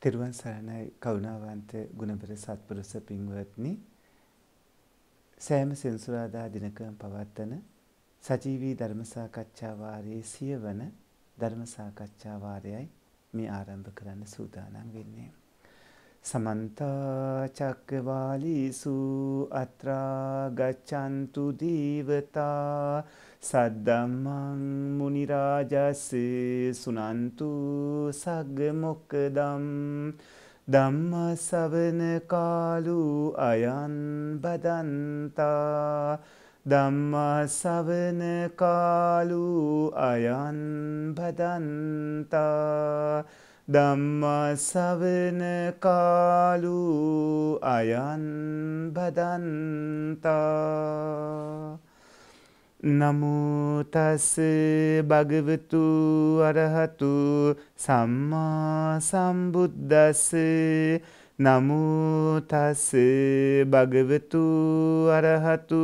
තෙරුවන් සරණයි කරුණාවන්ත ගුණබර සත්පුරුෂ පින්වත්නි සෑම සෙන්සුරාදා දිනකම පවත්වන සජීවී ධර්ම සාකච්ඡා වාරයේ සියවන ධර්ම සාකච්ඡා වාරයයි මේ ආරම්භ කරන්න සූදානම් වෙන්නේ. සමන්තාචක්කවාලිසු අත්‍රා ගච්ඡන්තු දීවතා සද්දම්මං මුනිරාජස්ස සුනන්තු සග්ගමොක්කදම් ධම්ම සවන කාලු අයන් බදන්තා ධම්ම සවන කාලු අයන් බදන්තා ධම්මසවන කාලු අයන් බදන්තා නමුතස් භගවතු අරහතු සම්මා සම්බුද්දස්ස නමුතස් භගවතු අරහතු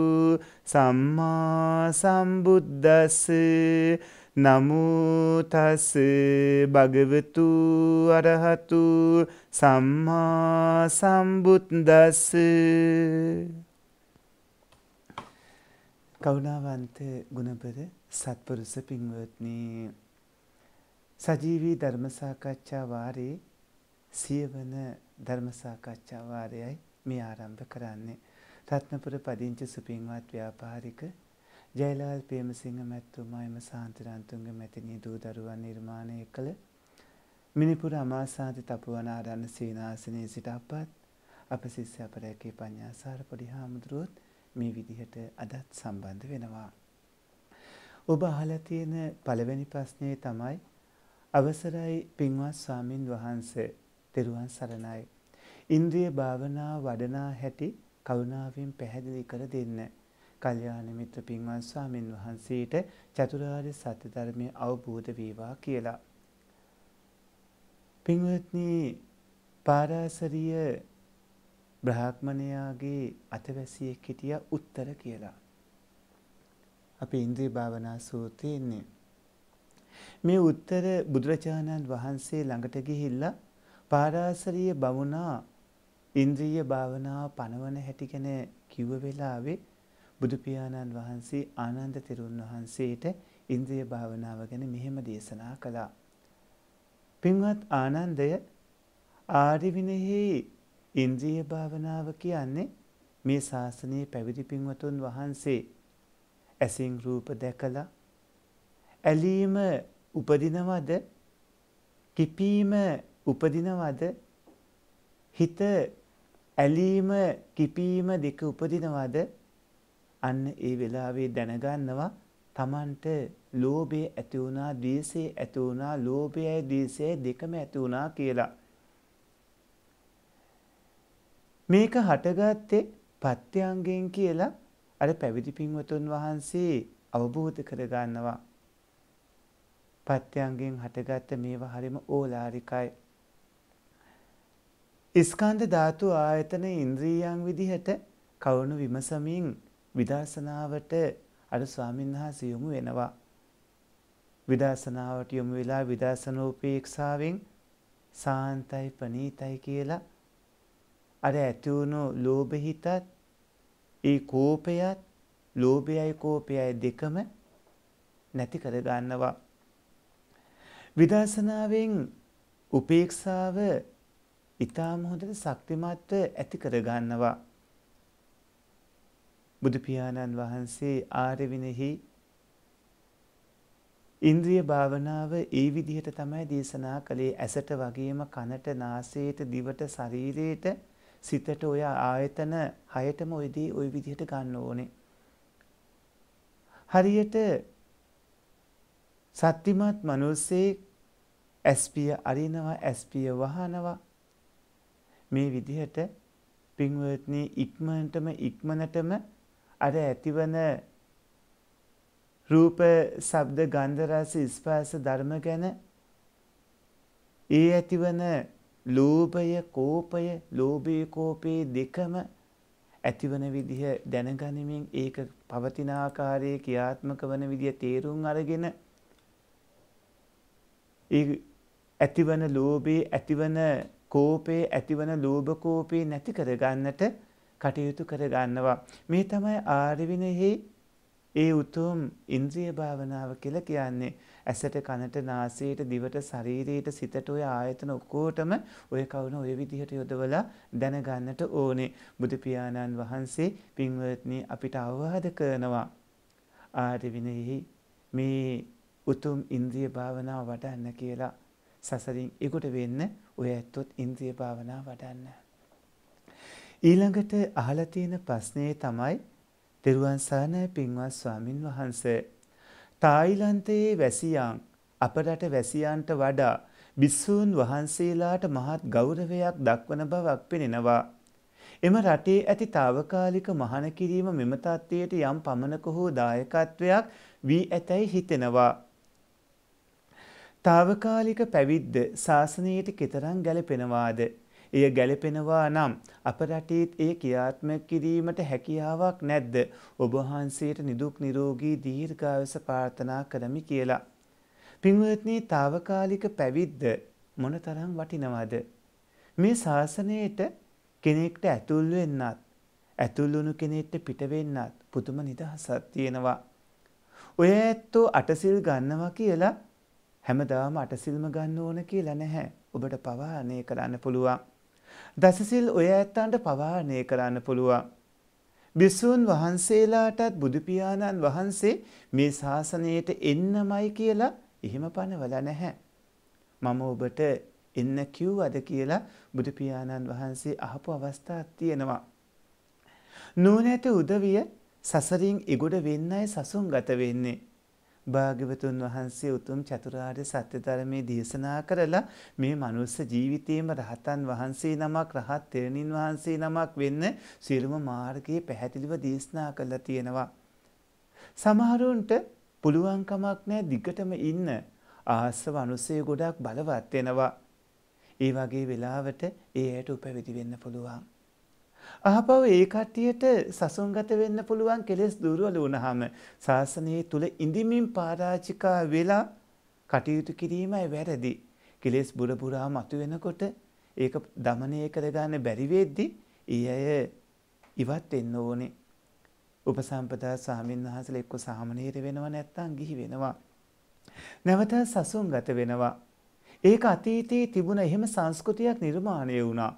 සම්මා සම්බුද්දස්සේ නමුතස් භගවතු අරහතු සම්මා සම්බුද්දස් කරුණාවන්ත ගුණබර සත්පුරුස පින්වත්නි සජීවී ධර්ම සාකච්ඡා වාරේ සියවන ධර්ම සාකච්ඡා වාරයයි මේ ආරම්භ කරන්නේ රත්නපුර පදිංචි සුපින්වත් ව්‍යාපාරික ජයලාල් පේමසිංහ මැත්තුමායම සාන්තිරන්තුන්ගේ මැතිනී දූ දරුවන් නිර්මාණය කළ මිනිපුර අමාසාති තපුවන ආරන්න සීනාසනයේ සිට අපත් අප සිස්ස අප රැකේ පඤ්ඤාසාර පොඩි හාමුදුරුවොත් මේ විදිහට අදත් සම්බන්ධ වෙනවා. ඔබ අහලා තියෙන පළවෙනි ප්‍රශ්නේ තමයි අවසරයි පින්වත් ස්වාමින් වහන්සේ තෙරුවන් සරණයි. ඉන්ද්‍රිය භාවනා වඩනා හැටි කරුණාවෙන් පැහැදිලි කර දෙන්න. කල්යාණ මිත්‍ර පින්වත් ස්වාමින් වහන්සේට චතුරාර්ය සත්‍ය ධර්මය අවබෝධ වේවා කියලා. පින්වත්නි පාරාසරිය බ්‍රාහ්මණයාගේ අතවැසියෙක් හිටියා උත්තර කියලා. අපි ඉන්ද්‍රිය භාවනා සූත්‍රයේ ඉන්නේ. මේ උත්තර බුදුරජාණන් වහන්සේ ළඟට ගිහිල්ලා පාරාසරිය බමුණා ඉන්ද්‍රිය භාවනාව පනවන හැටි ගැන කිව්ව වෙලාවේ බුදු පියාණන් වහන්සේ ආනන්ද තෙරුන් වහන්සේට ඉන්ද්‍රිය භාවනාව ගැන මෙහෙම දේශනා කළා. පින්වත් ආනන්දය ආරි විනයෙහි ඉන්ද්‍රිය භාවනාව කියන්නේ මේ ශාසනයේ පැවිදි පින්වතුන් වහන්සේ ඇසින් රූප දැකලා ඇලීම උපදිනවද කිපීම උපදිනවද හිත ඇලීම කිපීම දෙක උපදිනවද අන්න ඒ වෙලාවේ දැනගන්නවා Tamanට ලෝභය ඇති වුණා, ද්වේෂය ඇති වුණා, ලෝභයයි ද්වේෂයයි දෙකම ඇති වුණා කියලා. මේක හටගත්තේ පත්‍යංගෙන් කියලා අර පැවිදි පින්වතුන් වහන්සේ අවබෝධ කරගන්නවා. පත්‍යංගෙන් හටගත්ත මේවා හරිම ඕලාරිකයි. ස්කන්ධ ධාතු ආයතන ඉන්ද්‍රියයන් විදිහට කවුණු විමසමින් විදර්ශනාවට අර ස්වාමීන් වහන්සේ යොමු වෙනවා. විදර්ශනාවට යොමු වෙලා විදර්ශනෝපේක්ෂාවෙන් සාන්තයි ප්‍රණීතයි කියලා අර ඇති වුණු ලෝභ හිතත් ඒ කෝපයත් ලෝභයයි කෝපයයි දෙකම නැති කර ගන්නවා. විදර්ශනාවෙන් උපේක්ෂාව ඊටාම හොඳට ශක්තිමත්ව ඇති කර ගන්නවා. බුදු පියාණන් වහන්සේ ආරවිනෙහි ඉන්ද්‍රිය භාවනාව ඒ විදිහට තමයි දේශනා කළේ ඇසට වගේම කනට නාසයට දිවට ශරීරයට සිතට ඔය ආයතන හයටම ওই දේ ওই විදිහට ගන්න ඕනේ. හරියට සත්‍තිමත් මිනිස්සේ ඇස්පිය අරිනවා ඇස්පිය වහනවා මේ විදිහට පින්වත්නි ඉක්මනටම ඉක්මනටම අර ඇතිවන රූප, ශබ්ද, ගන්ධ, රස, ස්පර්ශ ධර්ම ගැන ඒ ඇතිවන ලෝභය, කෝපය, ලෝභී කෝපේ දෙකම ඇතිවන විදිහ දැනගනිමින් ඒක පවතින ආකාරයේ ක්‍රියාත්මක වන විදිහ තේරුම් අරගෙන ඒ ඇතිවන ලෝභේ ඇතිවන කෝපේ ඇතිවන ලෝභ කෝපේ නැති කරගන්නට කටයුතු කර ගන්නවා. මේ තමයි ආර්ය විනයෙහි ඒ උතුම් ඉන්ද්‍රිය භාවනාව කියලා කියන්නේ ඇසට කනට නාසයට දිවට ශරීරයට සිතට ඔය ආයතන ඔක්කොටම ඔය කවුන ඔය විදිහට යොදවලා දැනගන්නට ඕනේ බුදු පියාණන් වහන්සේ පින්වත්නි අපිට අවවාද කරනවා ආර්ය විනයෙහි මේ උතුම් ඉන්ද්‍රිය භාවනාව වඩන්න කියලා සසරින් ඉක්ුට වෙන්න ඔය ඇත්තොත් ඉන්ද්‍රිය භාවනාව වඩන්න ඊළඟට අහලා තියෙන ප්‍රශ්නේ තමයි තෙරුවන් සරණයි පින්වත් ස්වාමින් වහන්සේ. තායිලන්තයේ වැසියන් අප රට වැසියන්ට වඩා බිස්සූන් වහන්සේලාට මහත් ගෞරවයක් දක්වන බවක් පෙනෙනවා. එම රටේ ඇති తాවකාලික මහාන කිරීම මෙම தත්ත්වයට යම් පමණක හෝ දායකත්වයක් වී ඇතැයි හිතෙනවා. తాවකාලික පැවිද්ද ශාසනයට කතරම් ගැලපෙනවාද? එය ගැලපෙනවා නම් අප රටේත් ඒ ක්‍රියාත්මක කිරීමට හැකියාවක් නැද්ද? ඔබ වහන්සේට නිදුක් නිරෝගී දීර්ඝායස ප්‍රාර්ථනා කරමි කියලා. පින්වත්නි, తాවකාලික පැවිද්ද මොනතරම් වටිනවද? මේ ශාසනයට කෙනෙක්ට ඇතුල් වෙන්නත් ඇතුල් වුණු කෙනෙක්ට පිට වෙන්නත් පුදුම නිදහසක් තියෙනවා. ඔය ඇත්තෝ අටසිල් ගන්නවා කියලා හැමදාම අටසිල්ම ගන්න ඕන කියලා නැහැ. ඔබට පවා අනේ කරන්න පුළුවන්. දසසිල් ඔය ඇත්තන්ට පවාහනය කරන්න පුළුවන්. බිස්සූන් වහන්සේලාටත් බුදුපියාණන් වහන්සේ මේ ශාසනයට එන්නමයි කියලා එහෙම පනවල නැහැ. මම ඔබට එන්න කිව්වද කියලා බුදුපියාණන් වහන්සේ අහපු අවස්ථාත් තියෙනවා. නූනැට උදවිය සසරින් ඉගොඩ වෙන්නයි සසුන් ගත වෙන්නේ. භාග්‍යවතුන් වහන්සේ උතුම් චතුරාර්ය සත්‍ය ධර්මයේ දේශනා කරලා මේ මනුස්ස ජීවිතේම රහතන් වහන්සේ නමක් රහත් තෙරණින් වහන්සේ නමක් වෙන්න සියලුම මාර්ගයේ පැහැදිලිව දේශනා කරලා තියෙනවා. සමහරුන්ට පුළුවන් කමක් නැහැ දිගටම ඉන්න ආස්ව අනුසය ගොඩක් බලවත් වෙනවා. ඒ වගේ වෙලාවට ඒ ඇයට උපවිදි වෙන්න පුළුවන්. ආපහු ඒ කට්ටියට සසුන්ගත වෙන්න පුළුවන් කෙලෙස් දුර්වල වුණාම ශාසනයේ තුල ඉඳිමින් පරාජිකා වෙලා කටයුතු කිරීමයි වැරදි. කෙලෙස් බුර පුරා මතුවෙනකොට ඒක দমনය කරගන්න බැරි වෙද්දී ඊය ඉවත් වෙන්න ඕනේ. උපසම්පදා ස්වාමීන් වහන්සේලා එක්ක සාමණේර වෙනවා නැත්නම් ගිහි වෙනවා. නැවත සසුන්ගත වෙනවා. ඒක අතීතයේ තිබුණ එහෙම සංස්කෘතියක් නිර්මාණය වුණා.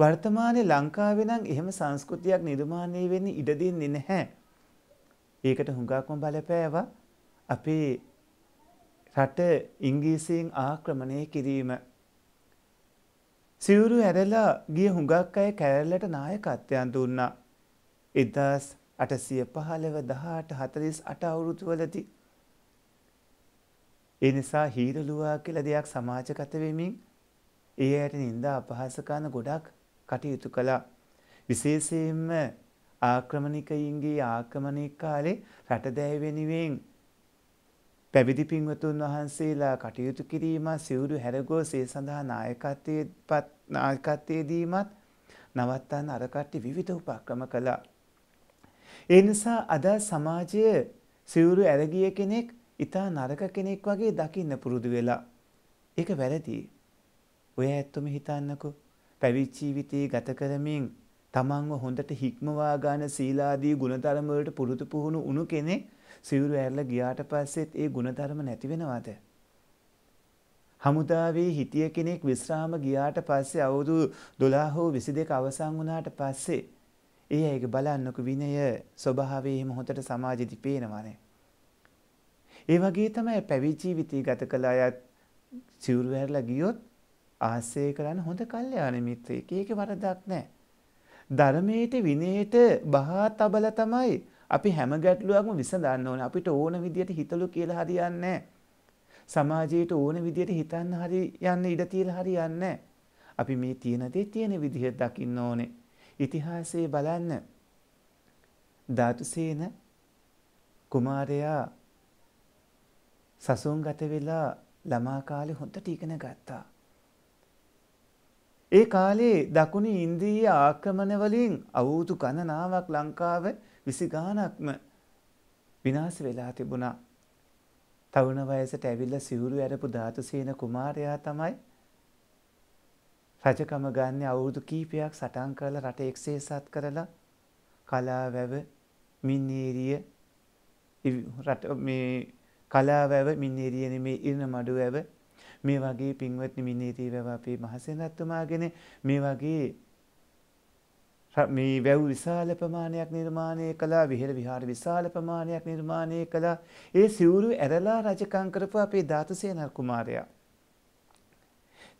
වර්තමානයේ ලංකාවේ නම් එහෙම සංස්කෘතියක් නිර්මාණය වෙන්නේ ඉඩ දෙන්නේ නැහැ. ඒකට හුඟක්ම බලපෑවා අපේ රට ඉංග්‍රීසියෙන් ආක්‍රමණය කිරීම. සිවුරු ඇරලා ගිය හුඟක් අය කැරලට නායකත්වයන් දුන්නා. 1815 1848 අවුරුදුවලදී ඒ නිසා හීරලුවා කියලා දෙයක් සමාජගත වෙමින් ඒ ඇයට නින්දා අපහාස කරන ගොඩක් කටයුතු කළා. විශේෂයෙන්ම ආක්‍රමණිකයින්ගේ ආක්‍රමණයේ කාලේ රටදැය වෙනුවෙන් පැවිදි පින්වතුන් වහන්සේලා කටයුතු කිරීම සිවුරු හැරගෝස ඒ සඳහා නායකත්වයේපත් නායකත්වයේදීමත් නවත්තන්න අර කට්ටිය විවිධ උපක්‍රම කළා. ඒ නිසා අද සමාජයේ සිවුරු ඇරගිය කෙනෙක් ඊතා නරක කෙනෙක් වගේ දකින්න පුරුදු වෙලා. ඒක වැරදි. ඔය ඇත්තම හිතන්නකෝ. පැවිදි ජීවිතේ ගත කරමින් තමන්ව හොඳට හික්මවා ගන්න සීලාදී ගුණධර්ම වලට පුරුදු පුහුණු වුණු කෙනෙක් සිවුරු ඇරලා ගියාට පස්සෙත් ඒ ගුණධර්ම නැති වෙනවද? හමුදාවේ හිටිය කෙනෙක් විශ්‍රාම ගියාට පස්සේ අවුරුදු 12 හෝ 22 අවසන් වුණාට පස්සේ ඒ අයගේ බලන්නකෝ විනය ස්වභාවය එහෙම හොඳට සමාජෙදි පේනවනේ. ඒ වගේ තමයි පැවිදි ජීවිතය ගත කළ අයත් සිවුරු ඇරලා ගියොත් ආශ්‍රය කරන්න හොඳ කල්යාණ මිත්‍රයෙක්. ඒකේ වරදක් නැහැ. ධර්මයේට විනයට බහා තබල තමයි අපි හැම ගැටලුවක්ම විසඳන්න ඕන. අපිට ඕන විදියට හිතලු කියලා හරියන්නේ සමාජයට ඕන විදියට හිතන්න හරියන්න ඉඩ තියලා හරියන්නේ අපි මේ තියෙන දේ තියෙන විදිහට දකින්න ඕනේ. ඉතිහාසයේ බලන්න ධාතුසේන කුමාරයා සසුන්ගත වෙලා ළමා කාලේ හොඳට ඉගෙන ගත්තා. ඒ කාලේ දකුණු ඉන්දීය ආක්‍රමණ වලින් අවුතු ගණනාවක් ලංකාව 20 ගාණක්ම විනාශ වෙලා තිබුණා. තරුණ වයසට ඇවිල්ලා සිවුරු ඇරපු ධාතුසේන කුමාරයා තමයි රජකම ගන්න අවුරුදු කීපයක් සටන් කරලා රට එක්සේසත් කරලා කලාවැව මින්නේරිය රට මේ කලාවැව මින්නේරිය නෙමේ ඉරණ මඩුවැව මේ වගේ පින්වත්නි මිනීතී වැව අපේ මහසෙනත්තුමාගෙන මේ වගේ මේ වැව් විශාල ප්‍රමාණයක් නිර්මාණය කළා විහෙර විහාර විශාල ප්‍රමාණයක් නිර්මාණය කළා ඒ සිවුරු ඇරලා රජකම් කරපු අපේ ධාතුසේන කුමාරයා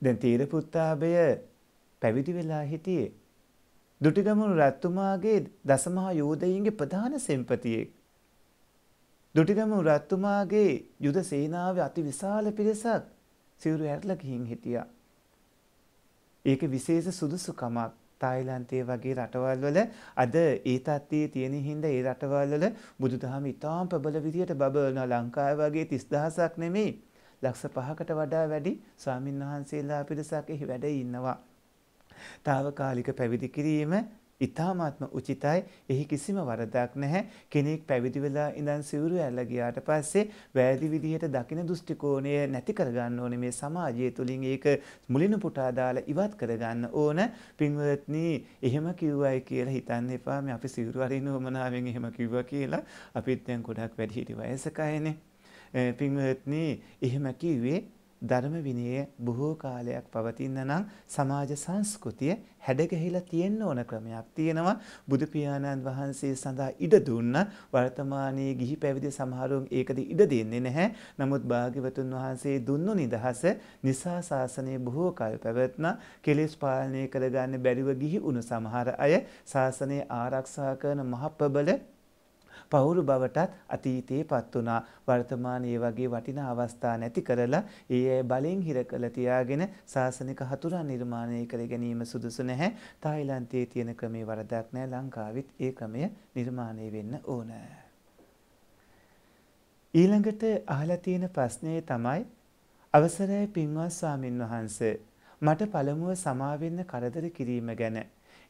දැන් තීරපුත්තාභය පැවිදි වෙලා හිටියේ දුටිගමුණු රත්තුමාගේ දසමහා යෝධයින්ගේ ප්‍රධාන සෙන්පතියෙක් දුටිගමුණු රත්තුමාගේ යුද සේනාවේ අති විශාල පිරිසක් සිවුරු ඇරලා ගිහින් හිටියා. ඒක විශේෂ සුදුසුකමක්. තායිලන්තයේ වගේ රටවල් වල අද ඒ තත්ත්වයේ තියෙන හින්දා ඒ රටවල් වල බුදුදහම ඉතාම ප්‍රබල විදියට බබලන ලංකාව වගේ 30000ක් නෙමෙයි ලක්ෂ 5කට වඩා වැඩි ස්වාමින්වහන්සේලා පිරිසක් එහි වැඩ ඉන්නවා. తాවකාලික පැවිදි කිරීම ඉතාමත්ම උචිතයි එහි කිසිම වරදක් නැහැ කෙනෙක් පැවිදි වෙලා ඉඳන් සිවුරු ඇල්ල ගියාට පස්සේ වැරදි විදිහට දකින දෘෂ්ටි කෝණය නැති කරගන්න ඕනේ මේ සමාජය තුලින් ඒක මුලිනු පුටා දාලා ඉවත් කරගන්න ඕන පින්වත්නි එහෙම කිව්වයි කියලා හිතන්න එපා මේ අපි සිවුරු අරින උමනාවෙන් එහෙම කිව්වා කියලා අපිත් දැන් ගොඩක් වැඩිහිටි වයසක අයනේ පින්වත්නි එහෙම කිව්වේ ධර්ම විනය බොහෝ කාලයක් පවතින්න නම් සමාජ සංස්කෘතිය හැඩගැහිලා තියෙන්න ඕන ක්‍රමයක් තියෙනවා බුදු පියාණන් වහන්සේ සඳහා ඉඩ දුන්න වර්තමානයේ ගිහි පැවිදි සමහරුන් ඒකද ඉඩ දෙන්නේ නැහැ නමුත් භාග්‍යවතුන් වහන්සේ දුන්නු නිදහස නිසා ශාසනය බොහෝ කල් පැවැත්නා කෙලෙස් පාලනය කරගන්න බැරිව ගිහි වුණු සමහර අය ශාසනය ආරක්ෂා කරන මහ ප්‍රබල පවුරු බවටත් අතීතයේ පත් වුණා. වර්තමානයේ වගේ වටිනා අවස්ථා නැති කරලා ඒ අය බලෙන් හිර කළ තියාගෙන සාසනික හතුරන් නිර්මාණය කර ගැනීම සුදුසු නැහැ. තායිලන්තයේ තියෙන ක්‍රමේ වරදක් නැහැ. ලංකාවෙත් ඒ ක්‍රමය නිර්මාණය වෙන්න ඕන. ඊළඟට අහලා තියෙන ප්‍රශ්නේ තමයි අවසරයි පින්වත් ස්වාමින් වහන්සේ මට පළමුව සමාවෙන්න කරදර කිරීම ගැන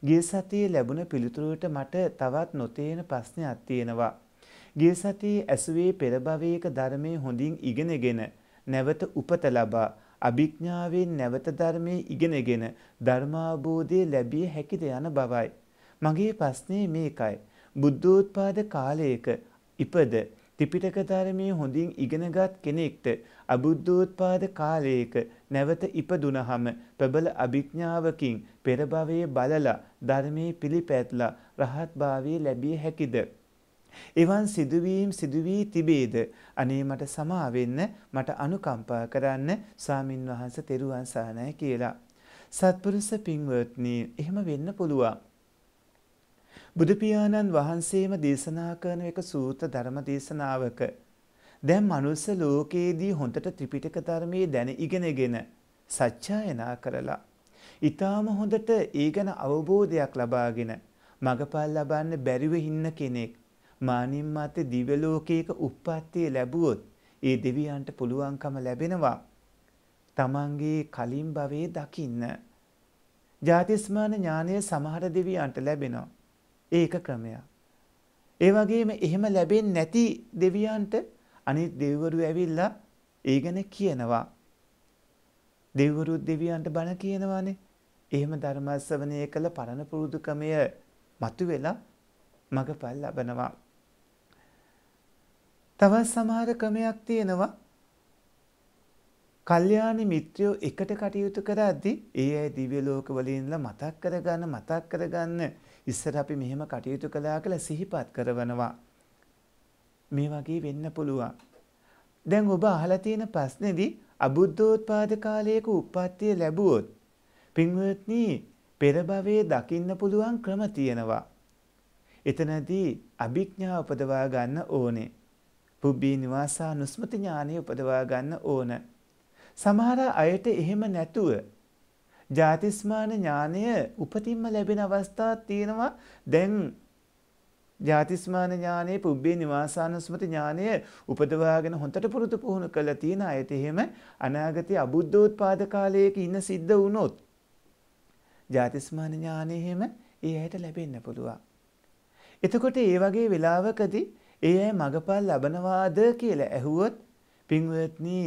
ගිය සතියේ ලැබුණ පිළිතුරුවට මට තවත් නොතේන ප්‍රශ්නයක් තියෙනවා. ගිය සතියේ ඇසුවේ පෙර භවයක ධර්මයේ හොඳින් ඉගෙනගෙන නැවත උපත ලබා අභිඥාවෙන් නැවත ධර්මයේ ඉගෙනගෙන ධර්මාබෝධය ලැබිය හැකිද යන බවයි. මගේ ප්‍රශ්නේ මේකයි. බුද්ධෝත්පාද කාලයක ඉපද ත්‍රිපිටක ධර්මයේ හොඳින් ඉගෙනගත් කෙනෙක්ට අබුද්ධෝත්පාද කාලයක නැවත ඉපදුනහම ප්‍රබල අභිඥාවකින් පෙර භවයේ බලලා ධර්මයේ පිළිපැත්ලා රහත් භාවයේ ලැබිය හැකිද? එවන් සිදුවීම් සිදුවී තිබේද? අනේ මට සමා මට අනුකම්පා කරන්න සාමින් වහන්සේ තෙරුවන් සානය කියලා. සත්පුරුෂ පින්වත්නි, එහෙම වෙන්න පුළුවන්. බුදුපියාණන් වහන්සේම දේශනා කරන එක සූත්‍ර ධර්ම දේශනාවක දැන් මනුස්ස ලෝකයේදී හොඳට ත්‍රිපිටක ධර්මයේ දැන ඉගෙනගෙන සත්‍යයනා කරලා ඊටාම හොඳට ඒ ගැන අවබෝධයක් ලබාගෙන මගපල් ලබන්න බැරිව ඉන්න කෙනෙක් මානින් මත දිව්‍ය ලෝකයක උප්පත්තිය ලැබුවොත් ඒ දෙවියන්ට පුළුවන්කම ලැබෙනවා තමන්ගේ කලින් භවයේ දකින්න ජාතිස්මාන ඥානය සමහර දෙවියන්ට ලැබෙනවා ඒක ක්‍රමයක්. ඒ වගේම එහෙම ලැබෙන්නේ නැති දෙවියන්ට අනිත් දෙවිවරු ඇවිල්ලා ඒ ගැන කියනවා. දෙවිවරුත් දෙවියන්ට බණ කියනවානේ. එහෙම ධර්මාස්සවනය කළ පරණ පුරුදුකමය මතුවෙලා මගපල් ලබනවා. තවත් සමහර ක්‍රමයක් තියෙනවා. කල්යාණ මිත්‍රයෝ එකට කටයුතු කරද්දී ඒ අය දිව්‍ය ලෝකවලින්ලා මතක් කරගන්න මතක් කරගන්න ඉස්සර අපි මෙහෙම කටයුතු කළා කියලා සිහිපත් කරවනවා. මේ වගේ වෙන්න පුළුවන්. දැන් ඔබ අහලා තියෙන ප්‍රශ්නේදී අබුද්ධෝත්පාද කාලයක උප්පත්තිය ලැබුවොත් පින්වත්නි පෙර භවයේ දකින්න පුළුවන් ක්‍රම තියෙනවා. එතනදී අභිඥා උපදවා ගන්න ඕනේ. පුබ්බී නිවාසානුස්මති ඥානෙ උපදවා ගන්න ඕන. සමහර අයට එහෙම නැතුව ජාතිස්මාන ඥානය උපතින්ම ලැබෙන අවස්ථාවක් තියෙනවා. දැන් ජාතිස්මාන ඥානයේ පුබ්බේ නිවාසානුස්මති ඥානය උපදවාගෙන හොඳට පුරුදු පුහුණු කළා තියෙන අයට එහෙම අනාගතයේ අබුද්ධෝත්පාද කාලයක ඉන්න සිද්ධ වුණොත් ජාතිස්මාන ඥානය එහෙම ඒ ඇයට ලැබෙන්න පුළුවන්. එතකොට ඒ වගේ වෙලාවකදී ඒ අය මගපල් ලබනවාද කියලා ඇහුවොත් පින්වත්නි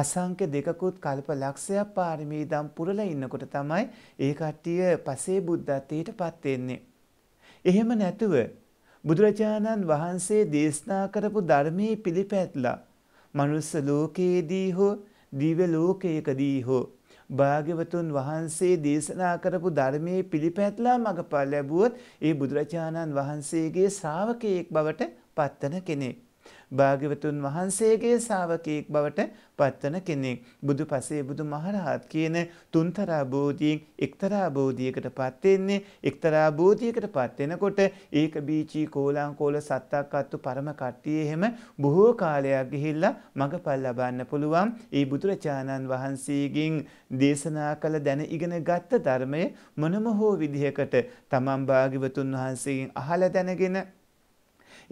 අසංක දෙකකුත් කල්ප ලක්ෂයක් පාරමී දම් පුරල ඉන්නකොට තමයි ඒ කට්ටිය පසේ බුද්ධත්වයට පත්වෙන්නේ. එහෙම නැතුව බුදුරජාණන් වහන්සේ දේශනා කරපු ධර්මයේ පිළිපැත්ලා මනුස්ස ලෝකයේදී හෝ දිව ලෝකයකදී හෝ භාග්‍යවතුන් වහන්සේ දේශනා කරපු ධර්මයේ පිළිපැත්ලා මඟපල් ලැබුවොත් ඒ බුදුරජාණන් වහන්සේගේ ශ්‍රාවකයෙක් බවට පත්වන කෙනෙක්. භාග්‍යවතුන් වහන්සේගේ ශාවකයෙක් බවට පත්වන කෙනෙක්. බුදු පසේ බුදු මහරහත් කියන තුන්තරා බෝධියෙන් එක්තරා බෝධියකට පත් වෙන්නේ එක්තරා බෝධියකට පත් වෙනකොට ඒක බීචී කෝලාංකෝල සත්තාකත්තු පරම කට්ටිය එහෙම බොහෝ කාලයක් ගිහිල්ලා මගපල් ලබන්න පුළුවන්. ඒ බුදුරජාණන් වහන්සේගෙන් දේශනා කළ දැන ඉගෙන ගත්ත ධර්මය මොනම හෝ විදිහකට තමන් භාග්‍යවතුන් වහන්සේගෙන් අහලා දැනගෙන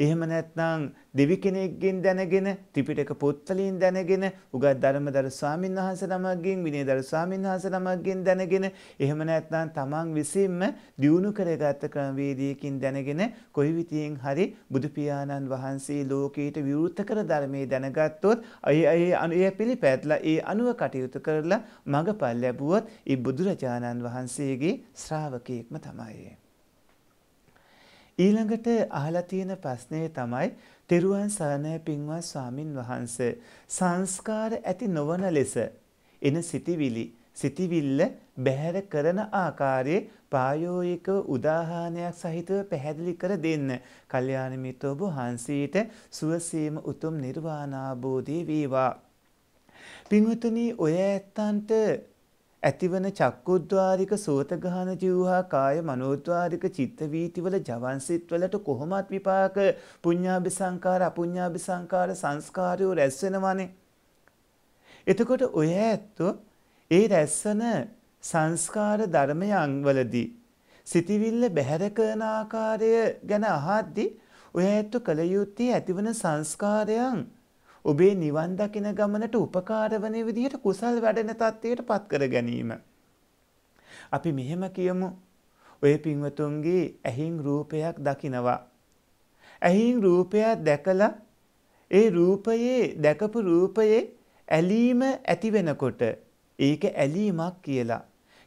එහෙම නැත්නම් දෙවි කෙනෙක්ගෙන් දැනගෙන ත්‍රිපිටක පොත්වලින් දැනගෙන උගත් ධර්මදර ස්වාමීන් වහන්සේ නමක්ගෙන් විනයදර ස්වාමීන් වහන්සේ නමක්ගෙන් දැනගෙන එහෙම නැත්නම් තමන් විසින්ම දියුණු කරගත් ක්‍රමවේදයකින් දැනගෙන කොයි විදියෙන් හරි බුදු පියාණන් වහන්සේ ලෝකයට විවෘත කර ධර්මයේ දැනගත්තොත් අය අය අනුය පිළිපැදලා ඒ අනුව කටයුතු කරලා මඟපල් ලැබුවොත් ඒ බුදුරජාණන් වහන්සේගේ ශ්‍රාවකයෙක්ම තමයි. ඊළඟට අහලා තියෙන ප්‍රශ්නේ තමයි තෙරුවන් සරණයි පින්වත් ස්වාමින් වහන්සේ සංස්කාර ඇති නොවන ලෙස එන සිටිවිලි සිටිවිල්ල බැහැර කරන ආකාරයේ ප්‍රායෝගික උදාහරණයක් සහිතව පැහැදිලි කර දෙන්න. කල්යාණ මිත්‍ර ඔබ වහන්සේට සුවසීම උතුම් නිර්වාණ ආબોධී වේවා. පින්වතුනි ඔය ඇත්තන්ට ඇතිවන චක්කුද්්වාරික සෝතගහන ජීවහා කාය මනෝද්වාරික චිත්ත වීතිවල ජවන්සිත්වලට කොහොමත් විපාක පුඤ්ඤාභි සංකාර අපුඤ්ඤාභි සංකාර සංස්කාරයෝ රැස් වෙනවානේ. එතකොට ඔය ඇත්තෝ ඒ රැස්සන සංස්කාර ධර්මයන් වලදී සිටිවිල්ල බැහැර කරන ආකාරය ගැන අහද්දී ඔය ඇත්තෝ කල යුත්තේ ඇතිවන සංස්කාරයන් ඔබේ නිවන් දකින ගමනට උපකාර වන විදිහට කුසල් වැඩෙන තත්ත්වයට පත් කර ගැනීම. අපි මෙහෙම කියමු. ඔය පින්වතුන්ගේ ඇහින් රූපයක් දකිනවා. ඇහින් රූපයක් දැකලා ඒ රූපයේ දැකපු රූපයේ ඇලීම ඇති වෙනකොට ඒක ඇලීමක් කියලා.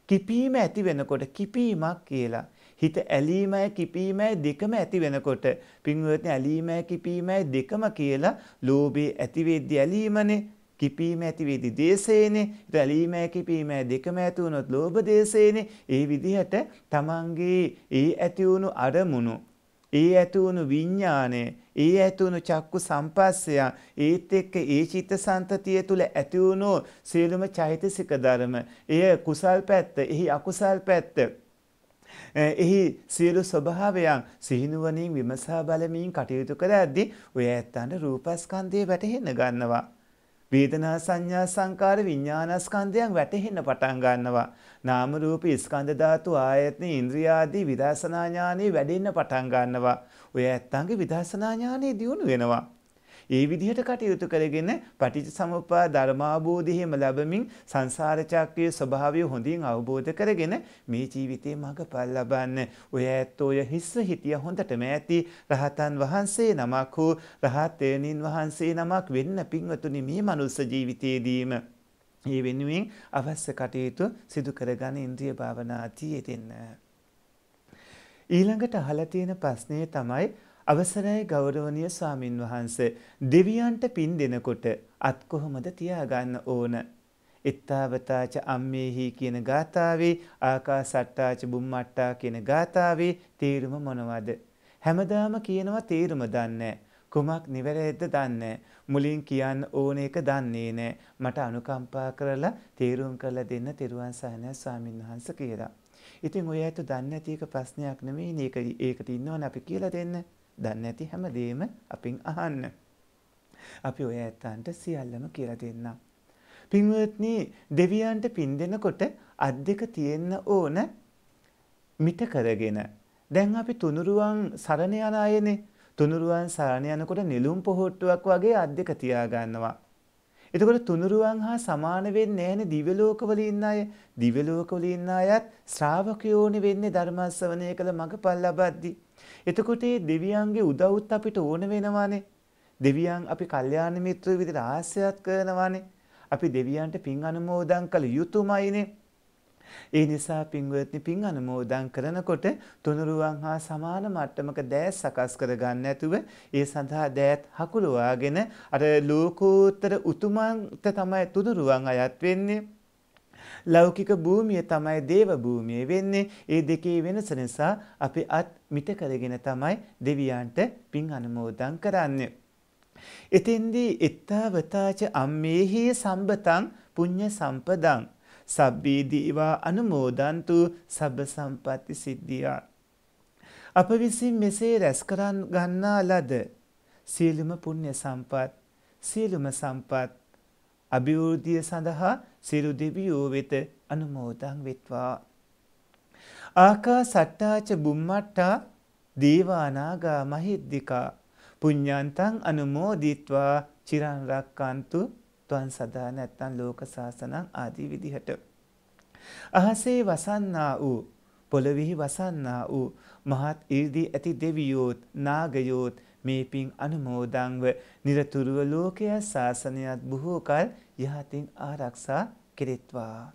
කිපීම ඇති වෙනකොට කිපීමක් කියලා. හිත ඇලීමයි කිපීමයි දෙකම ඇති වෙනකොට පින්වත්නි ඇලීමයි කිපීමයි දෙකම කියලා ලෝභයේ ඇති වෙද්දී ඇලීමනේ කිපීම ඇති වෙද්දී දේශේනේ ඇලීමයි කිපීමයි දෙකම ඇති වුණොත් ලෝභ දේශේනේ ඒ විදිහට තමන්ගේ ඒ ඇති වුණු අරමුණු ඒ ඇති වුණු විඥානය ඒ ඇති වුණු චක්කු සම්පස්සය ඒත් එක්ක ඒ චිත්ත සන්තතිය තුළ ඇති වුණු සියලුම චෛතසික ධර්ම එය කුසල් පැත්ත එහි අකුසල් පැත්ත එහි සියලු ස්වභාවයන් සිහිනුවනින් විමසා බලමින් කටයුතු කර ඇද්දි ඔය ඇත්තන්ට රූපස්කන්ධය වැටහෙන්න ගන්නවා. වේදනා සංඥා සංකාර විඥානස්කන්ධයන් වැටහෙන්න පටන් ගන්නවා. නාම රූප ස්කන්ධ ධාතු ආයතන ඉන්ද්‍රිය ආදී විදර්ශනා ඥානෙ වැඩෙන්න පටන් ගන්නවා. ඔය ඇත්තන්ගේ විදර්ශනා ඥානෙ දියුණු වෙනවා. ඒ විදිහට කටයුතු කරගෙන පටිච්ච සමුප්පා ධර්මාබෝධයම ලැබමින් සංසාර චක්‍රයේ ස්වභාවය හොඳින් අවබෝධ කරගෙන මේ ජීවිතේ මඟපල් ලබන්න. ඔය ඇත්තෝය හිස්ස හිටිය හොඳටම ඇති රහතන් වහන්සේ නමක් හෝ රහත් වහන්සේ නමක් වෙන්න පින්වතුනි මේ මනුස්ස ජීවිතයේදීම ඒ වෙනුවෙන් අවශ්‍ය කටයුතු සිදු කරගන්න ඉන්ද්‍රිය භාවනා තියෙන්න. ඊළඟට අහලා තියෙන ප්‍රශ්නේ තමයි අවසරයි ගෞරවනීය සාමින් වහන්සේ දෙවියන්ට පින් දෙනකොට අත් කොහොමද තියාගන්න ඕන? ittavataca ammehi කියන ගාථාවේ ආකාසට්ටාච බුම්මට්ටා කියන ගාථාවේ තේරුම මොනවද? හැමදාම කියනවා තේරුම දන්නේ කුමක් නිවැරදිද දන්නේ මුලින් කියන්න ඕන එක දන්නේ නැහැ මට අනුකම්පා කරලා තේරුම් කරලා දෙන්න තෙරුවන් සරණයි ස්වාමින් වහන්සේ කියලා. ඉතින් ඔය ඇතු දන්නේ නැති එක ප්‍රශ්නයක් නෙමෙයි මේක ඒකට ඉන්නවනේ අපි කියලා දෙන්නේ. දන්නේ නැති හැමදේම අපින් අහන්න. අපි ඔය ඇත්තන්ට සියල්ලම කියලා දෙන්නම්. පින්වත්නි දෙවියන්ට පින් දෙනකොට අත් දෙක තියෙන්න ඕන මිට කරගෙන. දැන් අපි තුනුරුවන් සරණ යන අයනේ. තුනුරුවන් සරණ යනකොට නිලුම් පොහොට්ටුවක් වගේ අත් දෙක තියාගන්නවා. එතකොට තුනුරුවන් හා සමාන වෙන්නේ නැහැනේ දිව්‍ය ලෝකවල ඉන්න අය. දිව්‍ය ලෝකවල ඉන්න අයත් ශ්‍රාවකයෝනි වෙන්නේ ධර්මස්සවණය කළ මඟපල් ලබද්දී. එතකොට මේ දෙවියන්ගේ උදව්ත් අපිට ඕන වෙනවානේ. දෙවියන් අපි කල්යාණ මිත්‍ර විදිහට ආශ්‍රයත් කරනවානේ. අපි දෙවියන්ට පින් අනුමෝදන් කළ යුතුමයිනේ. ඒ නිසා පින්වත්නි පින් අනුමෝදන් කරනකොට තුනුරුවන් හා සමාන මට්ටමක දෑස් සකස් කරගන්න ඇතුව ඒ සඳහා දෑත් හකුලවාගෙන අර ලෝකෝත්තර උතුමන්ට තමයි තුනුරුවන් අයත් වෙන්නේ. ලෞකික භූමිය තමයි දේව භූමිය වෙන්නේ. ඒ දෙකේ වෙනස නිසා අපි අත් මිට කරගෙන තමයි දෙවියන්ට පින් අනුමෝදන් කරන්නේ. එතෙන්දී ittavataච අම්මේහි සම්බතං පුඤ්ඤ සම්පදං සබ්බී දීවා අනුමෝදන්තු සබ්බ සම්පatti සිද්ධියා අප විසින් මෙසේ රැස් කරන් ගන්නා ලද සියලුම පුණ්‍ය සම්පත් සියලුම සම්පත් අභිවෘද්ධිය සඳහා සිරු දෙවියෝ වෙත අනුමෝදන් වෙත්වා. ආකා සට්ටාච බුම්මට්ටා දීවානාගා මහිද්දිකා පුඤ්ඤාන්තං අනුමෝදිත්වා චිරන් රක්칸තු ත්වන් සදා නැත්තන් ලෝක සාසනං ආදී විදිහට අහසේ වසන්නා වූ පොළොවෙහි වසන්නා වූ මහත් 이르දී ඇති දෙවියෝත් නාගයෝත් මේ පින් අනුමෝදන්ව নিরතුරුව ලෝකයා සාසනයත් බොහෝ කල යහතින් ආරක්ෂා කෙරෙත්වා.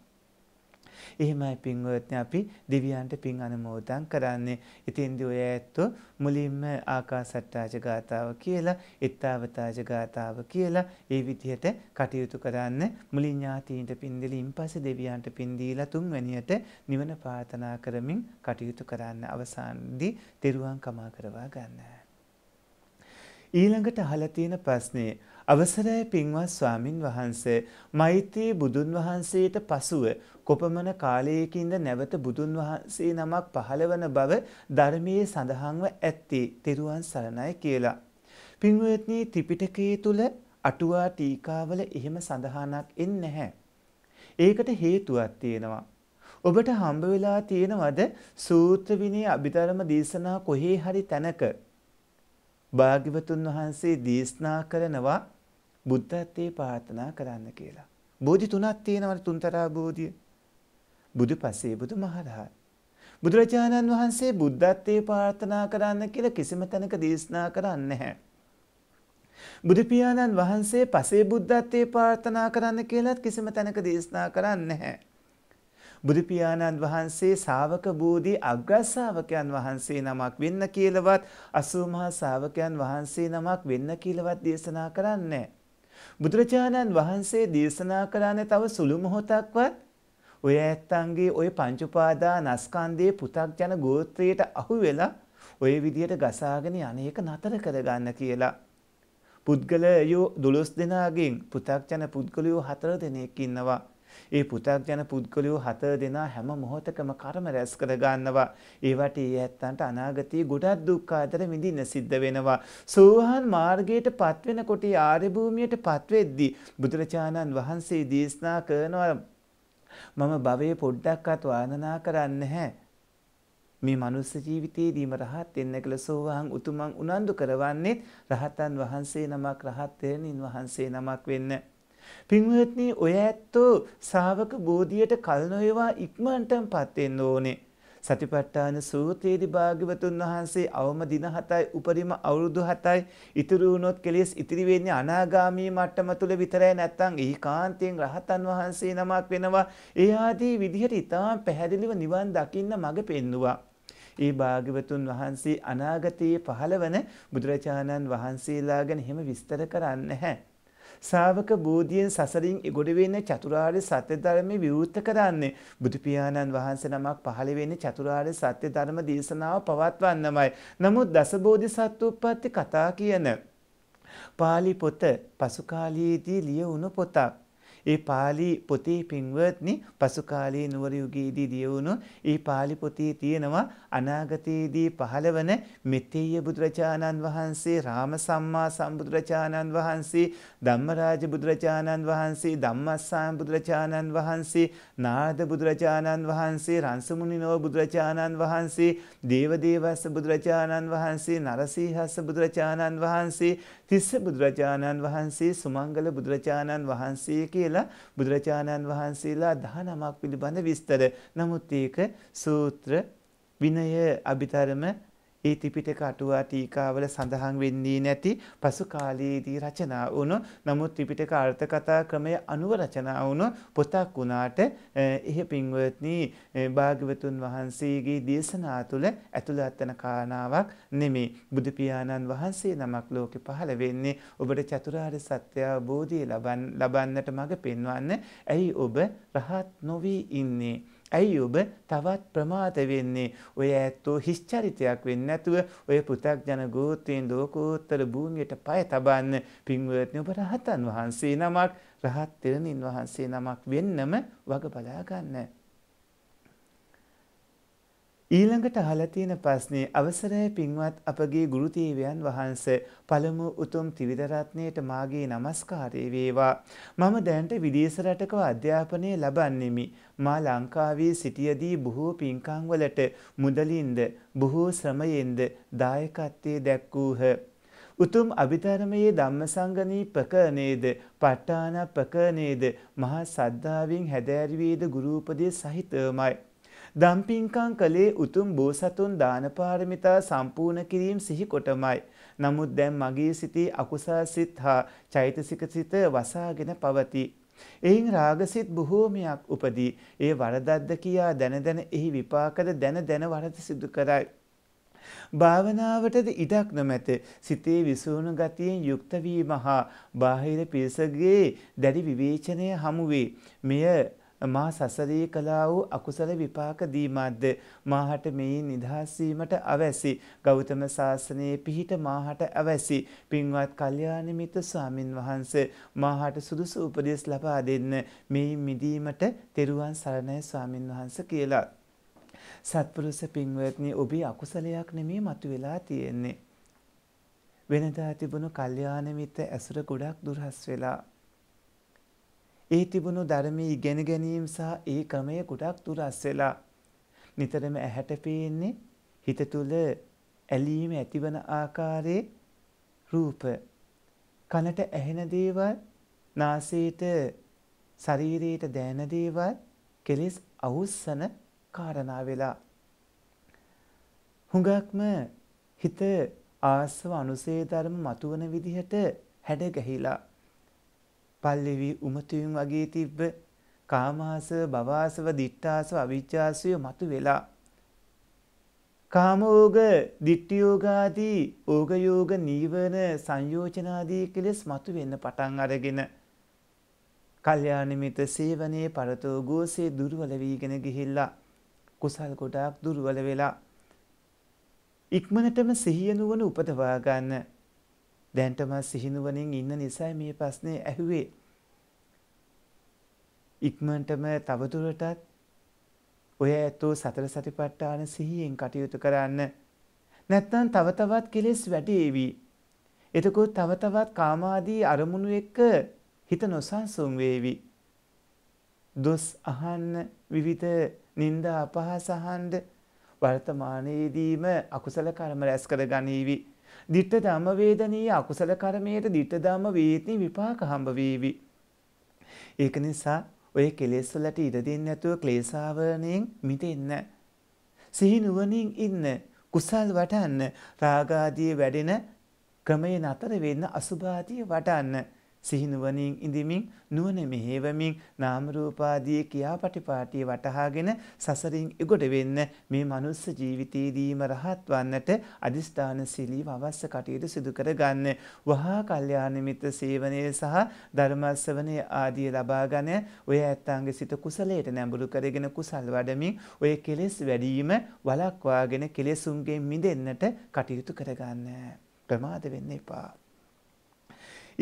එහෙමයි පින්වත්නි අපි දෙවියන්ට පින් අනුමෝදන් කරන්නේ. ඉතින්දි ඔය ඇත්තෝ මුලින්ම ආකාසට්ටාජ ගාතාව කියලා, ittavataja ගාතාව කියලා ඒ විදිහට කටයුතු කරන්න මුලින් ඥාතීන්ට පින් දෙලින් පස්සේ දෙවියන්ට පින් දීලා තුන්වැනියට නිවන ප්‍රාර්ථනා කරමින් කටයුතු කරන්න අවසානයේදී තෙරුවන් කමා කරවා ගන්න. ඊළඟට අහලා තියෙන ප්‍රශ්නේ අවසරයි පින්වත් ස්වාමින් වහන්සේ මෛත්‍රී බුදුන් වහන්සේට පසුව කොපමණ කාලයකින්ද නැවත බුදුන් වහන්සේ නමක් පහළවන බව ධර්මයේ සඳහන්ව ඇත්තේ තෙරුවන් සරණයි කියලා. පින්වත්නි ත්‍රිපිටකයේ තුල අටුවා ටීකාවල එහෙම සඳහනක් එන්නේ නැහැ. ඒකට හේතුවක් තියෙනවා. ඔබට හම්බ වෙලා තියෙනවද සූත්‍ර විනය අභිධර්ම දේශනා කොහේ හරි තැනක භාග්‍යවතුන් වහන්සේ දේශනා කරනවා බුද්ධත්වයේ ප්‍රාර්ථනා කරන්න කියලා. බෝධි තුනක් තියෙනවනේ තුන්තරා බෝධිය. බුදු පසේ බුදු මහරහත්. බුදුරජාණන් වහන්සේ බුද්ධත්වයේ ප්‍රාර්ථනා කරන්න කියලා කිසිම තැනක දේශනා කරන්නේ නැහැ. බුදු පියාණන් වහන්සේ පසේ බුද්ධත්වයේ ප්‍රාර්ථනා කරන්න කියලාත් කිසිම තැනක දේශනා කරන්නේ නැහැ. බුදු පියාණන් වහන්සේ ශාවක බෝධි අග්‍රශාවකයන් වහන්සේ නමක් වෙන්න කියලාවත් අසූ මහා ශාවකයන් වහන්සේ නමක් වෙන්න කියලාවත් දේශනා කරන්නේ නැහැ. බුදුරජාණන් වහන්සේ දේශනා කරානේ තව සුළු මොහොතක්වත් ඔය ඇත්තන්ගේ ඔය පංච උපාදානස්කන්ධයේ පු탁ජන ගෝත්‍රයට අහු වෙලා ඔය විදියට ගසාගෙන අනේක නතර කරගන්න කියලා. පුද්ගලයෝ 12 දෙනාගෙන් පු탁ජන පුද්ගලයෝ 4 දෙනෙක් ඉන්නවා. ඒ පුතග්ජන පුද්ගලයෝ හත දෙනා හැම මොහොතකම කර්ම රැස් කර ගන්නවා. ඒවට ඒ ඇත්තන්ට අනාගතයේ ගොඩක් දුක් ආතර විඳින්න සිද්ධ වෙනවා. සෝහන් මාර්ගයට පත්වෙනකොට ආර්ය භූමියට පත්වෙද්දී බුදුරජාණන් වහන්සේ දේශනා කරනවා මම භවයේ පොඩ්ඩක්වත් වර්ණනා කරන්නේ නැහැ. මේ මනුස්ස ජීවිතයේදීම රහත් වෙන්න කියලා සෝවාන් උතුමන් උනන්දු කරවන්නේ රහතන් වහන්සේ නමක් රහත් වෙනින් වහන්සේ නමක් වෙන්න. පින්වත්නි ඔය ඇත්තෝ ශ්‍රාවක බෝධියට කල් නොයවා ඉක්මනටමපත් වෙන්න ඕනේ. සතිපට්ඨාන සූත්‍රයේදී භාග්‍යවතුන් වහන්සේ අවම දින 7යි උපරිම අවුරුදු 7යි ඉතුරු වුණොත් කෙලෙස් ඉතිරි වෙන්නේ අනාගාමී මට්ටම තුල විතරයි නැත්නම් ඒකාන්තයෙන් රහතන් වහන්සේ නමක් වෙනවා. ඒ ආදී විදිහට ඉතාම පැහැදිලිව නිවන් දකින්න මඟ පෙන්නවා. ඒ භාග්‍යවතුන් වහන්සේ අනාගතයේ පහළවන බුදුරජාණන් වහන්සේලා ගැන හිම විස්තර කරන්නේ නැහැ. ශාවක බෝධියෙන් සසරින් ඉගොඩ වෙන චතුරාර්ය සත්‍ය ධර්මයේ විවෘත කරන්නේ. බුදු පියාණන් වහන්සේ නමක් පහළ වෙන්නේ චතුරාර්ය සත්‍ය ධර්ම දේශනාව පවත්වන්නමයි. නමුත් දසබෝධිසත්වෝපපatti කතා කියන පාලි පොත පසු කාලයේදී ලියවුණු පොතක්. ඒ පාලි පොතේ පින්වත්නි පසු කාලයේ නුවර යුගයේදී දියවුණු ඒ පාලි පොතේ තියෙනවා අනාගතයේදී පහළවන මෙතෙය බුදුරජාණන් වහන්සේ රාම සම්මා සම්බුදුරජාණන් වහන්සේ ධම්මරාජ බුදුරජාණන් වහන්සේ ධම්මස්සාම බුදුරජාණන් වහන්සේ නාරද බුදුරජාණන් වහන්සේ රන්සමුනිනෝ බුදුරජාණන් වහන්සේ දේවදේවස්ස බුදුරජාණන් වහන්සේ නරසීහස්ස බුදුරජාණන් වහන්සේ තිස්ස බුදුරජාණන් වහන්සේ සුමංගල බුදුරජාණන් වහන්සේ කියලා කියලා බුදුරජාණන් වහන්සේලා 19ක් පිළිබඳ විස්තර. නමුත් ඒක සූත්‍ර විනය අභිතරම ඒ ත්‍රිපිටක අටුවා ටීකාවල සඳහන් වෙන්නේ නැති පසු කාලයේදී රචනා වුණු නමුත් ත්‍රිපිටක අර්ථ කතා ක්‍රමය අනුව රචනා වුණු පොතක් වුණාට එහි පින්වත්නි භාග්‍යවතුන් වහන්සේගේ දේශනා තුළ ඇතුළත් වෙන කාරණාවක් නෙමේ බුදු පියාණන් වහන්සේ නමක් ලෝකේ පහළ වෙන්නේ ඔබට චතුරාර්ය සත්‍ය අවබෝධය ලබන්නට මඟ පෙන්වන්න ඇයි ඔබ රහත් නොවී ඉන්නේ ඇයි ඔබ තවත් ප්‍රමාත වෙන්නේ? ඔය ඇත්තෝ හිස්චරිතයක් වෙන්නේ නැතුව ඔය පු탁ජන ගෝත්‍රයෙන් ලෝකෝත්තර භූමියට පය තබන්න පින්වත්නි ඔබ රහතන් වහන්සේ නමක් රහත් තෙරණින් වහන්සේ නමක් වෙන්නම වග බලා ගන්න. ඊළඟට අහලා තියෙන ප්‍රශ්නේ අවසරයි පින්වත් අපගේ ගුරු දේවයන් වහන්සේ පළමු උතුම් ත්‍රිවිධ රත්නයට මාගේ নমස්කාරය වේවා මම දැනට විදේශ රටක අධ්‍යාපනය ලබන්නේමි මා ලංකාවේ සිටියදී බොහෝ පින්කම් වලට මුදලින්ද බොහෝ ශ්‍රමයෙන්ද දායකත්වයේ දැක්වූහ උතුම් අභිධර්මයේ ධම්මසංගණී ප්‍රකරණයේද ප ဋ ාණ ප්‍රකරණයේද මහා සද්ධාවෙන් හැදෑරුවේද ගුරු උපදේ සහිතවමයි දම්පින්කං කළේ උතුම් බෝසතුන් දානපාරමිතා සම්පූර්ණ කිරීම සිහි කොටමයි. නමුත් දැන් මගේ සිතේ අකුසල් සිත් හා චෛතසික සිත වසාගෙන පවතී. එයින් රාගසිත් බොහෝමයක් උපදී. ඒ වරදක්ද කියා දැන දැන එහි විපාකද දැන දැන වරද සිදු කරයි. භාවනාවටද ඉඩක් නොමැත සිතේ විසූණු ගතියෙන් යුක්ත වීම හා බාහිර පිරිසගේ දැඩි විවේචනය හමුවේ මෙය මා සසරේ කළා වූ අකුසල විපාක දීමක්ද මාහට මේ නිදහස් වීමට අවැසි ගෞතම සාසනයේ පිහිට මාහට අවැසි පින්වත් කල්යාණ මිත්‍ර ස්වාමින් වහන්සේ මාහට සුදුසු උපදෙස් ලබා දෙන්න මේ මිදීමට තෙරුවන් සරණයි ස්වාමින් වහන්සේ කියලා සත්පුරුෂ පින්වත්නි ඔබේ අකුසලයක් නෙමේ මතුවලා තියෙන්නේ වෙනදා තිබුණු කල්යාණ මිත්‍ර ඇසුර ගොඩක් දුරස් වෙලා ඒ තිබුණු ධර්මී ඉගෙන ගැනීම සහ ඒ ක්‍රමය ගොඩක් දුර අස්සෙලා නිතරම ඇහැට පේන්නේ හිත තුළ ඇලීම ඇතිවන ආකාරයේ රූප කනට ඇහෙන දේවල් නාසයට ශරීරයට දැනෙන දේවල් කෙලෙස් අවුස්සන කාරණා වෙලා හුඟක්ම හිත ආස්ව අනුසේ ධර්ම මතුවන විදිහට හැඩ ගැහිලා පල්ලෙවි උමතුයුම් වගේ තිබ්බ කාමාසව භවාසව දිට්ඨාසව අවිජ්ජාසය මතු වෙලා කාමෝග දිට්ඨියෝගාදී ඕගයෝග නීවරණ සංයෝජනාදී කෙලෙස් මතු වෙන්න පටන් අරගෙන කල්යාණ මිත සේවනයේ පරතෝ ගෝසේ දුර්වල වීගෙන ගිහිල්ලා කුසල් ගොඩාක් දුර්වල වෙලා ඉක්මනටම සිහිය නුවණ උපදවා ගන්න දැන්ට මම සිහිනුවණින් ඉන්න නිසා මේ ප්‍රශ්නේ ඇහුවේ. ඉක්මනටම තවදුරටත් ඔය ඇතෝ සතර සතිපට්ඨාන සිහියෙන් කටයුතු කරන්න. නැත්නම් තව තවත් කෙලෙස් වැඩි එතකොට තව තවත් කාමාදී අරමුණු එක්ක හිත නොසන්සුන් වේවි. දොස් අහන්න විවිධ නිନ୍ଦා අපහාස අහන්න වර්තමානයේදීම අකුසල කර්ම රැස් කර ගනීවි. ditta dhamma වේදනීය අකුසල කර්මයට ditta dhamma වේතී විපාක හම්බ වේවි. ඒක නිසා ඔය කෙලෙස් වලට ඉඩ දෙන්නේ නැතුව ක්ලේශාවරණයෙන් මිදෙන්න. සිහි නුවණින් ඉන්න. කුසල් වඩන්න. රාගාදී වැඩෙන ක්‍රමයේ නතර වෙන්න අසුභාදී වඩන්න. සිහිනුවනින් ඉඳමින් නුවණ මෙහෙවමින් නාම රූපාදී කියාපටිපාටි වටහාගෙන සසරින් එගොඩ වෙන්න මේ මනුස්ස ජීවිතයේදීම රහත් වන්නට අදිස්ථාන සීලීව අවශ්‍ය කටයුතු සිදු කරගන්න. වහා කල්යාණ මිත්‍ර සේවනයේ සහ ධර්මස්සවනයේ ආදී ලබාගෙන ඔය ඇත්තන්ගේ සිත කුසලයට නැඹුරු කරගෙන කුසල් වඩමින් ඔය කෙලෙස් වැඩිම වළක්වාගෙන කෙලෙසුන්ගෙන් මිදෙන්නට කටයුතු කරගන්න. ප්‍රමාද වෙන්න එපා.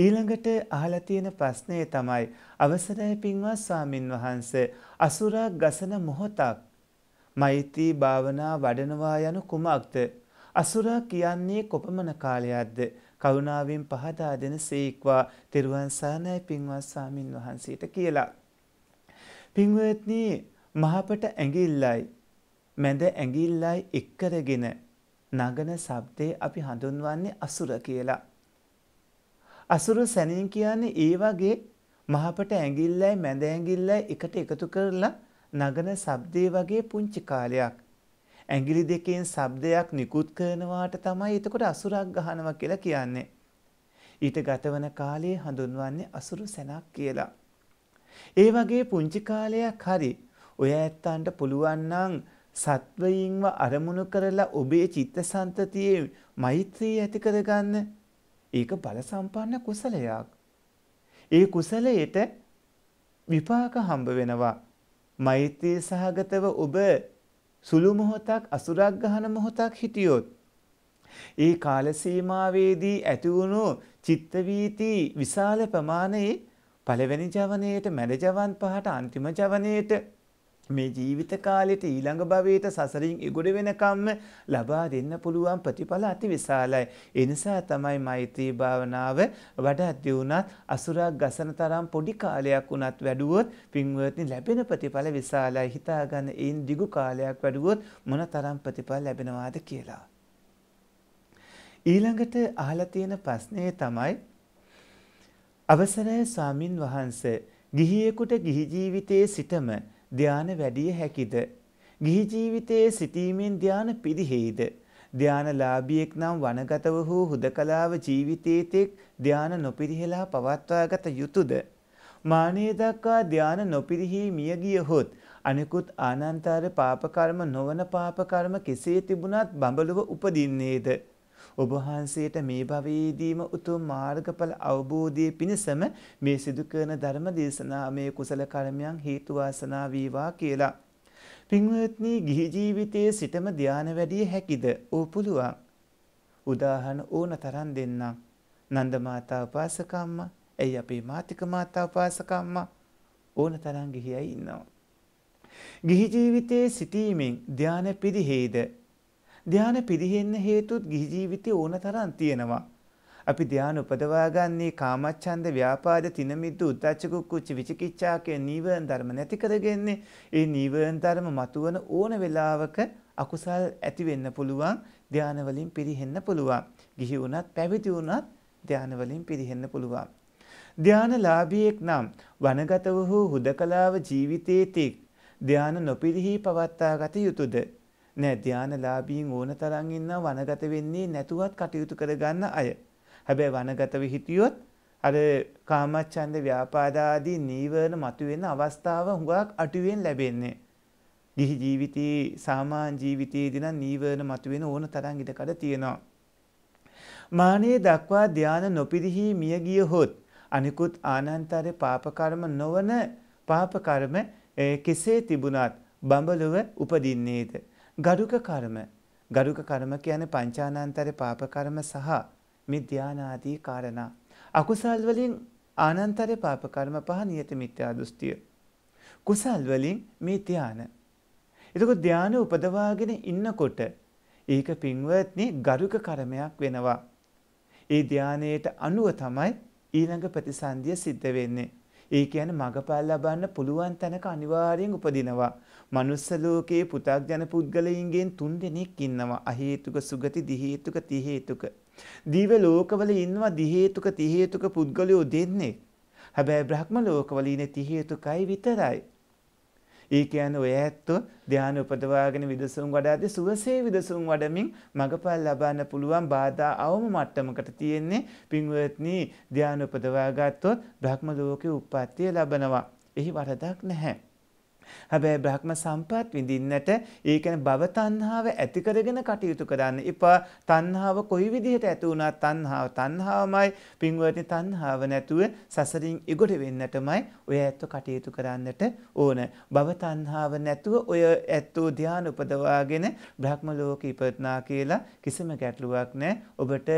ඊළඟට අහලා තියෙන ප්‍රශ්නය තමයි අවසරයි පින්වත් ස්වාමින් වහන්ස අසුරා ගසන මොහොතක් මෛත්‍රී භාවනා වඩනවා යනු කුමක්ද අසුරා කියන්නේ කොපමණ කාලයක්ද කරුණාවෙන් පහදා දෙන සීක්වා තෙරුවන් සරණයි පින්වත් ස්වාමින් වහන්සේට කියලා පින්වත්නි මහපට ඇඟිල්ලයි මැද ඇඟිල්ලයි එක්කරගෙන නගන ශබ්දේ අපි හඳුන්වන්නේ අසුර කියලා අසුර සැනින් කියන්නේ ඒ වගේ මහපට ඇඟිල්ලයි මැද ඇඟිල්ලයි එකට එකතු කරලා නගන ශබ්දේ වගේ පුංචි කාලයක්. ඇඟිලි දෙකෙන් ශබ්දයක් නිකුත් කරනවාට තමයි එතකොට අසුරක් ගහනවා කියලා කියන්නේ. ඊට ගතවන කාලයේ හඳුන්වන්නේ අසුරු සැනක් කියලා. ඒ වගේ පුංචි කාලයක් හරි ඔය ඇත්තන්ට පුළුවන් නම් සත්වයින්ව අරමුණු කරලා ඔබේ චිත්තසංතතියේ මෛත්‍රී ඇති කරගන්න ඒක බල සම්පන්න කුසලයක්. ඒ කුසලයට විපාක හම්බ වෙනවා. මෛත්‍රී සහගතව ඔබ සුළු මොහොතක් අසුරක් ගහන මොහොතක් හිටියොත් ඒ කාල සීමාවේදී ඇති වුණු චිත්ත වීති විශාල ප්‍රමාණයේ පළවෙනි ජවනයේට මැද ජවන් පහට අන්තිම ජවනයේට මේ ජීවිත කාලෙට ඊළඟ භවයට සසරින් ඉගොඩ වෙනකම්ම ලබා දෙන්න පුළුවන් ප්‍රතිඵල අති විශාලයි. ඒ නිසා තමයි මෛත්‍රී භාවනාව වඩාත් දියුණත් අසුරක් ගසන තරම් පොඩි කාලයක් වුණත් වැඩුවොත් පින්වත්නි ලැබෙන ප්‍රතිඵල විශාලයි. හිතාගන්න ඒන් දිගු කාලයක් වැඩුවොත් මොනතරම් ප්‍රතිඵල ලැබෙනවාද කියලා. ඊළඟට අහලා තියෙන ප්‍රශ්නේ තමයි අවසරයි ස්වාමින් වහන්සේ ගිහියෙකුට ගිහි ජීවිතයේ සිටම ධාන වැඩිය හැකිද? ගිහි ජීවිතයේ සිටීමෙන් ධාන පිරිහෙයිද? ධානලාභියෙක් නම් වනගතව වූ හුදකලාව ජීවිතයේ තෙක් ධාන නොපිරිහෙලා පවත්වාගත යුතුයද? මානෙ දක්වා ධාන නොපිරිහි මිය ගියහොත් අනිකුත් ආනන්තර පාප කර්ම නොවන පාප කර්ම කෙසේ තිබුණත් බඹලුව උපදින්නේද? ඔබ වහන්සේට මේ භවයේදීම උතුම් මාර්ගඵල අවබෝධයේ පිණසම මේ සිදු කරන ධර්ම දේශනාමය කුසල කර්මයන් හේතු වාසනා වේවා කියලා. පින්වත්නි ගිහි ජීවිතයේ සිටම ධානය වැඩි හැකිද? ඕ පුළුවන්. උදාහරණ ඕන තරම් දෙන්නම්. නන්ද මාතා උපාසකම්ම, එයි අපේ මාතික මාතා උපාසකම්ම ඕන තරම් ගිහියයි ඉන්නවා. ගිහි ජීවිතයේ සිටීමෙන් ධානය පිරිහෙයිද? ධානය පිරිහෙන්න හේතුත් ගිහි ජීවිතේ ඕන තරම් තියෙනවා. අපි ධානය උපදවාගන්නේ කාමච්ඡන්ද ව්‍යාපාද තිනමිද්ද උද්ධච්ච කුච්ච විචිකිච්ඡා කියන නීවරණ ධර්ම නැති කරගෙන්නේ. ඒ නීවරණ ධර්ම මතුවන ඕන වෙලාවක අකුසල් ඇති වෙන්න පුළුවන්, ධාන වලින් පිරිහෙන්න පුළුවන්. ගිහි වුණත් පැවිදි වුණත් ධාන වලින් පිරිහෙන්න පුළුවන්. ධානලාභියෙක් නම් වනගතව හෝ හුදකලාව ජීවිතයේ තෙක් ධාන නොපිරිහි පවත්වා ගත යුතුයද? නෑ ධානලාභීන් ඕන තරම් ඉන්නා වනගත වෙන්නේ නැතුවත් කටයුතු කරගන්න අය. හැබැයි වනගතව හිටියොත් අර කාමච්ඡන්ද ව්‍යාපාදාදී නීවරණ මතුවෙන අවස්ථාව හුඟක් අටුවෙන් ලැබෙන්නේ. ගිහි ජීවිතයේ සාමාන්‍ය ජීවිතයේදී නම් නීවරණ මතුවෙන ඕන තරම් ඉඩකඩ තියෙනවා. මානයේ දක්වා ධාන නොපිරිහි මිය ගිය හොත් අනිකුත් ආනන්තර පාප කර්ම නොවන පාප කර්ම කෙසේ තිබුණත් බඹලොව උපදින්නේද ගරුක කර්ම ගරුක කර්ම කියන්නේ පංචානන්තර පාප කර්ම සහ මිද්‍යානාදී කාරණා. අකුසල් වලින් ආනන්තර පාප කර්ම පහ නියත මිත්‍යා දෘෂ්ටිය. කුසල් වලින් මේ ධාන. එතකොට ධාන උපදවාගෙන ඉන්නකොට ඒක පින්වත්නි ගරුක කර්මයක් වෙනවා. ඒ ධානයට අනුව තමයි ඊළඟ ප්‍රතිසන්දිය සිද්ධ වෙන්නේ. ඒ කියන්නේ මගපල් ලබන්න පුළුවන් තැනක අනිවාර්යෙන් උපදිනවා. මනුස්ස ලෝකයේ පු탁ජන පුද්ගලයින්ගෙන් තුන් දෙනෙක් ඉන්නවා. අහේතුක සුගති දිහේතුක තිහේතුක. දිව ලෝකවල ඉන්නවා දිහේතුක තිහේතුක පුද්ගලයෝ දෙන්නේ. හැබැයි බ්‍රහ්ම ලෝකවල ඉන්නේ තිහේතුකයි විතරයි. ඒ කියන්නේ ඔය ඇත්තෝ ධානය උපදවාගෙන විදසුන් වඩාදී සුවසේ විදසුන් වඩමින් මගපල් ලබන්න පුළුවන් බාධා අවම මට්ටමකට තියෙන්නේ පින්වත්නි ධානය උපදවා ගත්තොත් බ්‍රහ්ම ලෝකේ උප්පත්තිය ලබනවා. එහි වරදක් නැහැ. හැබැයි බ්‍රහ්ම සම්පත් විඳින්නට ඒ කියන්නේ භව තණ්හාව ඇති කරගෙන කටයුතු කරන්න එපා. තණ්හාව කොයි විදිහට ඇති වුණත් තණ්හාව තණ්හාවමයි. පින්වත්නි තණ්හාව නැතුව සසරින් ඉගොඩ වෙන්නටමයි ඔය ඇත්ත කටයුතු කරන්නට ඕන. භව තණ්හාව නැතුව ඔය ඇත්තෝ ධානය උපදවාගෙන බ්‍රහ්ම ලෝකෙ ඉපදනා කියලා කිසිම ගැටලුවක් නැහැ. ඔබට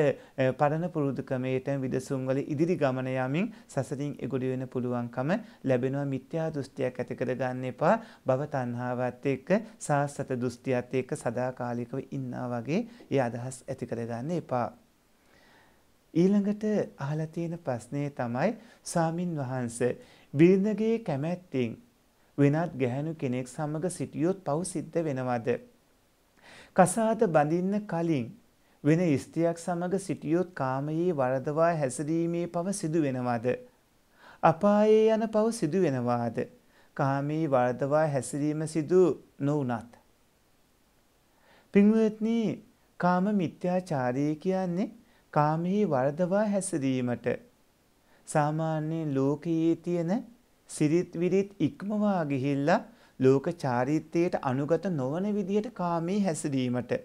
පරණ පුරුදුකමේට විදසුම් වල ඉදිරි ගමන යමින් සසරින් ඉගොඩ වෙන්න පුළුවන්කම ලැබෙනවා. මිත්‍යා දෘෂ්ටියක් ඇති කරගන්න එපා. එපා භව තණ්හාවත් එක්ක සාස්ත්‍ත දෘෂ්ටියත් එක්ක සදාකාලිකව ඉන්නා වගේ ඒ අදහස් ඇති කරගන්න එපා ඊළඟට අහලා තියෙන ප්‍රශ්නේ තමයි ස්වාමින් වහන්සේ බිරිඳගේ කැමැත්තෙන් වෙනත් ගැහැණු කෙනෙක් සමග සිටියොත් පව් සිද්ධ වෙනවද කසාද බඳින්න කලින් වෙන ස්ත්‍රියක් සමග සිටියොත් කාමයේ වරදවා හැසිරීමේ පව සිදු වෙනවද? අපායේ යන පව සිදු වෙනවාද? කාමී වර්ධවා හැසිරීම සිදු නොවනත්. පින්වත්නී කාම මිත්‍යාචාරය කියන්නේ කාමෙහි වර්ධවා හැසිරීමට සාමාන්‍යයෙන් ලෝකයේ තියෙන සිරිත් විරිත් ඉක්මවා ගිහිල්ලා ලෝක චාරිත්‍රයට අනුගත නොවන විදිහට කාමී හැසිරීමට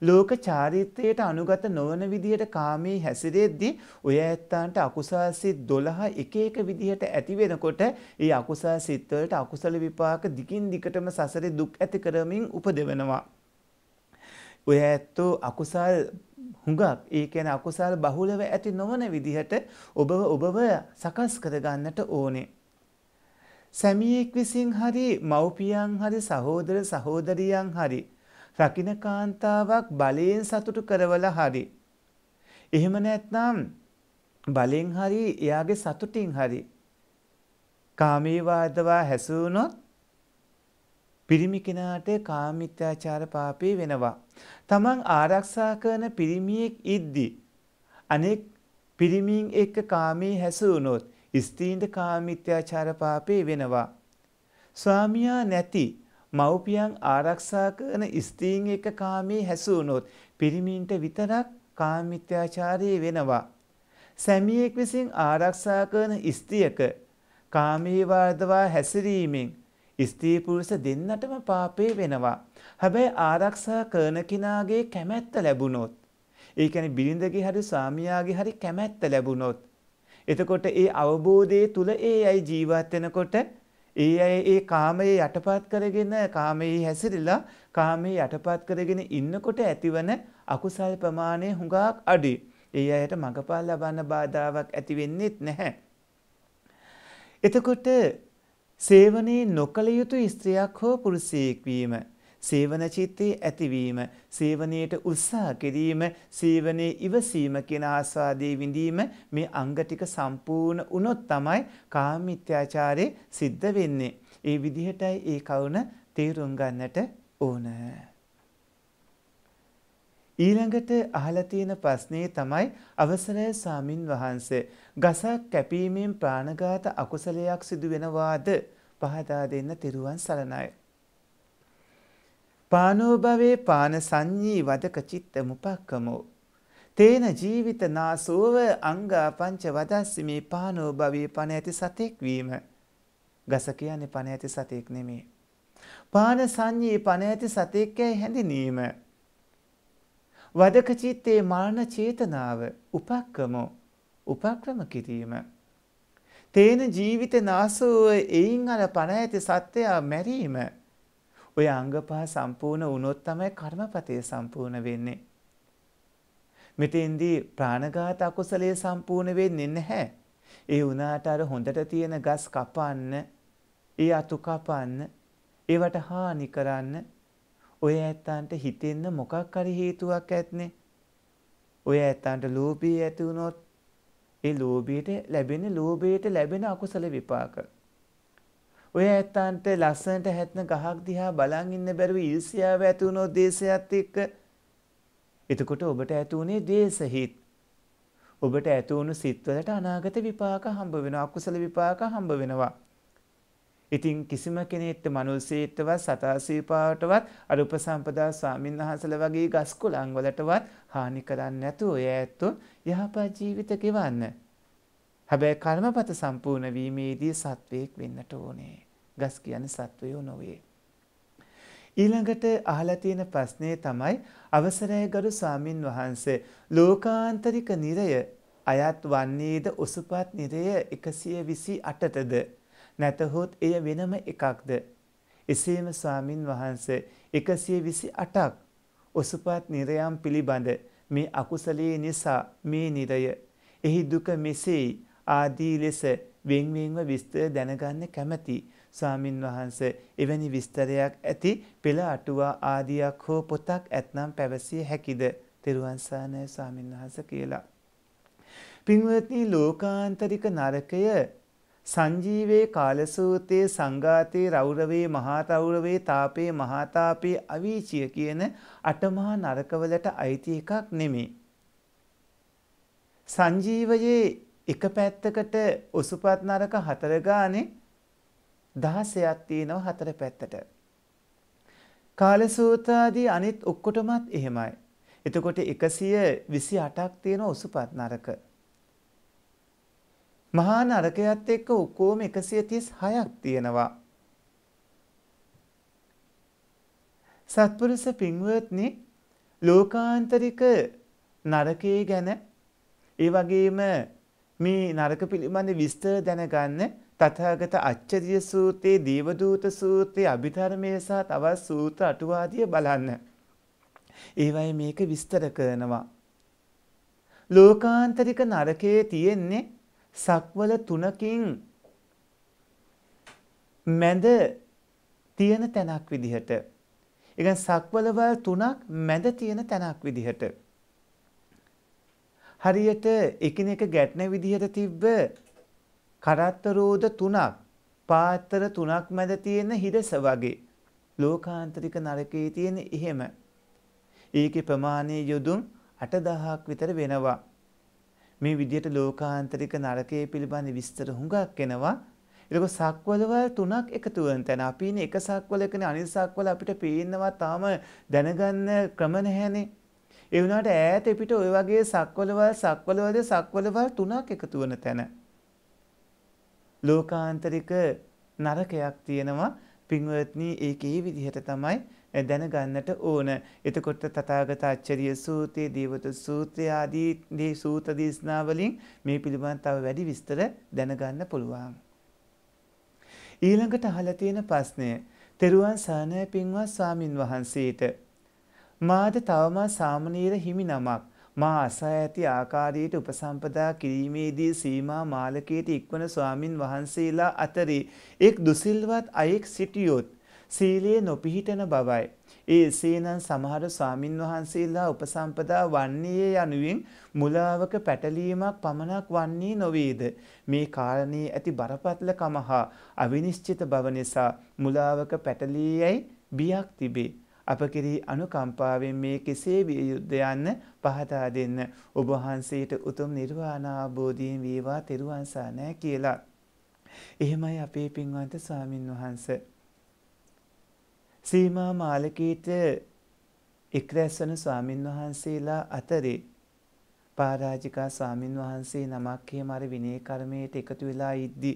ලෝක චාරිත්‍රයට අනුගත නොවන විදිහට කාමී හැසිරෙද්දී ඔය ඇත්තන්ට අකුසල් සිත් 12 එක එක විදිහට ඇති වෙනකොට ඒ අකුසල් සිත් වලට අකුසල විපාක දිගින් දිගටම සසරේ දුක් ඇති කරමින් උපදවනවා. ඔය ඇත්තෝ අකුසල් හුඟක් ඒ කියන්නේ අකුසල් බහුලව ඇති නොවන විදිහට ඔබව ඔබව සකස් කරගන්නට ඕනේ. සැමියෙක් විසින් හරි මව්පියන් හරි සහෝදර සහෝදරියන් හරි රකින්න කාන්තාවක් බලයෙන් සතුටු කරවලා හරි. එහෙම නැත්නම් බලෙන් හරි එයාගේ සතුටින් හරි කාමී වාදවා හැසුනොත් පිරිමි කෙනාට කාමිත්‍යාචාර පාපේ වෙනවා. තමන් ආරක්ෂා කරන පිරිමියෙක් ඉද්දි අනෙක් පිරිමින් එක්ක කාමී හැසුනොත් ස්ත්‍රීන්ට කාමිත්‍යාචාර පාපේ වෙනවා. ස්වාමියා නැති මව්පියන් ආරක්ෂා කරන ස්ත්‍රීන් එක කාමයේ හැසුණොත් පිරිමින්ට විතරක් කාමිත්‍යාචාරයේ වෙනවා. සැමියෙක් විසින් ආරක්ෂා කරන ස්ත්‍රියක කාමයේ වර්ධවා හැසිරීමෙන් ස්ත්‍රී පුරුෂ දෙන්නටම පාපේ වෙනවා. හැබැයි ආරක්ෂා කරන කෙනාගේ කැමැත්ත ලැබුණොත් ඒ කියන්නේ බිරිඳගේ හරි ස්වාමියාගේ හරි කැමැත්ත ලැබුණොත් එතකොට ඒ අවබෝධයේ තුල ඒ අය ජීවත් වෙනකොට ඒ අය ඒ කාමයේ යටපත් කරගෙන කාමයේ හැසිරිලා කාමයේ යටපත් කරගෙන ඉන්නකොට ඇතිවන අකුසල් ප්‍රමාණය හුඟක් අඩුයි. ඒ අයට මඟපල් ලබන්න බාධාවක් ඇති වෙන්නේත් නැහැ. එතකොට සේවනයේ නොකළ යුතු ස්ත්‍රියක් හෝ පුරුෂයෙක් වීම සේවන චිත්තේ ඇතිවීම, සේවනයේට උත්සාහ කිරීම, සේවනයේ ඉවසීම කියන ආස්වාදයේ විඳීම මේ අංග ටික සම්පූර්ණ වුණොත් තමයි කාමීත්‍යාචාරේ සිද්ධ වෙන්නේ. ඒ විදිහටයි ඒ කවුන තේරුම් ගන්නට ඕන. ඊළඟට අහලා තියෙන ප්‍රශ්නේ තමයි අවසරය සාමින් වහන්සේ ගසක් කැපීමෙන් ප්‍රාණඝාත අකුසලයක් සිදු වෙනවාද පහදා දෙන්න තිරුවන් සරණයි පානෝභවේ පාන සංඥී වදක චිත්ත මුපක්කමෝ. තේන ජීවිත නාසෝව අංගා පංච වදස්සිමේ පානෝභවේ පණ ඇති සතෙක් වීම. ගස කියන්නේ පණ ඇති සතෙක් නෙමේ. පාන සංඥී පණ ඇති සතෙක්කැයි හැඳිනීම. වදක චිත්තේ මරණ චේතනාව උපක්කමෝ උපක්‍රම කිරීම. තේන ජීවිත නාසෝව එයින් අර පණ ඇති සත්වයා මැරීම. ඔය අංග පහ සම්පූර්ණ වුණොත් තමයි කර්මපතේ සම්පූර්ණ වෙන්නේ. මෙතෙන්දී ප්‍රාණඝාත අකුසලයේ සම්පූර්ණ වෙන්නේ නැහැ. ඒ වුණාට අර හොඳට තියෙන ගස් කපන්න, ඒ අතු කපන්න, ඒවට හානි කරන්න ඔය ඇත්තන්ට හිතෙන්න මොකක් හරි හේතුවක් ඇත්නේ. ඔය ඇත්තන්ට ලෝභී ඇති වුණොත් ඒ ලෝභයට ලැබෙන ලෝභයට ලැබෙන අකුසල විපාක. ඔය ඇත්තන්ට ලස්සනට හැත්න ගහක් දිහා බලන් ඉන්න බැරුව ඊර්ෂ්‍යාව ඇති වුණෝ දේශයත් එක්ක එතකොට ඔබට ඇති වුණේ දේශහිත ඔබට ඇති වුණු සිත්වලට අනාගත විපාක හම්බ වෙනවා අකුසල විපාක හම්බ වෙනවා ඉතින් කිසිම කෙනෙක්ට මනුස්සයෙක්ටවත් සතාසීපාවටවත් අර උපසම්පදා ස්වාමීන් වහන්සේලා වගේ ගස් කුලන් වලටවත් හානි කරන්නේ නැතුව ඔය ඇත්තෝ යහපත් ජීවිත ගෙවන්න හැබැයි කර්මපත සම්පූර්ණ වීමේදී සත්වයෙක් වෙන්නට ඕනේ. ගස් කියන්නේ සත්වයෝ නොවේ. ඊළඟට අහලා තියෙන ප්‍රශ්නේ තමයි අවසරයගරු ස්වාමින් වහන්සේ ලෝකාන්තරික නිරය අයත් වන්නේද උසපත් නිරය 128ටද නැතහොත් එය වෙනම එකක්ද එසේම ස්වාමින් වහන්සේ 128ක් උසපත් නිරයම් පිළිබඳ මේ අකුසලයේ නිසා මේ නිරය එහි දුක මෙසේයි ආදී ලෙස වෙන්වෙන්ව විස්තර දැනගන්න කැමැති. ස්වාමින් වහන්ස එවැනි විස්තරයක් ඇති පෙළ අටුවා ආදියක් හෝ පොතක් ඇත්නම් පැවසිය හැකිද. තෙරුවන්සානය ස්වාමින් වහස කියලා. පින්වත්නී ලෝකාන්තරික නරකය සංජීවේ කාලසූතයේ සංඝාතයේ රෞරවේ මහාතෞරවේ තාපේ මහාතාපේ අවීචිය කියන අටමහා නරකවලට අයිති එකක් නෙමේ. සංජීවයේ එක පැත්තකට උසුපත් නරක හතර ගානේ 16ක් තියෙනවා හතර පැත්තට. කාලසූත්‍රාදී අනිත් ඔක්කොටමත් එහෙමයි. එතකොට 128ක් තියෙන උසුපත් නරක. මහා නරකයත් එක්ක ඔක්කොම 136ක් තියෙනවා. සත්පුරුෂ පින්වත්නි ලෝකාන්තරික නරකයේ ගැන ඒ වගේම මේ නරක පිළිබඳ විස්තර දැනගන්න තථාගත අච්චරිය සූත්‍රයේ දේවදූත සූත්‍රයේ අභිධර්මයේ සහ තවත් සූත්‍ර අටුවාදිය බලන්න. ඒවයි මේක විස්තර කරනවා. ලෝකාන්තරික නරකයේ තියෙන්නේ සක්වල තුනකින් මැද තියෙන තැනක් විදිහට. ඒ කියන්නේ සක්වලවල් තුනක් මැද තියෙන තැනක් විදිහට. හරියට එකිනෙක ගැටෙන විදිහට තිබ්බ කරත්තරෝද තුනක් පාත්‍ර තුනක් මැද තියෙන හිරස වගේ ලෝකාන්තරික නරකයේ තියෙන එහෙම ඒකේ ප්‍රමාණය යොදුන් 8000ක් විතර වෙනවා මේ විදිහට ලෝකාන්තරික නරකයේ පිළිබඳ විස්තර හුඟක් එනවා එලක සක්වලවල් තුනක් එකතු වෙන තැන අපි ඉන්නේ එක සක්වලකනේ අනිත් සක්වල අපිට පේනවා තාම දැනගන්න ක්‍රම නැහැනේ ඒ වුණාට ඈත පිට ওই වගේ සක්වලවල් සක්වලවද සක්වලවල් තුනක් එකතු වෙන තැන. ලෝකාන්තරික නරකයක් තියෙනවා පින්වත්නි ඒකේ විදිහට තමයි දැනගන්නට ඕන. එතකොට තථාගත අච්චරිය සූතේ, දේවත සූත්‍රය ආදී දී සූත දේශනා වලින් මේ පිළිබඳව තව වැඩි විස්තර දැනගන්න පුළුවන්. ඊළඟට අහලා තියෙන ප්‍රශ්නය. තෙරුවන් සරණයි පින්වත් ස්වාමින් වහන්සේට මාද තවමා සාමනීර හිමි නමක් මා අසා ඇති ආකාරයට උපසම්පදා කිරීමේදී සීමා මාලකයට ඉක්වන ස්වාමින් වහන්සේලා අතරේ එක් දුසිල්වත් අයෙක් සිටියොත් සීලයේ නොපිහිටන බවයි. ඒසේනම් සමහර ස්වාමින් වහන්සේලා උපසම්පදා වන්නේ යනුවෙන් මුලාවක පැටලීමක් පමණක් වන්නේ නොවේද. මේ කාරණයේ ඇති බරපතල කමහා අවිනිශ්චිත බව නිසා මුලාවක පැටලීයයි බියක් තිබේ. අප කෙරෙහි අනුකම්පාවෙන් මේ කෙසේ විය යුද්ධ යන්න පහදා දෙන්න. ඔබ වහන්සේට උතුම් නිර්වාණ අවබෝධයෙන් වේවා තෙරුවන් සානෑ කියලා. එහෙමයි අපේ පින්වන්ත ස්වාමින් වහන්සේ සීමා මාලකීට එක්රැස්වන ස්වාමින් වහන්සේලා අතරේ පාරාජිකා ස්වාමින් වහන්සේ නමක් එහෙම අර විනය කර්මයට එකතු වෙලා ඉද්දි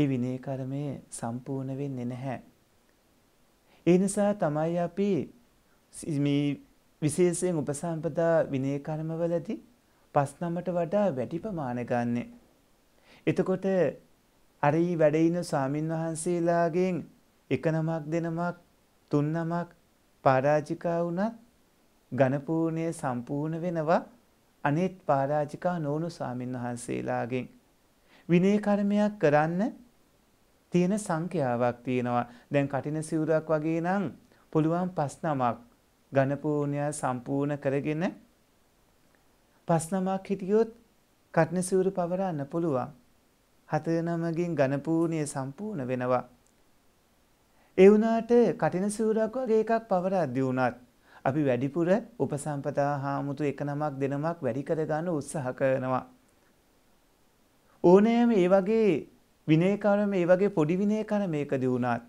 ඒ විනය කර්මය සම්පූර්ණ වෙන්නේ නැහැ. ඒ නිසා තමයි අපි මේ විශේෂයෙන් උපසම්පදා විනය කර්මවලදී පස් නමට වඩා වැඩි ප්‍රමාණ ගන්න. එතකොට අර වැඩ ඉන ස්වාමින් වහන්සේලාගෙන් එක නමක් දෙනමක් තුන් නමක් පරාජිකා වුණත් ඝනපූර්ණය සම්පූර්ණ වෙනවා අනෙත් පරාජිකා නොවුණු ස්වාමින් වහන්සේලාගෙන් විනය කර්මයක් කරන්න තියෙන සංඛ්‍යාවක් තියෙනවා. දැන් කටින සිවුරක් වගේ නම් පුළුවන් පස් නමක් ඝනපූර්ණ්‍ය සම්පූර්ණ කරගෙන පස් නමක් හිටියොත් කටින සිවුර පවරන්න පුළුවන්. හතර නමකින් ඝනපූර්ණ්‍ය සම්පූර්ණ වෙනවා. ඒ වුණාට කටින සිවුරක් වගේ එකක් පවරද්දී වුණත් අපි වැඩිපුර උපසම්පදා හාමුතු එක නමක් දෙනමක් වැඩි කරගන්න උත්සාහ කරනවා. ඕනෑම ඒ වගේ විනයකාරම මේ වගේ පොඩි විනයකාරමේකදී වුණත්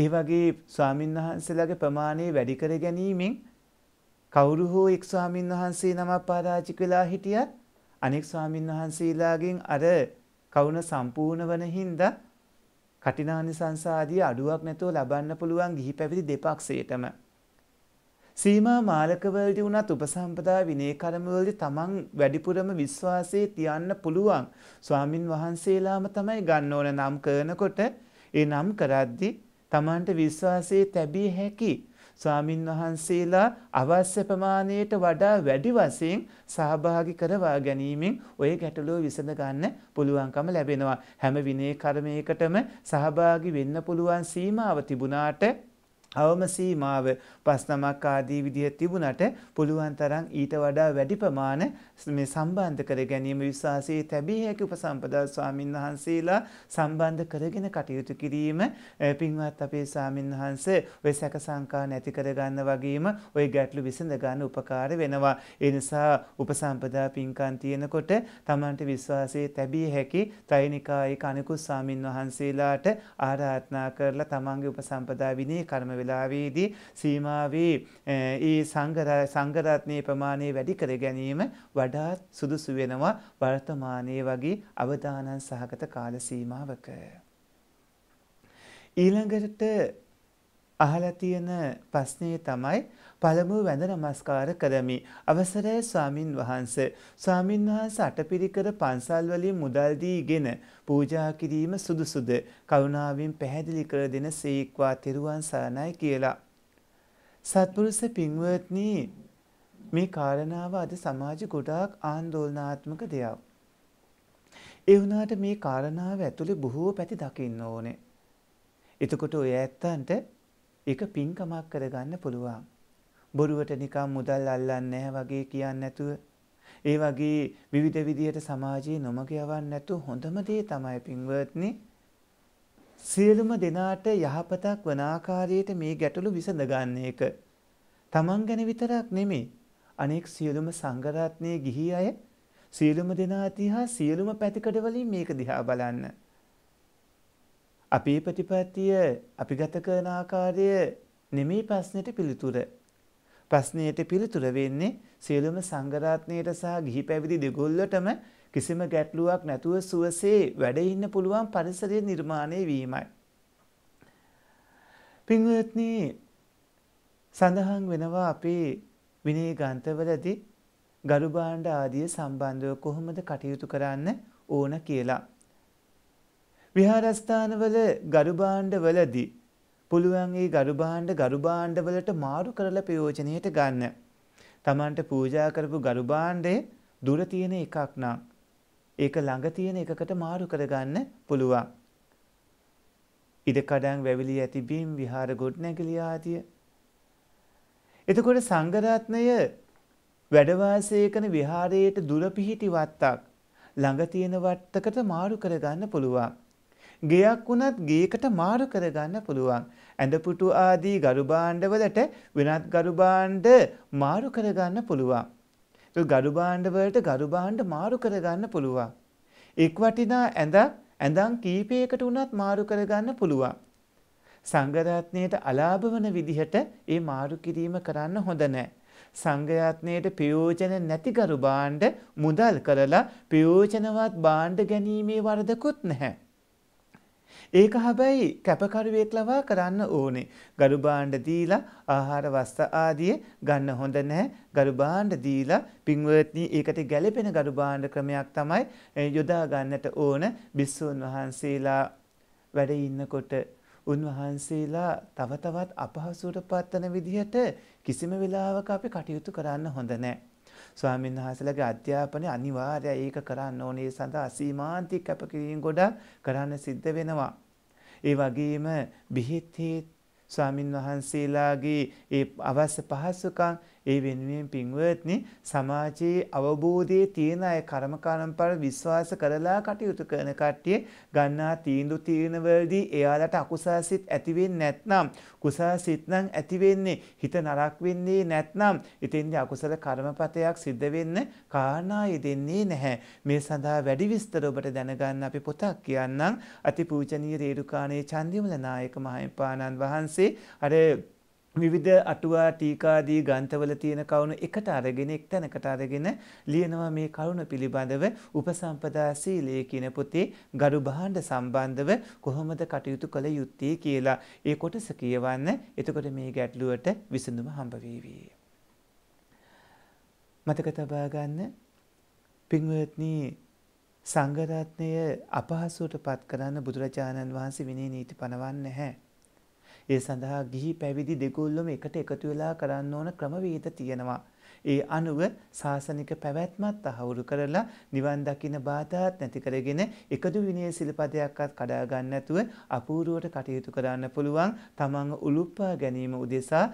ඒ වගේ ස්වාමින්වහන්සේලාගේ ප්‍රමාණය වැඩි කර ගැනීමෙන් කවුරු හෝ එක් ස්වාමින්වහන්සේ නමක් පාරාජික වෙලා හිටියත් අනෙක් ස්වාමින්වහන්සේලාගෙන් අර කවුණ සම්පූර්ණ වන හින්දා කටිනානිසංස ආදී අඩුවක් නැතුව ලබන්න පුළුවන් ගිහි පැවිදි දෙපක්ෂයටම සීමා මාලකවලදී වුණත් උපසම්පදා විනය කර්මවලදී තමන් වැඩිපුරම විශ්වාසයේ තියන්න පුළුවන් ස්වාමින් වහන්සේලාම තමයි ගන්න ඕන නම් කරනකොට ඒ නම් කරද්දී තමන්ට විශ්වාසයේ තැබිය හැකි ස්වාමින් වහන්සේලා අවශ්‍ය ප්‍රමාණයට වඩා වැඩි වශයෙන් සහභාගී කරවා ගැනීමෙන් ওই ගැටලුව විසඳ ගන්න පුළුවන්කම ලැබෙනවා හැම විනය කර්මයකටම සහභාගී වෙන්න පුළුවන් සීමාව තිබුණාට අවම සීමාව පස්නමක් ආදී විදිහ තිබුණට පුළුවන් තරම් ඊට වඩා වැඩි ප්‍රමාණ මේ සම්බන්ධ කර ගැනීම විශ්වාසයේ තැබිය හැකි උපසම්පදා ස්වාමින් වහන්සේලා සම්බන්ධ කරගෙන කටයුතු කිරීම පින්වත් අපේ ස්වාමින් වහන්සේ ඔය සැක සංකා නැති කර ගන්න වගේම ওই ගැටලු විසඳ ගන්න උපකාර වෙනවා. ඒ නිසා උපසම්පදා පින්කම් තියෙනකොට Tamanට විශ්වාසයේ තැබිය හැකි ත්‍රිනිකායේ කණිකුත් ස්වාමින් වහන්සේලාට ආරාධනා කරලා Tamanගේ උපසම්පදා විනය කර්ම වෙලාවේදී සීමාවේ ඒ සංගරත්නය ප්‍රමාණය වැඩි කර ගැනීම වඩාත් සුදුසු වෙනවා වර්තමානයේ වගේ අවදානන් සහගත කාල සීමාවක. ඊළඟට අහලා තියෙන ප්‍රශ්නේ තමයි පළමුව වැඳ නමස්කාර කරමි. අවසරය ස්වාමින් වහන්ස. ස්වාමින් වහන්ස අටපිරිකර පන්සල් වලින් මුදල් දී ඉගෙන පූජා කිරීම සුදුසුද? කරුණාවෙන් පැහැදිලි කර දෙන සීක්වා තෙරුවන් සරණයි කියලා. සත්පුරුෂ පින්වත්නි මේ කාරණාව අද සමාජ ගොඩාක් ආන්දෝලනාත්මක දෙයක්. ඒ වුණාට මේ කාරණාව ඇතුලේ බොහෝ පැති දකින්න ඕනේ. එතකොට ඔය ඇත්තන්ට ඒක පින්කමක් කරගන්න පුළුවන්. බොරුවට නිකම් මුදල් අල්ලන්නේ නැහැ වගේ කියන්නේ නැතුව ඒ වගේ විවිධ විදියට සමාජයේ නොමග යවන්නේ නැතුව හොඳම දේ තමයි පින්වත්නි සියලුම දෙනාට යහපතක් වන ආකාරයට මේ ගැටලු විසඳ ගන්න එක. Taman ගැන විතරක් නෙමෙයි. අනෙක් සියලුම සංඝරත්නයේ ගිහි අය සියලුම දෙනා තිහා සියලුම පැතිකඩ වලින් මේක දිහා බලන්න. අපේ ප්‍රතිපත්තිය අපි ගත කරන ආකාරය නෙමෙයි ප්‍රශ්නෙට පිළිතුර. ප්‍රශ්නයට පිළිතුර වෙන්නේ සියලුම සංඝරත්නයට සහ ගිහි පැවිදි දෙගොල්ලටම කිසිම ගැටලුවක් නැතුව සුවසේ වැඩ ඉන්න පුළුවන් පරිසරය නිර්මාණය වීමයි. පින්වත්නි සඳහන් වෙනවා අපේ විනය ග්‍රන්ථවලදී ගරු භාණ්ඩ ආදිය සම්බන්ධව කොහොමද කටයුතු කරන්න ඕන කියලා. විහාරස්ථානවල ගරු භාණ්ඩවලදී පුළුවන් ඒ ගරු භාණ්ඩ ගරු භාණ්ඩවලට මාරු කරලා ප්‍රයෝජනෙට ගන්න. Tamanට පූජා කරපු ගරු භාණ්ඩේ දුර තියෙන එකක් නම් ඒක ළඟ තියෙන එකකට මාරු කරගන්න පුළුවන්. ඉදකඩන් වැවිලි ඇති බිම් විහාර ගොඩනැගිලි ආදිය. එතකොට සංඝරත්නය වැඩවාසය කරන විහාරයේට දුර පිහිටි වත්තක් ළඟ තියෙන වත්තකට මාරු කරගන්න පුළුවන්. ගෙයක් වුණත් ගේකට මාරු කරගන්න පුළුවන්. ඇඳපුටු ආදී ගරු භාණ්ඩවලට වෙනත් ගරු භාණ්ඩ මාරු කරගන්න පුළුවන්. ඒ ගරු භාණ්ඩවලට ගරු භාණ්ඩ මාරු කරගන්න පුළුවන්. එක් වටිනා ඇඳක් ඇඳන් කීපයකට උනත් මාරු කරගන්න පුළුවන්. සංඝරත්නයට අලාභ වන විදිහට ඒ මාරු කිරීම කරන්න හොඳ නැහැ. සංඝරත්නයට ප්‍රයෝජන නැති ගරු භාණ්ඩ මුදල් කරලා ප්‍රයෝජනවත් භාණ්ඩ ගැනීමේ වරදකුත් නැහැ. ඒක හැබැයි කැපකරුවෙක් ලවා කරන්න ඕනේ. ගරු භාණ්ඩ දීලා ආහාර වස්ත්‍ර ආදිය ගන්න හොඳ නැහැ. ගරු භාණ්ඩ දීලා පින්වත්නි ඒකට ගැළපෙන ගරු භාණ්ඩ ක්‍රමයක් තමයි යොදා ගන්නට ඕන. බිස්සුන් වහන්සේලා වැඩ ඉන්නකොට උන්වහන්සේලා තව තවත් අපහසුවට පත්වන විදිහට කිසිම වෙලාවක අපි කටයුතු කරන්න හොඳ නැහැ. ස්වාමීන් වහන්සේලාගේ අධ්‍යාපනය අනිවාර්යයි ඒක කරන්න ඕනේ සඳහා අසීමාන්තික කැපකිරීම් ගොඩක් කරන්න සිද්ධ වෙනවා. ඒ වගේම බිහිත් හේත් ස්වාමින් වහන්සේලාගේ ඒ අවශ්‍ය පහසුකම් ඒ වෙනුවෙන් පින්වත්නි සමාජයේ අවබෝධයේ තියෙන අය කර්ම කර්මඵල විශ්වාස කරලා කටයුතු කරන කට්ටිය ගන්නා තීන්දුව තීරණ වලදී එයාලට අකුසාසිත ඇති වෙන්නේ නැත්නම් කුසාසිත නම් ඇති වෙන්නේ හිත නරක වෙන්නේ නැත්නම් ඉතින්දී අකුසල කර්මපතයක් සිද්ධ වෙන්න කාරණා යෙදෙන්නේ නැහැ මේ සඳහා වැඩි විස්තර ඔබට දැනගන්න අපි පොතක් කියන්නම් අතිපූජනීය රේරුකාණේ චන්දිමල නායක මහින්පාණන් වහන්සේ අර විවිධ අටුවා ටීකාදී ග්‍රන්ථවල තියෙන කරුණු එකට අරගෙන එක් තැනකට අරගෙන ලියනවා මේ කරුණ පිළිබඳව උපසම්පදා සීලය කියන පොතේ ගරු භාණ්ඩ සම්බන්ධව කොහොමද කටයුතු කළ යුත්තේ කියලා ඒ කොටස කියවන්න එතකොට මේ ගැටලුවට විසඳුම හම්බ වේවි. මතක තබා ගන්න පින්වත්නි සංඝ රත්නය අපහසුවට පත් කරන්න බුදුරජාණන් වහන්සේ විනය නීති පනවන්නේ නැහැ. ඒ සඳහා ගිහි පැවිදි දෙගොල්ලොම එකට එකතු වෙලා කරන්න ඕන ක්‍රමවේද තියෙනවා. ඒ අනුව සාසනික පැවැත්මත් අහවුරු කරලා නිවන් දකින්න බාධාත් නැති කරගෙන එකදු විනය සිල්පදයක්වත් කඩා ගන්න නැතුව අපූර්වට කටයුතු කරන්න පුළුවන් තමන් උලුප්පා ගැනීම උදෙසා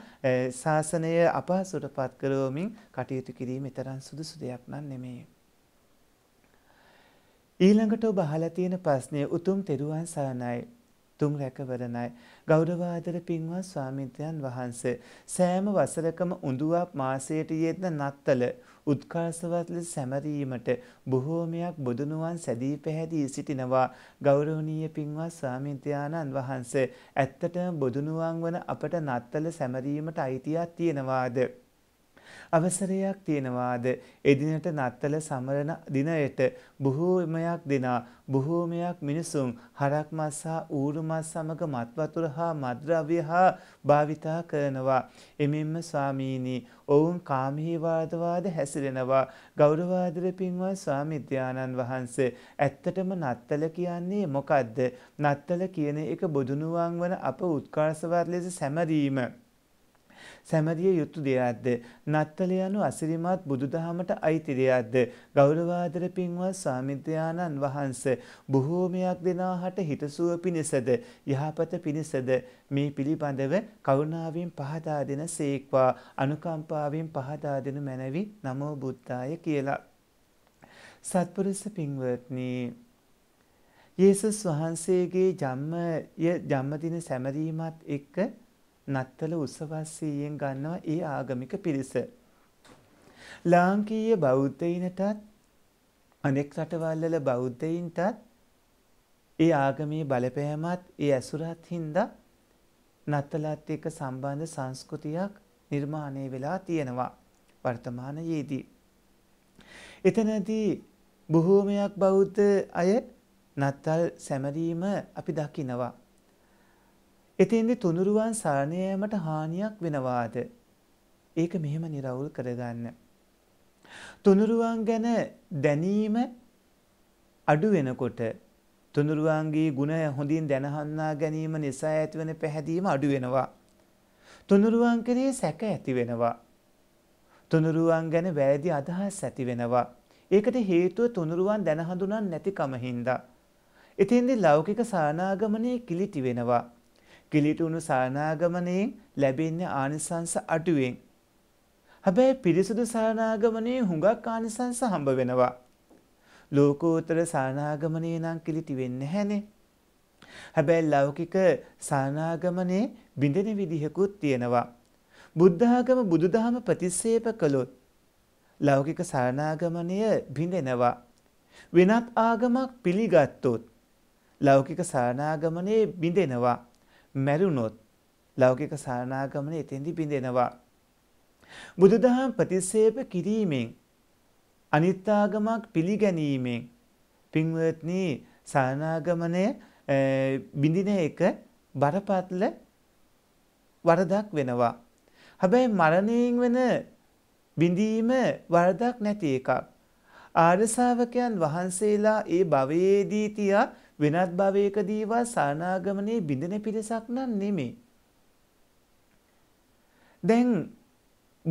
සාසනය අපහසුටපත් කරවමින් කටයුතු කිරීම තරම් සුදුසු දෙයක් නන් නෙමෙයි. ඊළඟට ඔබ අහලා තියෙන ප්‍රශ්නය උතුම් තෙරුවන් සරණයි. තුන් රැකවරණයි. ගෞරවාදර පින්වත් ස්වාමිත්‍රයන් වහන්ස. සෑම වසරකම උඳුවක් මාසයට යෙත්න නත්තල උත්කාසවත් ලෙස සැමරීමට බොහෝමයක් බොදුනුවන් සැදී පැහැදී සිටිනවා ගෞරවනීය පින්වත් ස්වාමිත්‍රයාණන් වහන්ස. ඇත්තටම බොදුනුවන් වන අපට නත්තල සැමරීමට අයිතියක් තියෙනවාද. අවසරයක් තියෙනවාද එදිනට නත්තල සමරන දිනයට බොහෝමයක් දෙනා බොහෝමයක් මිනිසුන් හරක් මස් හා ඌරු මස් සමග මත් වතුර හා මද්‍රව්‍ය හා භාවිතා කරනවා එමෙන්ම ස්වාමීනි ඔවුන් කාමී වාදවාද හැසිරෙනවා ගෞරවාදර පින්වත් ස්වාමිත්‍යානන් වහන්සේ ඇත්තටම නත්තල කියන්නේ මොකද්ද නත්තල කියන එක බොදුනුවන් වන අප උත්කර්ෂවත් ලෙස සැමරීම සැමදිය යුතු දෙයක්ද? නත්තල යනු අසිරිමත් බුදුදහමට අයිති දෙයක්ද? ගෞරවාදර පින්වත් ස්වාමිත්‍රාණන් වහන්සේ බොහෝමයක් දෙනාහට හිතසුව පිණිසද යහපත පිණිසද මේ පිළිබඳව කරුණාවෙන් පහදා දෙන සේක්වා අනුකම්පාවෙන් පහදා දෙනු මැනවි නමෝ බුද්ධාය කියලා. සත්පුරුෂ පින්වත්නි යේසුස් වහන්සේගේ ජම්මය ජම්මදින සැමරීමත් එක්ක නත්තල උසවස්සීයෙන් ගන්නවා ඒ ආගමික පිරිස. ලාංකීය බෞද්ධයිනටත් අනෙක් රටවල්වල බෞද්ධයින්ටත් ඒ ආගමේ බලපෑමත් ඒ ඇසුරත් හින්දා නත්තලත් එක්ක සම්බන්ධ සංස්කෘතියක් නිර්මාණය වෙලා තියෙනවා වර්තමානයේදී. එතනදී බොහෝමයක් බෞද්ධ අය නත්තල් සැමරීම අපි දකිනවා. එතෙන්දි තුනුරුවන් සරණය යෑමට හානියක් වෙනවාද? ඒක මෙහෙම निराවුල් කරගන්න. තුනුරුවන් ගැන දැනීම අඩු වෙනකොට තුනුරුවන්ගේ ಗುಣ හොඳින් දැනහන්නා ගැනීම නිසා ඇතිවන පැහැදීම අඩු වෙනවා. තුනුරුවන් කෙරේ සැක ඇති වෙනවා. තුනුරුවන් ගැන වැරදි අදහස් ඇති වෙනවා. ඒකට හේතුව තුනුරුවන් දැන හඳුනන් නැතිකම හින්දා. එතෙන්දී ලෞකික සානාගමනයේ කිලිටි වෙනවා. කිලිටුණු සරණාගමණයෙන් ලැබෙන ආනිසංස අටුවෙන්. හැබැයි පිරිසුදු සරණාගමණයෙන් හුඟක් ආනිසංස හම්බ වෙනවා. ලෝකෝත්තර සරණාගමණය නම් කිලිටි වෙන්නේ නැහනේ. හැබැයි ලෞකික සරණාගමණේ බිඳෙන විදිහකුත් තියෙනවා. බුද්ධාගම බුදුදහම ප්‍රතිස්සේප කළොත් ලෞකික සරණාගමණය බිඳෙනවා. වෙනත් ආගමක් පිළිගත්තොත් ලෞකික සරණාගමණය බිඳෙනවා. මැරුණොත් ලෞකික සරණාගමන එතෙන්දි බිඳෙනවා. බුදුදහම් ප්‍රතිසේප කිරීමෙන් අනිත්‍යාගමක් පිළිගැනීමෙන් පින්වත්නි සරණාගමනය බිඳින එක බරපතල වරදක් වෙනවා. හැබැයි මරණයෙන් වෙන බිඳීම වරදක් නැති එකක්. ආර්ය ශාවකයන් වහන්සේලා ඒ භවයේදී තියා වෙනත් භවයකදීවා සානාගමනේ බිඳෙන පිරිසක් නම් නෙමේ. දැන්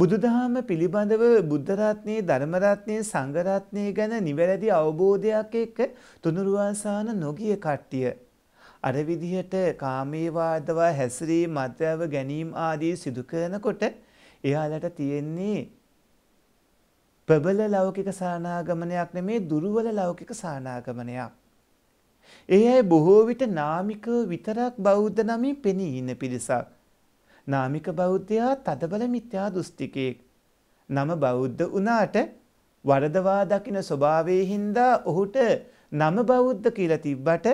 බුදුදහම පිළිබඳව බුද්ධ රත්නයේ ධර්ම රත්නයේ සංඝ රත්නයේ ගැන නිවැරදි අවබෝධයක් එක්ක තුනුරුවාසාන නොගිය කට්ටිය අර විදිහට කාමයේ වාදවා හැසිරීම මත්යව ගැනීම ආදී සිදු කරනකොට එයාලට තියෙන්නේ ප්‍රබල ලෞකික සානාගමනයක් නෙමේ දුර්වල ලෞකික සානාගමනයක්. ඒ අය බොහෝ විට නාමිකව විතරක් බෞද්ධ නමින් පෙනී ඉන්න පිරිසක්. නාමික බෞද්ධයා තදබල මිත්‍යා දෘෂ්ටිකයෙක්. නම බෞද්ධ වුණාට වරදවා දකින ස්වභාවයේ හින්දා ඔහුට නම බෞද්ධ කියලා තිබ්බට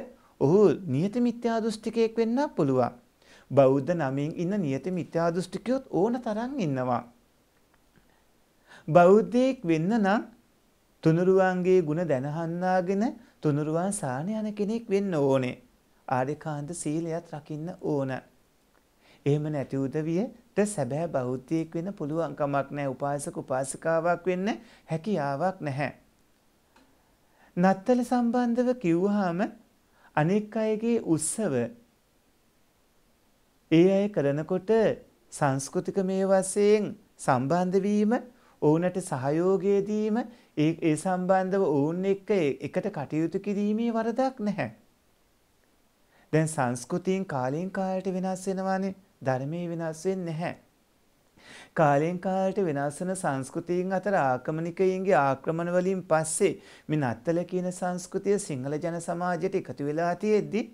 ඔහු නියත මිත්‍යා දෘෂ්ටිකයෙක් වෙන්න පුළුවන්. බෞද්ධ නමින් ඉන්න නියත මිත්‍යා දෘෂ්ටිකයොත් ඕන තරම් ඉන්නවා. බෞද්ධයෙක් වෙන්න නම් තුනුරුවන්ගේ ಗುಣ දැනහන්නාගෙන තුනුරුවන් සාන යන කෙනෙක් වෙන්න ඕනේ. ආර්යකාන්ත සීලයත් රකින්න ඕන. එහෙම නැති උදවියට සැබෑ බෞද්ධයෙක් වෙන්න පුළුවන් කමක් නැහැ. උපාසක උපාසිකාවක් වෙන්න හැකියාවක් නැහැ. නත්තල සම්බන්ධව කිව්වහම අනෙක් අයගේ උත්සව ඒ අය කරනකොට සංස්කෘතික මේ වශයෙන් සම්බන්ධ වීම ඔවුනට සහයෝගය දීම ඒ සම්බන්ධව ඔවුන් එක්ක එකට කටයුතු කිරීමේ වරදක් නැහැ. දැන් සංස්කෘතියෙන් කාලයෙන් කාලයට වෙනස් වෙනවානේ ධර්මයේ වෙනස් වෙන්නේ නැහැ. කාලයෙන් කාලයට වෙනස් වෙන සංස්කෘතීන් අතර ආක්‍රමණිකයින්ගේ ආක්‍රමණ වලින් පස්සේ මේ නත්තල කියන සංස්කෘතිය සිංහල ජන සමාජයට එකතු වෙලා තියෙද්දී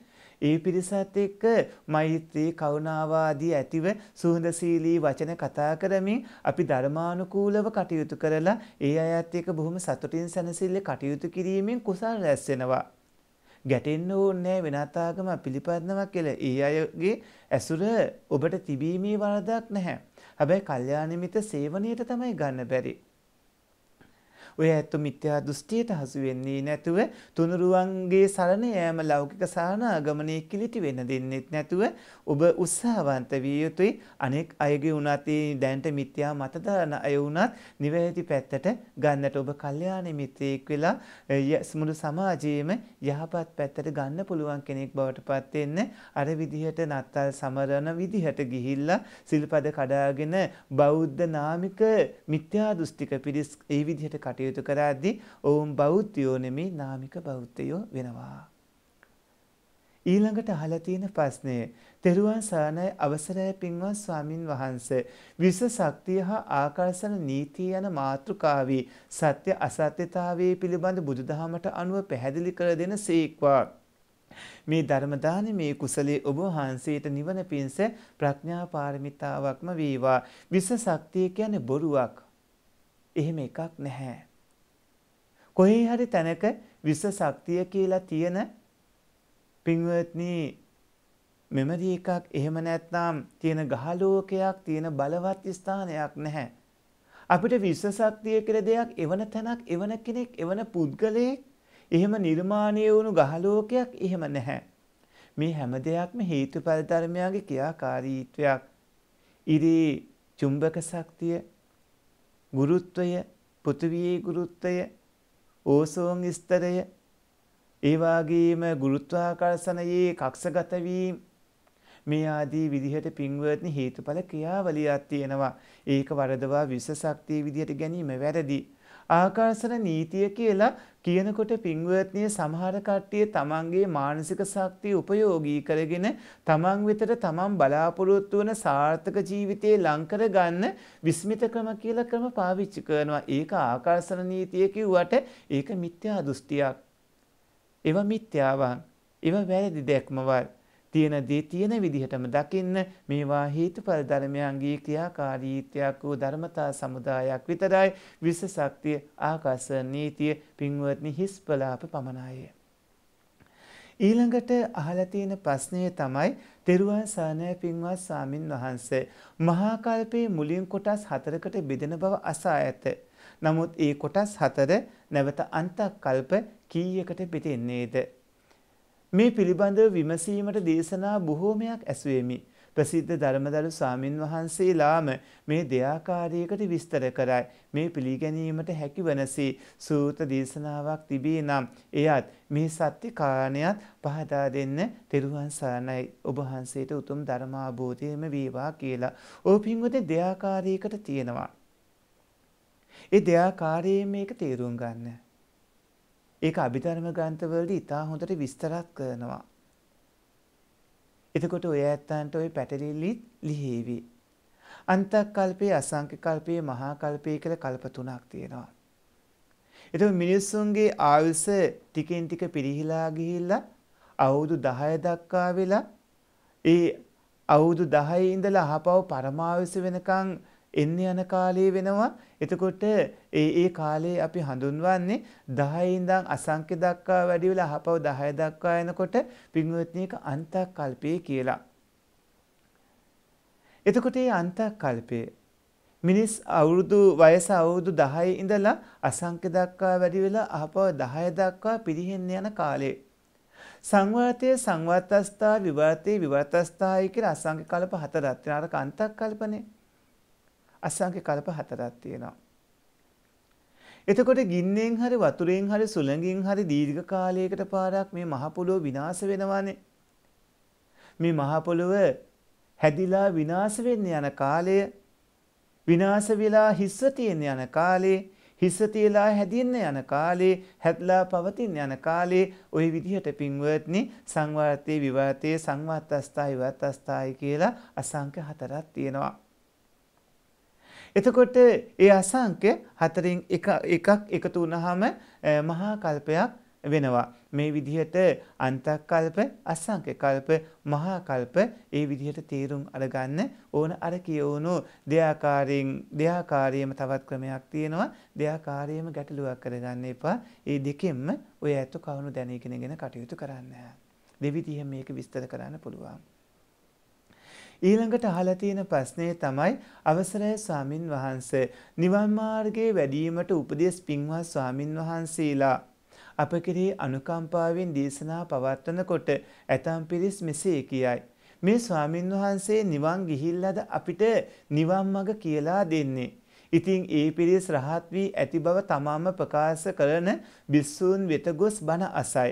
ඒ පිරිසත් එක්ක මෛත්‍රී කරුණාවාදී ඇතිව සුහදශීලී වචන කතා කරමින් අපි ධර්මානුකූලව කටයුතු කරලා ඒ අයත් එක්ක බොහොම සතුටින් සැනසille කටයුතු කිරීමෙන් කුසල් රැස් වෙනවා. ගැටෙන්න ඕනේ වෙනත් ආගම පිළිපදනවා කියලා ඒ අයගේ ඇසුර ඔබට තිබීමේ වරදක් නැහැ. හැබැයි කල්යාණ මිත්‍ර සේවනීයට තමයි ගන්න බැරි. ඔය ඇත්ත මිත්‍යා දෘෂ්ටියට හසු වෙන්නේ නැතුව තුනුරුවන්ගේ සරණ යෑම ලෞකික සාරණාගමනයේ කිලිටි වෙන්න දෙන්නෙත් නැතුව ඔබ උත්සාහවන්ත විය යුතුයි අනෙක් අයගේ උනත් දැන්ට මිත්‍යා මතධාරණ අය වුණත් නිවැරදි පැත්තට ගන්නට ඔබ කල්යාණ මිත්‍රයෙක් වෙලා මුළු සමාජයේම යහපත් පැත්තට ගන්න පුළුවන් කෙනෙක් බවට පත් වෙන්න අර විදිහට නත්තල් සමරන විදිහට ගිහිල්ලා සිල්පද කඩාගෙන බෞද්ධ නාමික මිත්‍යා දෘෂ්ටික පිරිස් ඒ විදිහට කටයුතු කටයුතු කරද්දී ඔවුන් බෞද්ධයෝ නෙමේ නාමික බෞද්ධයෝ වෙනවා. ඊළඟට අහලා තියෙන ප්‍රශ්නය තෙරුවන් සරණයි අවසරයි පින්වත් ස්වාමින් වහන්සේ විස ශක්තිය හා ආකර්ෂණ නීතිය යන මාතෘකාවේ සත්‍ය අසත්‍යතාවයේ පිළිබඳ බුදුදහමට අනුව පැහැදිලි කර දෙන සීක්වා මේ ධර්ම දානමේ කුසලයේ ඔබ වහන්සේට නිවන පිණිස ප්‍රඥා පාරමිතාවක්ම වේවා. විස ශක්තිය කියන්නේ බොරුවක්. එහෙම එකක් නැහැ. කොහේ හරි තැනක විස ශක්තිය කියලා තියෙන පින්වත්නි මෙමරි එකක් එහෙම නැත්නම් තියෙන ගහලෝකයක් තියෙන බලවත් ස්ථානයක් නැහැ. අපිට විස ශක්තිය කියලා දෙයක් එවන තැනක් එවන කෙනෙක් එවන පුද්ගලයෙක් එහෙම නිර්මාණය වුණු ගහලෝකයක් එහෙම නැහැ. මේ හැම දෙයක්ම හේතුඵල ධර්මයාගේ ක්‍රියාකාරීත්වයක්. ඉරේ චුම්බක ශක්තිය, ගුරුත්වය, පෘථිවියේ ගුරුත්වය ඕසෝන් ස්තරය ඒ වගේම ගුරුත්වාකර්ෂණයේ කක්ෂගත වීම මේ ආදී විදිහට පින්වත්නි හේතුඵල ක්‍රියාවලියක් තියෙනවා. ඒක වරදවා විශේෂ ශක්තිය විදිහට ගැනීම වැරදි. ආකර්ෂණ නීතිය කියලා කියනකොට පින්වත්නිය සමහර කට්ටිය තමන්ගේ මානසික ශක්තිය උපයෝගී කරගෙන තමන් වෙතට තමන් බලාපොරොත්තු වන සාර්ථක ජීවිතේ ලංකර ගන්න විස්මිත ක්‍රම කියලා ක්‍රම පාවිච්චි කරනවා. ඒක ආකර්ෂණ නීතිය කිව්වට ඒක මිත්‍යා දෘෂ්ටියක්. ඒව මිත්‍යාවන්. ඒව වැරදි දැක්මවල්. තියෙන දේ තියෙන විදිහටම දකින්න මේවා හේතුඵල ධර්මයන්ගේ ක්‍රියාකාරීත්වයක් වූ ධර්මතා සමුදායක් විතරයි විශ්ව ශක්තිය ආකාශ නීතිය පින්වත්නි හිස්පලාප පමණයි. ඊළඟට අහලා තියෙන ප්‍රශ්නය තමයි තෙරුවන් සරණයි පින්වත් සාමින් වහන්සේ මහා කල්පයේ මුලින් කොටස් හතරකට බෙදෙන බව අසා ඇත. නමුත් ඒ කොටස් හතර නැවත අන්තක් කල්ප කීයකට බෙදෙන්නේද? මේ පිළිබඳව විමසීමට දේශනා බොහෝමයක් ඇසුවෙමි. ප්‍රසිද්ධ ධර්මදරු ස්වාමින් වහන්සේලාම මේ දෙයාකාරයකට විස්තර කරයි. මේ පිළිගැනීමට හැකිවනසේ සූත දේශනාවක් තිබේ නම් එයත් මේ සත්‍ය කාරණයත් පහදා දෙන්න තෙරුවන් සරණයි ඔබ වහන්සේට උතුම් ධර්මාභෝධයම වේවා කියලා. ඕ පින්වත දෙයාකාරයකට තියෙනවා. ඒ දෙයාකාරයේ මේක තේරුම් ගන්න. ඒක අභිධර්ම ග්‍රන්ථවලදී ඉතා හොඳට විස්තරත් කරනවා. එතකොට ඔය ඇත්තන්ට ওই පැටලිලිත් ලිහිවි. අන්තකල්පයේ අසංඛ්‍ය කල්පයේ මහා කල්පයේ කියලා කල්ප තුනක් තියෙනවා. එතකොට මිනිස්සුන්ගේ ආයුෂ ටිකෙන් ටික පිරිහිලා ගිහිල්ලා අවුරුදු 10 දක්වා වෙලා ඒ අවුරුදු 10 ඉඳලා අහපව පරමායුෂ වෙනකන් එන්න යන කාලේ වෙනවා. එතකොට ඒ ඒ කාලේ අපි හඳුන්වන්නේ 10 ඉඳන් අසංඛ්‍ය දක්වා වැඩි වෙලා අහපව 10 දක්වා යනකොට පින්වත්නික අන්තක්කල්පේ කියලා. එතකොට මේ අන්තක්කල්පේ මිනිස් අවුරුදු වයස අවුරුදු 10 ඉඳලා අසංඛ්‍ය දක්වා වැඩි වෙලා අහපව 10 දක්වා පිරිහෙන්න යන කාලේ සංවර්තයේ සංවර්තස්ථා විවර්තයේ විවර්තස්ථායි කියලා අසංඛ්‍ය කල්ප හතරක් තියෙනවා. අර අන්තක්කල්පනේ. අසංඛ්‍ය කල්ප හතරක් තියෙනවා. එතකොට ගින්නෙන් හරි වතුරෙන් හරි සුළඟින් හරි දීර්ඝ කාලයකට පාරක් මේ මහ පොළොව විනාශ වෙනවානේ. මේ මහ පොළොව හැදිලා විනාශ වෙන්න යන කාලය විනාශ වෙලා හිස්ස තියෙන යන කාලේ හිස්ස තියලා හැදින්න යන කාලේ හැදලා පවතින යන කාලේ ওই විදිහට පින්වත්නි සංවාර්තේ විවාතේ සංවාත්තස්ථායි විවාත්තස්ථායි කියලා අසංක හතරක් තියෙනවා එතකොට ඒ අසංඛ්‍ය හතරෙන් එකක් එකතු වුණාම මහා කල්පයක් වෙනවා. මේ විදිහට අන්තක්කල්ප, අසංඛ්‍ය කල්ප, මහා කල්ප ඒ විදිහට තීරුම් අරගන්න ඕන අර කියවුණු දෙයාකාරයෙන් දෙයාකාරියම තවත් ක්‍රමයක් තියෙනවා. දෙයාකාරියම ගැටලුවක් කරගන්න එපා. ඒ දෙකෙන්ම ඔය ඇත්ත කවුරු දැනීගෙනගෙන කටයුතු කරන්න. දෙවිදිහෙන් මේක විස්තර කරන්න පුළුවන්. ඊළඟට අහලා තියෙන ප්‍රශ්නේ තමයි අවසරයි ස්වාමින් වහන්සේ නිවන් මාර්ගයේ වැඩිවීමට උපදෙස් පින්වත් ස්වාමින් වහන්සේලා අප කෙරෙහි අනුකම්පාවෙන් දේශනා පවත්වනකොට ඇතම් පිරිස් මෙසේ කියයි මේ ස්වාමින් වහන්සේ නිවන් ගිහිල්ලාද අපිට නිවන් මඟ කියලා දෙන්නේ ඉතින් ඒ පිරිස් රහත් වී ඇති බව තමාම ප්‍රකාශ කරන බිස්සූන් වෙත ගොස් බණ අසයි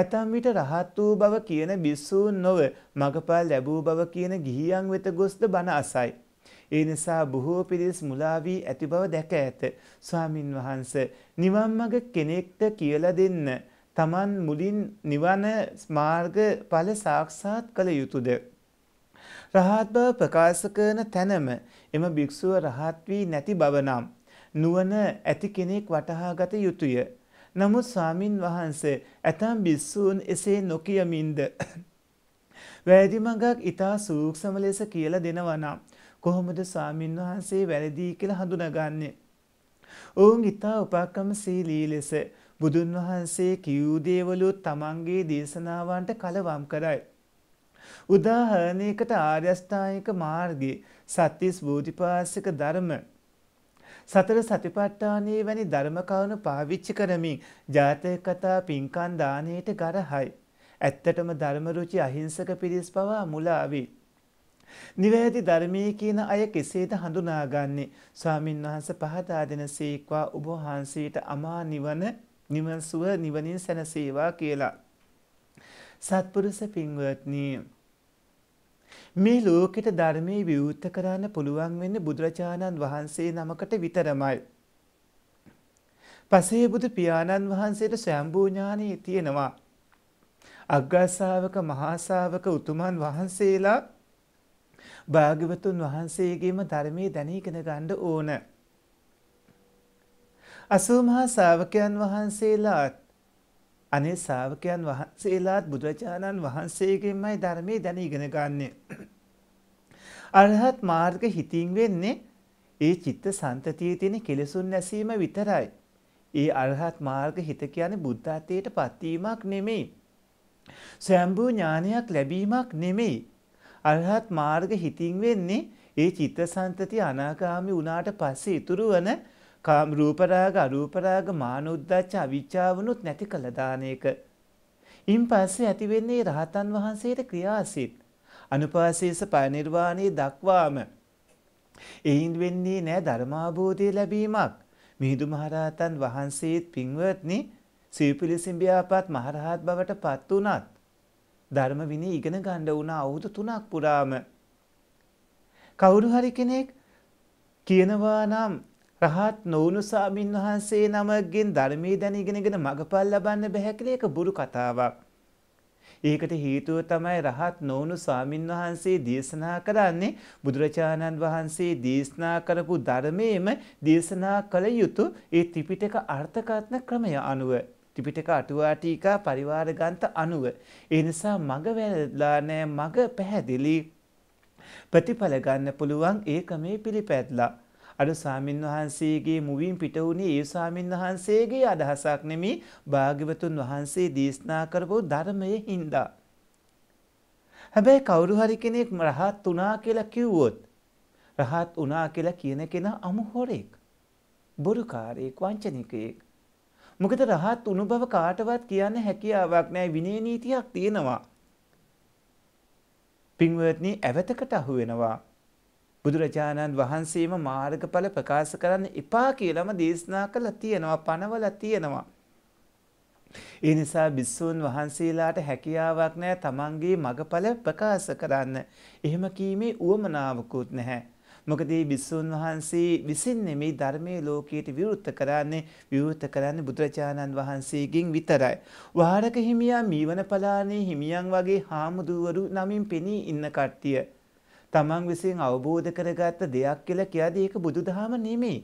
ඇතම් විට රහත් වූ බව කියන බිස්සූන් නොව මගපල් ලැබූ බව කියන ගිහියන් වෙත ගොස්ද බණ අසයි. ඒ නිසා බොහෝ පිරිස් මුලා වී ඇති බව දැක ඇත. ස්වාමින් වහන්ස නිවන් මඟ කෙනෙක්ට කියලා දෙන්න තමන් මුලින් නිවන මාර්ග ඵල සාක්ෂාත් කළ යුතුයද? රහත් බව ප්‍රකාශ කරන තැනම එම භික්ෂුව රහත් වී නැති බව නම් නුවණ ඇති කෙනෙක් වටහා ගත යුතුය. නමුත් ස්වාමින් වහන්සේ ඇතම් බිස්සූන් එසේ නොකියමින්ද. වැරදි මඟක් ඉතා සූක්ෂම ලෙස කියලා දෙනවනම් කොහොමද ස්වාමින් වහන්සේ වැරදී කියලා හඳුනගන්නේ. ඔවුන් ඉතා උපක්‍රම සීලී ලෙස බුදුන් වහන්සේ කිව්දේවලුත් තමන්ගේ දේශනාවන්ට කලවම් කරයි. උදාහරණයකට ආර්යෂ්ඨායික මාර්ගයේ සත්‍යස් බෝධිපාසික ධර්ම සතර සතිපට්ඨානයේ වැනි ධර්ම කරුණු පාවිච්චි කරමින් ජාතක කතා පින්කම් දාණයට ගරහයි. ඇත්තටම ධර්ම රුචි අහිංසක පිරිස් පවා මුලා වේ. නිවැරදි ධර්මයේ කියන අය කෙසේද හඳුනාගන්නේ? ස්වාමින් වහන්සේ පහදා දෙන සීක්වා ඔබ වහන්සේට අමා නිවන නිවන් සුව නිවනින් සැනසේවා කියලා. සත්පුරුෂ පින්වත්නි මේ ලෝකෙට ධර්මයේ විවෘත කරන්න පුළුවන් වෙන්නේ බුදුරජාණන් වහන්සේ නමකට විතරමයි. පසේ බුදු පියාණන් වහන්සේට ස්වයම්භූ ඥානය තියෙනවා. අග්‍රසාවක මහාසාවක උතුමන් වහන්සේලා භාග්‍යවතුන් වහන්සේගේම ධර්මයේ දැනීගෙන ගන්න ඕන. අසූමහා ශාවකයන් වහන්සේලාත් අනේ ශාවකයන් වහන්සේලාත් බුදුරජාණන් වහන්සේගෙන්මයි ධර්මයේ දැන ඉගෙන ගන්නෙ. අරහත් මාර්ග හිතින් වෙන්නේ ඒ චිත්ත සන්තතියේ තියෙන කෙලෙසුන් නැසීම විතරයි. ඒ අරහත් මාර්ග හිත කියන්නේ බුද්ධත්වයට පත්වීමක් නෙමෙයි. සම්බු ඥානයක් ලැබීමක් නෙමෙයි. අරහත් මාර්ග හිතින් වෙන්නේ ඒ චිත්ත සන්තතිය අනාගාමි වුණාට පස්සේ ඉතුරු වන කාම රූප රාග අරූප රාග මාන උද්දච්ච අවිචාවනුත් නැති කළ දාන එක. ඉන් පස්සේ ඇති වෙන්නේ රහතන් වහන්සේට ක්‍රියාසිත. අනුපාසීස පය නිර්වාණය දක්වාම එයින් වෙන්නේ නෑ ධර්මාභෝධය ලැබීමක්. මිහිඳු මහරහතන් වහන්සේත් පින්වත්නි සිව්පිලිසිඹියාපත් මහරහත් බවට පත් වුණත් ධර්ම විනය ඉගෙන ගන්න වුණ අවුරුදු තුනක් පුරාම කවුරු හරි කෙනෙක් කියනවා නම් රහත් නොවුණු ස්වාමීන් වහන්සේ නමගෙන් ධර්මයේ දැන ඉගෙනගෙන මගපල් ලබන්න බැහැ කියලා ඒක බුරු කතාවක්. ඒකට හේතුව තමයි රහත් නොවුණු ස්වාමින් වහන්සේ දේශනා කරන්නේ බුදුරජාණන් වහන්සේ දේශනා කරපු ධර්මයේම දේශනා කළ යුතු ඒ ත්‍රිපිටක අර්ථකථන ක්‍රමය අනුව ත්‍රිපිටක අටුවාටීකා පරිවාර ගන්ත අනුව ඒ නිසා මග වැරදලා නෑ මග පැහැදිලි ප්‍රතිඵල ගන්න පුළුවන් ඒක මේ පිළිපැදලා අර සාමින් වහන්සේගේ මුවින් පිට වුණේ ඒ සාමින් වහන්සේගේ අදහසක් නෙමේ භාග්‍යවතුන් වහන්සේ දේශනා කරපු ධර්මයේ හින්දා. හැබැයි කවුරු හරි කෙනෙක් රහත් වුණා කියලා කිව්වොත් රහත් වුණා කියලා කියන කෙනා අමුහොරෙක්. බොරුකාරයෙක් වංචනිකයෙක්. මොකද රහත් උණු බව කාටවත් කියන්න හැකියාවක් නෑ විනේ නීතියක් තියෙනවා. පින්වත්නි ඇවතකට අහු වෙනවා. බුදුරජාණන් වහන්සේම මාර්ගඵල ප්‍රකාශ කරන්න එපා කියලාම දේශනා කළා තියෙනවා පනවලා තියෙනවා. ඒ නිසා බිස්සූන් වහන්සේලාට හැකියාවක් නැහැ තමන්ගේ මගඵල ප්‍රකාශ කරන්න. එහෙම කීමේ උවමනාවකුත් නැහැ. මොකද මේ බිස්සූන් වහන්සේ විසින් මේ ධර්මයේ ලෝකයට විවෘත කරන්නේ විවෘත කරන්නේ බුදුරජාණන් වහන්සේගෙන් විතරයි. වාරක හිමියා මීවන පලානේ හිමියන් වගේ හාමුදුරුවරු නමින් පෙනී ඉන්න කට්ටිය. තමන් විසින් අවබෝධ කරගත්ත දෙයක් කියලා කියද්දී ඒක බුදුදහම නෙමෙයි.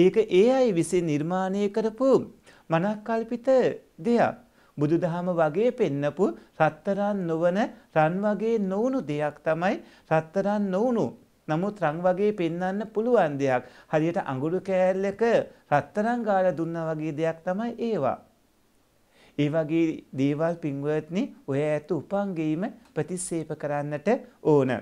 ඒක ඒ අය විසින් නිර්මාණය කරපු මනක්කල්පිත දෙයක්. බුදුදහම වගේ පෙන්නපු රත්තරන් නොවන රන් වගේ නොවුණු දෙයක් තමයි රත්තරන් නොවුණු. නමුත් රන් වගේ පෙන්වන්න පුළුවන් දෙයක්. හරියට අඟුරු කෑල්ලක රත්තරන් ගාලා දුන්නා වගේ දෙයක් තමයි ඒවා. ඒ වගේ දේවල් පින්වත්නි ඔය ඇතු උපංගෙයිම ප්‍රතික්ෂේප කරන්නට ඕන.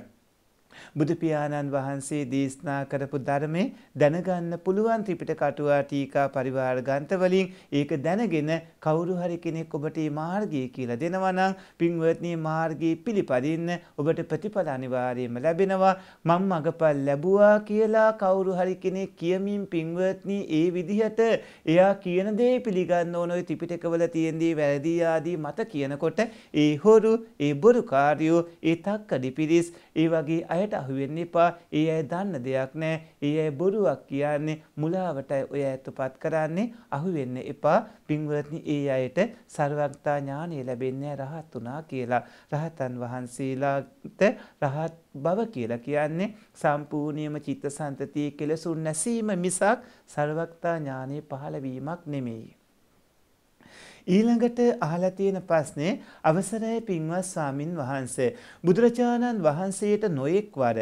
බුදු පියාණන් වහන්සේ දේශනා කරපු ධර්මයේ දැනගන්න පුළුවන් ත්‍රිපිටක අටුවා ටීකා පරිවාර ග්‍රන්ථ වලින් ඒක දැනගෙන කවුරු හරි කෙනෙක් ඔබට මේ මාර්ගය කියලා දෙනවා නම් පින්වත්නි මාර්ගයේ පිළිපදින්න ඔබට ප්‍රතිඵල අනිවාර්යයෙන්ම ලැබෙනවා මම මගපල් ලැබුවා කියලා කවුරු හරි කෙනෙක් කියමින් පින්වත්නි ඒ විදිහට එයා කියන දේ පිළිගන්න ඕන ওই ත්‍රිපිටකවල තියෙන දේ වැරදි ආදී මත කියනකොට ඒ හොරු ඒ බොරු කාර්යෝ ඒ තක්කඩි පිරිස් ඒ වගේ අයට අහුවෙන්න එපා. ඒ අය දන්න දෙයක් නෑ. ඒ අය බොරුවක් කියන්නේ මුලාවටයි ඔය ඇතුපත් කරන්නේ. අහුවෙන්න එපා. පින්වත්නි ඒ අයට ਸਰවඥතා ඥානය ලැබෙන්නේ රහත් උනා කියලා. රහතන් වහන්සේලාට රහත් බව කියලා කියන්නේ සම්පූර්ණියම චිත්තසංතතිය කෙලසුන් නැසීම මිසක් ਸਰවඥතා ඥානෙ පහළ වීමක් නෙමෙයි. ඊළඟට අහලා තියෙන ප්‍රශ්නේ අවසරයි පින්වත් ස්වාමින් වහන්සේ බුදුරජාණන් වහන්සේට නොයෙක් වර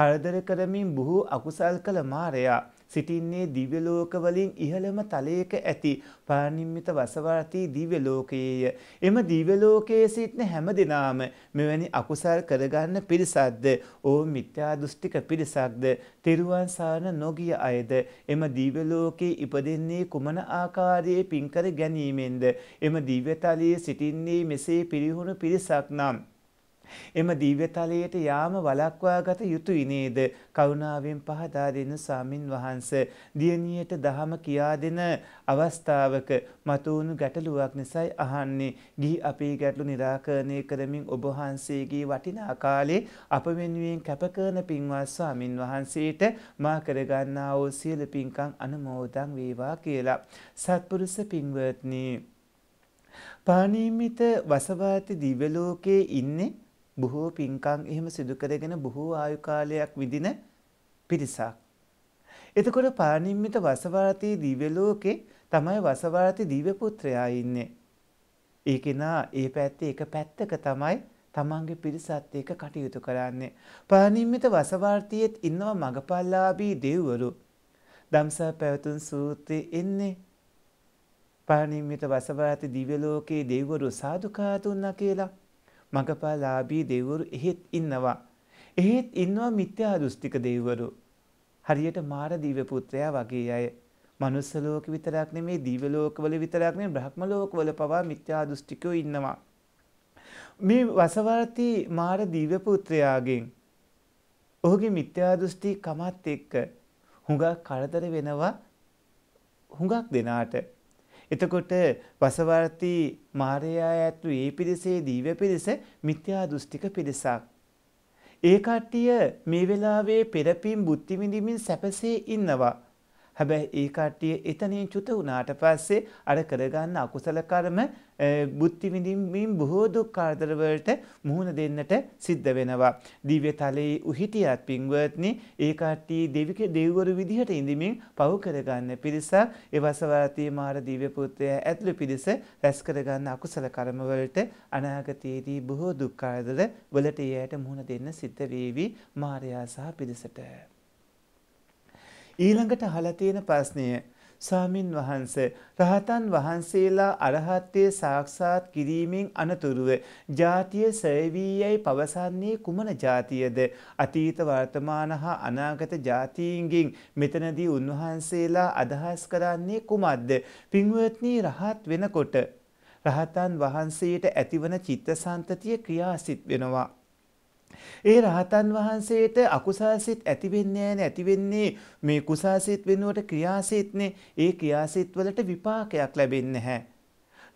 කරදර කරමින් බොහෝ අකුසල් කළ මාරයා සිටින්නේ දිව්‍ය ලෝක වලින් ඉහළම තලයක ඇති පානිම්මිත වසවර්ති දිව්‍ය ලෝකයේය. එම දිව්‍ය ලෝකයේ සිටින හැම දිනාම මෙවැනි අකුසල් කරගන්න පිරිසක්ද, ඕ මිත්‍යා දෘෂ්ටික පිරිසක්ද, තෙරුවන් සාරණ නොගිය අයද එම දිව්‍ය ලෝකයේ ඉපදෙන්නේ කුමන ආකාරයේ පින්කර ගැනීමෙන්ද? එම දිව්‍ය තලයේ සිටින්නේ මෙසේ පිරිහුණු පිරිසක් නම් එම දිව්‍යතලයට යාම වළක්වාගත යුතුයි නේද? කරුණාවෙන් පහදා දෙන සාමින් වහන්සේ දියණියට දහම කියා දෙන අවස්ථාවක මතුවුණු ගැටලුවක් නිසායි අහන්නේ. ගිහි අපේ ගැටලු निराකරණය කරමින් ඔබ වහන්සේගේ වටිනා කාලේ අප වෙනුවෙන් කැප කරන පින්වත් සාමින් වහන්සේට මා කරගන්නා වූ සියලු පින්කම් අනුමෝදන් වේවා කියලා. සත්පුරුෂ පින්වත්නි පානීමිත වසවාති දිවලෝකයේ ඉන්නේ බොහෝ පින්කම් එහෙම සිදු කරගෙන බොහෝ ආයු කාලයක් විඳින පිරිසක්. එතකොට පානිම්මිත වසවාරතී දිව්‍ය ලෝකේ තමයි වසවාරති දිව්‍ය පුත්‍රයා ඉන්නේ. ඒ කෙනා ඒ පැත්තේ එක පැත්තක තමයි තමන්ගේ පිරිසත් එක්ක කටයුතු කරන්නේ. පානිම්මිත වසවාර්තියෙත් ඉන්නවා මගපල්ලාභී දෙව්වරු. දම්සා පැවතුම් සූත්‍රයේ එන්නේ පානිම්මිත වසවාරති දිව්‍ය ලෝකේ දෙව්වරු සාදුකාතුන්නා කියලා. මඟපාලාභී දෙවිවරු එහෙත් ඉන්නවා. එහෙත් ඉන්නවා මිත්‍යා දෘෂ්ටික දෙවිවරු. හරියට මාර දිව්‍ය පුත්‍රයා වගේ අය. මනුස්ස ලෝක විතරක් නෙමේ දිව්‍ය ලෝකවල විතරක් නෙමේ බ්‍රහ්ම ලෝකවල පවා මිත්‍යා දෘෂ්ටිකයෝ ඉන්නවා. මේ වසවර්ති මාර දිව්‍ය පුත්‍රයාගෙන් ඔහුගේ මිත්‍යා දෘෂ්ටි කමත් එක්ක හුඟක් කරදර වෙනවා හුඟක් දෙනාට එතකොට වසවර්ති මාරයා ඇතු ඒ පිරිසේ දීව පිරිස මිත්‍යා දෘෂ්ටික පිරිසක්. ඒ කට්ටිය මේ වෙලාවේ පෙරපින් බුද්ධි විඳින්මින් සැපසේ ඉන්නවා. හැබැයි ඒ කට්ටිය එතනින් චුත වුණාට පස්සේ අර කරගන්න අකුසල කර්ම බුද්ධි විඳින්මින් බොහෝ දුක් කරදර වලට මුහුණ දෙන්නට සිද්ධ වෙනවා. දිව්‍ය තලයේ උහිටියත් පින්වත්නි ඒ කට්ටිය දෙවික දෙවිවරු විදිහට ඉඳිමින් පව කරගන්න පිරිසක් එවසවරතී මාර දිව්‍ය පුත්‍රයා ඇතුළු පිරිස රැස් කරගන්න අකුසල කර්ම වලට අනාගතයේදී බොහෝ දුක් කරදර වලට ඊයට මුහුණ දෙන්න සිද්ධ වේවි මාර්යා සහ පිරිසට. ඊළඟට අහලා තියෙන ප්‍රශ්නය ස්වාමින් වහන්ස රහතන් වහන්සේලා අරහත්ත්වයේ සාක්ෂාත් කිරීමෙන් අනතුරුව ජාතිය සේවීයයි පවසන්නේ කුමන ජාතියද අතීත වර්තමාන හා අනාගත ජාතීන්ගෙන් මෙතනදී උන්වහන්සේලා අදහස් කරන්නේ කුමක්ද පින්වත්නි රහත් වෙනකොට රහතන් වහන්සේට ඇතිවන චිත්තසංතතිය ක්‍රියාසිට වෙනවා ඒ රහතන් වහන්සේට අකුසාසිත ඇතිවෙන්නේ නැහැ ඇතිවෙන්නේ මේ කුසාසිත වෙනුවට ක්‍රියාසිතනේ ඒ ක්‍රියාසිත වලට විපාකයක් ලැබෙන්නේ නැහැ.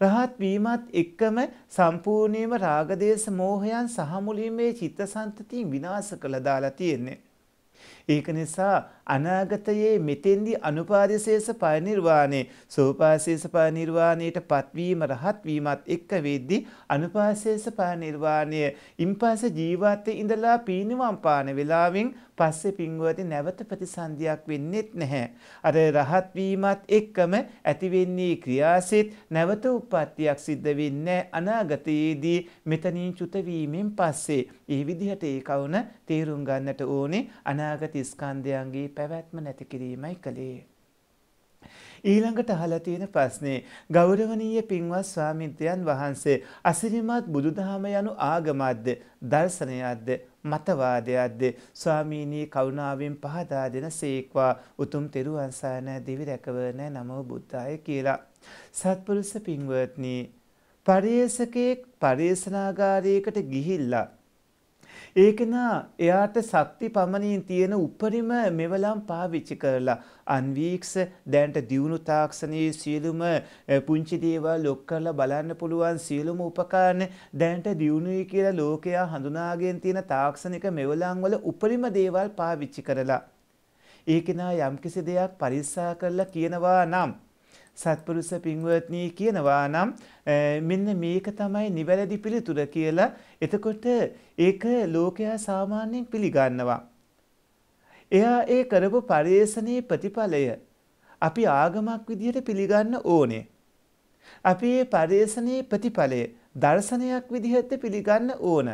රහත් වීමත් එක්කම සම්පූර්ණයෙන්ම රාගදේශ මෝහයන් සහ මුලින් මේ චිත්තසංතතිය විනාශ කළා දාලා තියෙන්නේ. ඒක නිසා අනාගතයේ මෙතෙන්දි අනුපාදිශේෂ පරිනිර්වාණය සෝපාශේෂ පරිනිර්වාණයට පත්වීම රහත් වීමත් එක්ක වෙද්දී අනුපාශේෂ පරිනිර්වාණය ඉන්පස්සේ ජීවිතයේ ඉඳලා පීනිවම් පාන වෙලාවෙන් පස්සේ පින්වති නැවත ප්‍රතිසන්දියක් වෙන්නේත් නැහැ. අර රහත් වීමත් එක්කම ඇතිවෙන්නේ ක්‍රියාසිත නැවත උප්පත්තියක් සිද්ධ වෙන්නේ අනාගතයේදී මෙතනින් චුත වීමෙන් පස්සේ. ඒ විදිහට ඒ කවුන තේරුම් ගන්නට ඕනේ අනාගත ස්කන්ධයන්ගේ පැවැත්ම නැති කිරීමයි කලේ. ඊළඟට අහලා තියෙන ප්‍රශ්නේ ගෞරවනීය පින්වත් ස්වාමිත්වයන් වහන්සේ අසිරිමත් බුදුදහම යනු ආගමක්ද දර්ශනයක්ද මතවාදයක්ද ස්වාමීනී කරුණාවෙන් පහදා දෙන සේක්වා උතුම් තෙරුවන් සරණ දිවි රැකවරණ නමෝ බුද්ධාය කියලා. සත්පුරුෂ පින්වත්නි පරේසකෙක් පරේසනාගාරයකට ගිහිල්ලා ඒකෙනා එයාට ශක්ති පමණින් තියෙන උපරිම මෙවලම් පාවිච්චි කරලා අන්වීක්ෂ දැන්ට දියුණු තාක්ෂණයේ සියලුම පුංචි දේවල් ලොක් කරලා බලන්න පුළුවන් සියලුම උපකරණ දැන්ට දියුණුයි කියලා ලෝකයා හඳුනාගෙන තියෙන තාක්ෂණික මෙවලම් වල උපරිම දේවල් පාවිච්චි කරලා ඒකෙනා යම්කිසි දෙයක් පරිස්සම් කරලා කියනවා නම් සත්පුරුස පින්වත්නී කියනවා නම් මෙන්න මේක තමයි නිවැරදි පිළිතුර කියලා එතකොට ඒක ලෝකයා සාමාන්‍යයෙන් පිළිගන්නවා. එයා ඒ කරපු පර්යේෂණයේ ප්‍රතිඵලය අපි ආගමක් විදිහට පිළිගන්න ඕනේ. අපි ඒ පර්යේෂණයේ ප්‍රතිඵලය දර්ශනයක් විදිහට පිළිගන්න ඕන.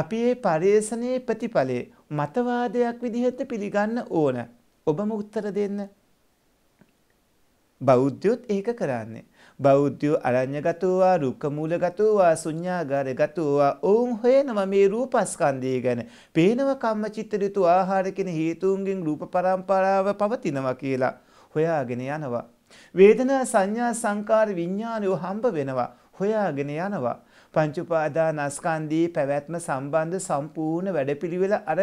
අපි ඒ පර්යේෂණයේ ප්‍රතිඵලය මතවාදයක් විදිහට පිළිගන්න ඕන. ඔබම උත්තර දෙන්න. බෞද්ධයොත් ඒක කරන්නේ. බෞද්ධයෝ අරඤ්‍යගතෝවා රුක්කමූලගතෝවා ශුඤ්ඤාගාරගතෝවා ඔවුන් හොයනවා මේ රූපස්කන්ධය ගැන. පේනව කම්මචිත්ත ඍතු ආහාර කියන හේතුන්ගෙන් රූප පරම්පරාව පවතිනවා කියලා හොයාගෙන යනවා. වේදනා සංඥා සංකාර විඥානය හම්බ වෙනවා. හොයාගෙන යනවා. පංච උපාදානස්කන්ධයේ පැවැත්ම සම්බන්ධ සම්පූර්ණ වැඩපිළිවෙල අර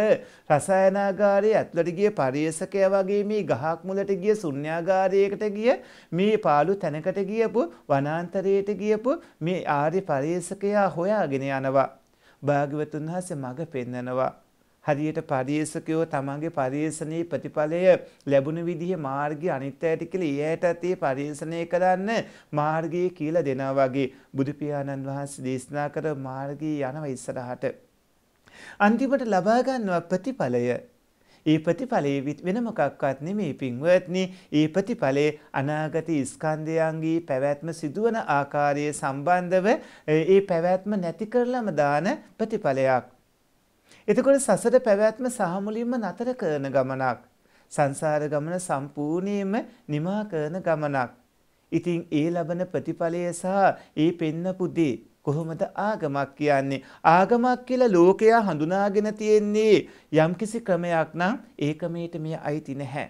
රසායනාගාරයේ ඇතුළට ගිය පරියසකය වගේ මේ ගහක් මුලට ගිය ශුන්‍යාගාරයකට ගිය මේ පාළු තැනකට ගියපු වනාන්තරයට ගියපු මේ ආර්ය පරියසකයා හොයාගෙන යනවා භාග්‍යවතුන් වහන්සේ මඟ පෙන්නනවා හරියට පරිේශකයෝ තමන්ගේ පරිේශනයේ ප්‍රතිඵලය ලැබුණ විදිහ මාර්ගය අනිත් අයට කියලා ඊයට ඇතේ පරිේශණය කරන්න මාර්ගය කියලා දෙනා වගේ බුදු පියාණන් වහන්සේ දේශනා කර මාර්ගය යනවා ඉස්සරහට අන්තිමට ලබා ගන්නවා ප්‍රතිඵලය ඒ ප්‍රතිඵලයේ වෙන මොකක්වත් නෙමේ පින්වත්නි ඒ ප්‍රතිඵලයේ අනාගත ස්කන්ධයන්ගේ පැවැත්ම සිදුවන ආකාරයේ සම්බන්ධව ඒ පැවැත්ම නැති කරලම දාන ප්‍රතිඵලයක් එතකොට සසර පැවැත්ම සහමුලින්ම නතර කරන ගමනක්. සංසාර ගමන සම්පූර්ණයෙන්ම නිමා කරන ගමනක්. ඉතින් ඒ ලබන ප්‍රතිඵලය සහ ඒ පෙන්නපු දේ කොහොමද ආගමක් කියන්නේ? ආගමක් කියලා ලෝකයා හඳුනාගෙන තියෙන්නේ යම්කිසි ක්‍රමයක් නම් ඒ ක්‍රමයට මෙය අයිති නැහැ.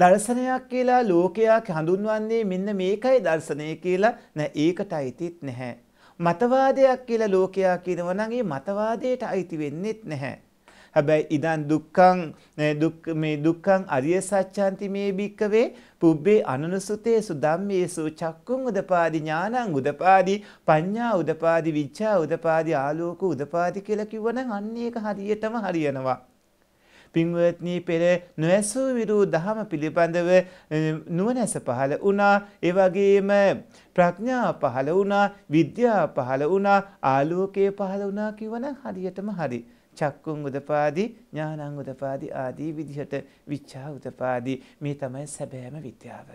දර්ශනයක් කියලා ලෝකයා හඳුන්වන්නේ මෙන්න මේකයි දර්ශනය කියලා නෑ ඒකට අයිතිත් නැහැ. මතවාදයක් කියලා ලෝකයා කියනවා නම් ඒ මතවාදයට අයිති වෙන්නේත් නැහැ. හැබැයි ඉදන් දුක්ඛං දුක් මේ දුක්ඛං අරිය සත්‍යන්ති මේ භික්කවේ පුබ්බේ අනනුසුතේසු ධම්මේසු චක්කුං උදපාදි ඥානං උදපාදි පඤ්ඤා උදපාදි විච්ඡා උදපාදි ආලෝක උදපාදි කියලා කිව්වනම් අන්න ඒක හරියටම හරියනවා. පින්වත්නි පෙර නොඇසූ විරු දහම පිළිබඳව නුවණැස පහළ වුණා ඒ වගේම ප්‍රඥා පහළ වුණා විද්‍යා පහළ වුණා ආලෝකය පහළ වුණා කියවනම් හරියටම හරි චක්කුන් උදපාදි ඥානං උදපාදි ආදී විදිහට විචා උදපාදි මේ තමයි සැබෑම විද්‍යාව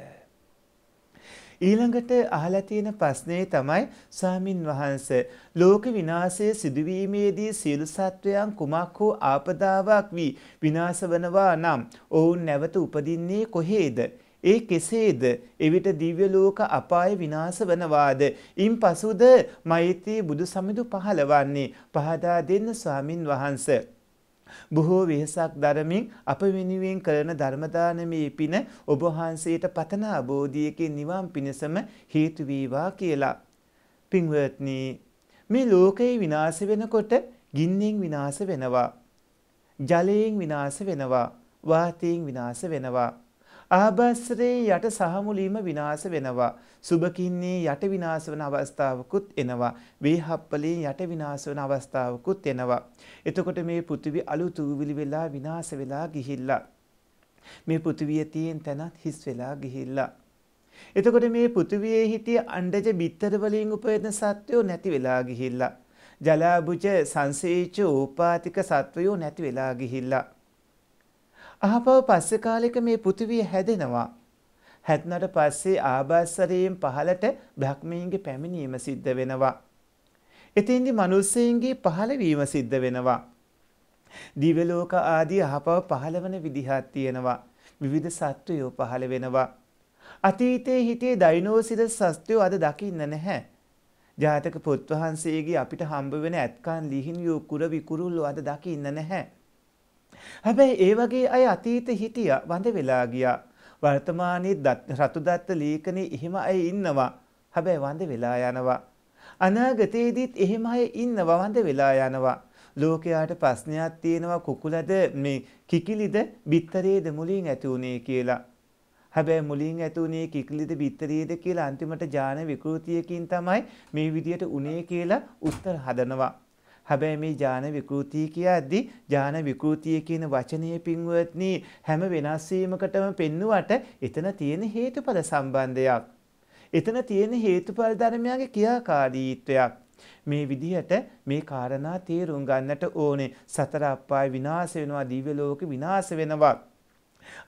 ඊළඟට අහලා තියෙන ප්‍රශ්නේ තමයි ස්වාමින් වහන්ස ලෝක විනාශය සිදුවීමේදී සියලු සත්වයන් කුමක් හෝ ආපදාවක් වී විනාශ වනවා නම් ඔවුන් නැවත උපදින්නේ කොහේද? ඒ කෙසේද? එවිට දිව්‍ය ලෝක අපාය විනාශ වනවාද? ඉන් පසුද මෛත්‍රී බුදු සමිඳු පහළවන්නේ. පහදා දෙන්න ස්වාමින් වහන්සේ බොහෝ වෙහසක් දරමින් අප වෙනුවෙන් කරන ධර්මදානමේ පින ඔබ වහන්සේට පතන අවබෝධයකින් නිවන් පිණසම හේතු වේවා කියලා. පින්වත්නි මේ ලෝකේ විනාශ වෙනකොට ගින්නෙන් විනාශ වෙනවා. ජලයෙන් විනාශ වෙනවා. වාතයෙන් විනාශ වෙනවා. ආභාස්රයේ යට සහමුලීම විනාශ වෙනවා. සුබකින්නේ යට විනාශ වන අවස්ථාවකුත් එනවා. වේහප්පලේ යට විනාශ වන අවස්ථාවකුත් එනවා. එතකොට මේ පෘථිවි අලුත් වූවිලි වෙලා විනාශ වෙලා ගිහිල්ලා. මේ පෘථිවිය තියෙන තැනත් හිස් වෙලා ගිහිල්ලා. එතකොට මේ පෘථිවියේ හිටිය අණ්ඩජ බිත්තර වලින් උපයන සත්වෝ නැති වෙලා ගිහිල්ලා. ජලාභුජ සංසේච ඕපාතික සත්වයෝ නැති වෙලා ගිහිල්ලා. ආපහු පස්සේ කාලෙක මේ පෘථිවිය හැදෙනවා. හැදුනට පස්සේ ආභාසරයෙන් පහළට බ්‍රහ්මීන්ගේ පැමිණීම සිද්ධ වෙනවා. එතෙන්දි මිනිස්සෙයින්ගේ පහළවීම සිද්ධ වෙනවා. දිව්‍ය ලෝක ආදී ආපහු පහළවන විදිහක් තියෙනවා. විවිධ සත්වයෝ පහළ වෙනවා. අතීතයේ හිටියේ ඩයිනෝසිර සත්වයෝ අද දකින්න නැහැ. ජාතක පොත් වහන්සේගේ අපිට හම්බ වෙන ඇත්කන් ලිහිණියෝ කුර විකුරුල්ලෝ අද දකින්න නැහැ. හැබැයි ඒ වගේ අය අතීත හිටියා වඳ වෙලා ගියා. වර්තමානයේ රතුදත්ත ලීකනේ එහෙම අය ඉන්නවා. හැබැයි වඳ වෙලා යනවා. අනාගතයේදීත් එහෙම අය ඉන්නවා වඳ වෙලා යනවා. ලෝකයාට ප්‍රශ්නයක් තියෙනවා කුකුලද මේ කිකිලිද බිත්තරේද මුලින් ඇති උනේ කියලා. හැබැයි මුලින් ඇති උනේ කිකිලිද බිත්තරේද කියලා අන්තිමට ඥාන විකෘතියකින් තමයි මේ විදියට උනේ කියලා උත්තර හදනවා. හැබැයි මේ ඥාන විකෘති කියද්දී ඥාන විකෘතිය කියන වචනය පින්වත්නි හැම වෙනස් වීමකටම පෙන්නුවට එතන තියෙන හේතුඵල සම්බන්ධයක්. එතන තියෙන හේතුඵල ධර්මයාගේ ක්‍රියාකාරීත්වයක්. මේ විදිහට මේ කාරණා තේරුම් ගන්නට ඕනේ සතර අපාය විනාශ වෙනවා දිව්‍ය ලෝක විනාශ වෙනවා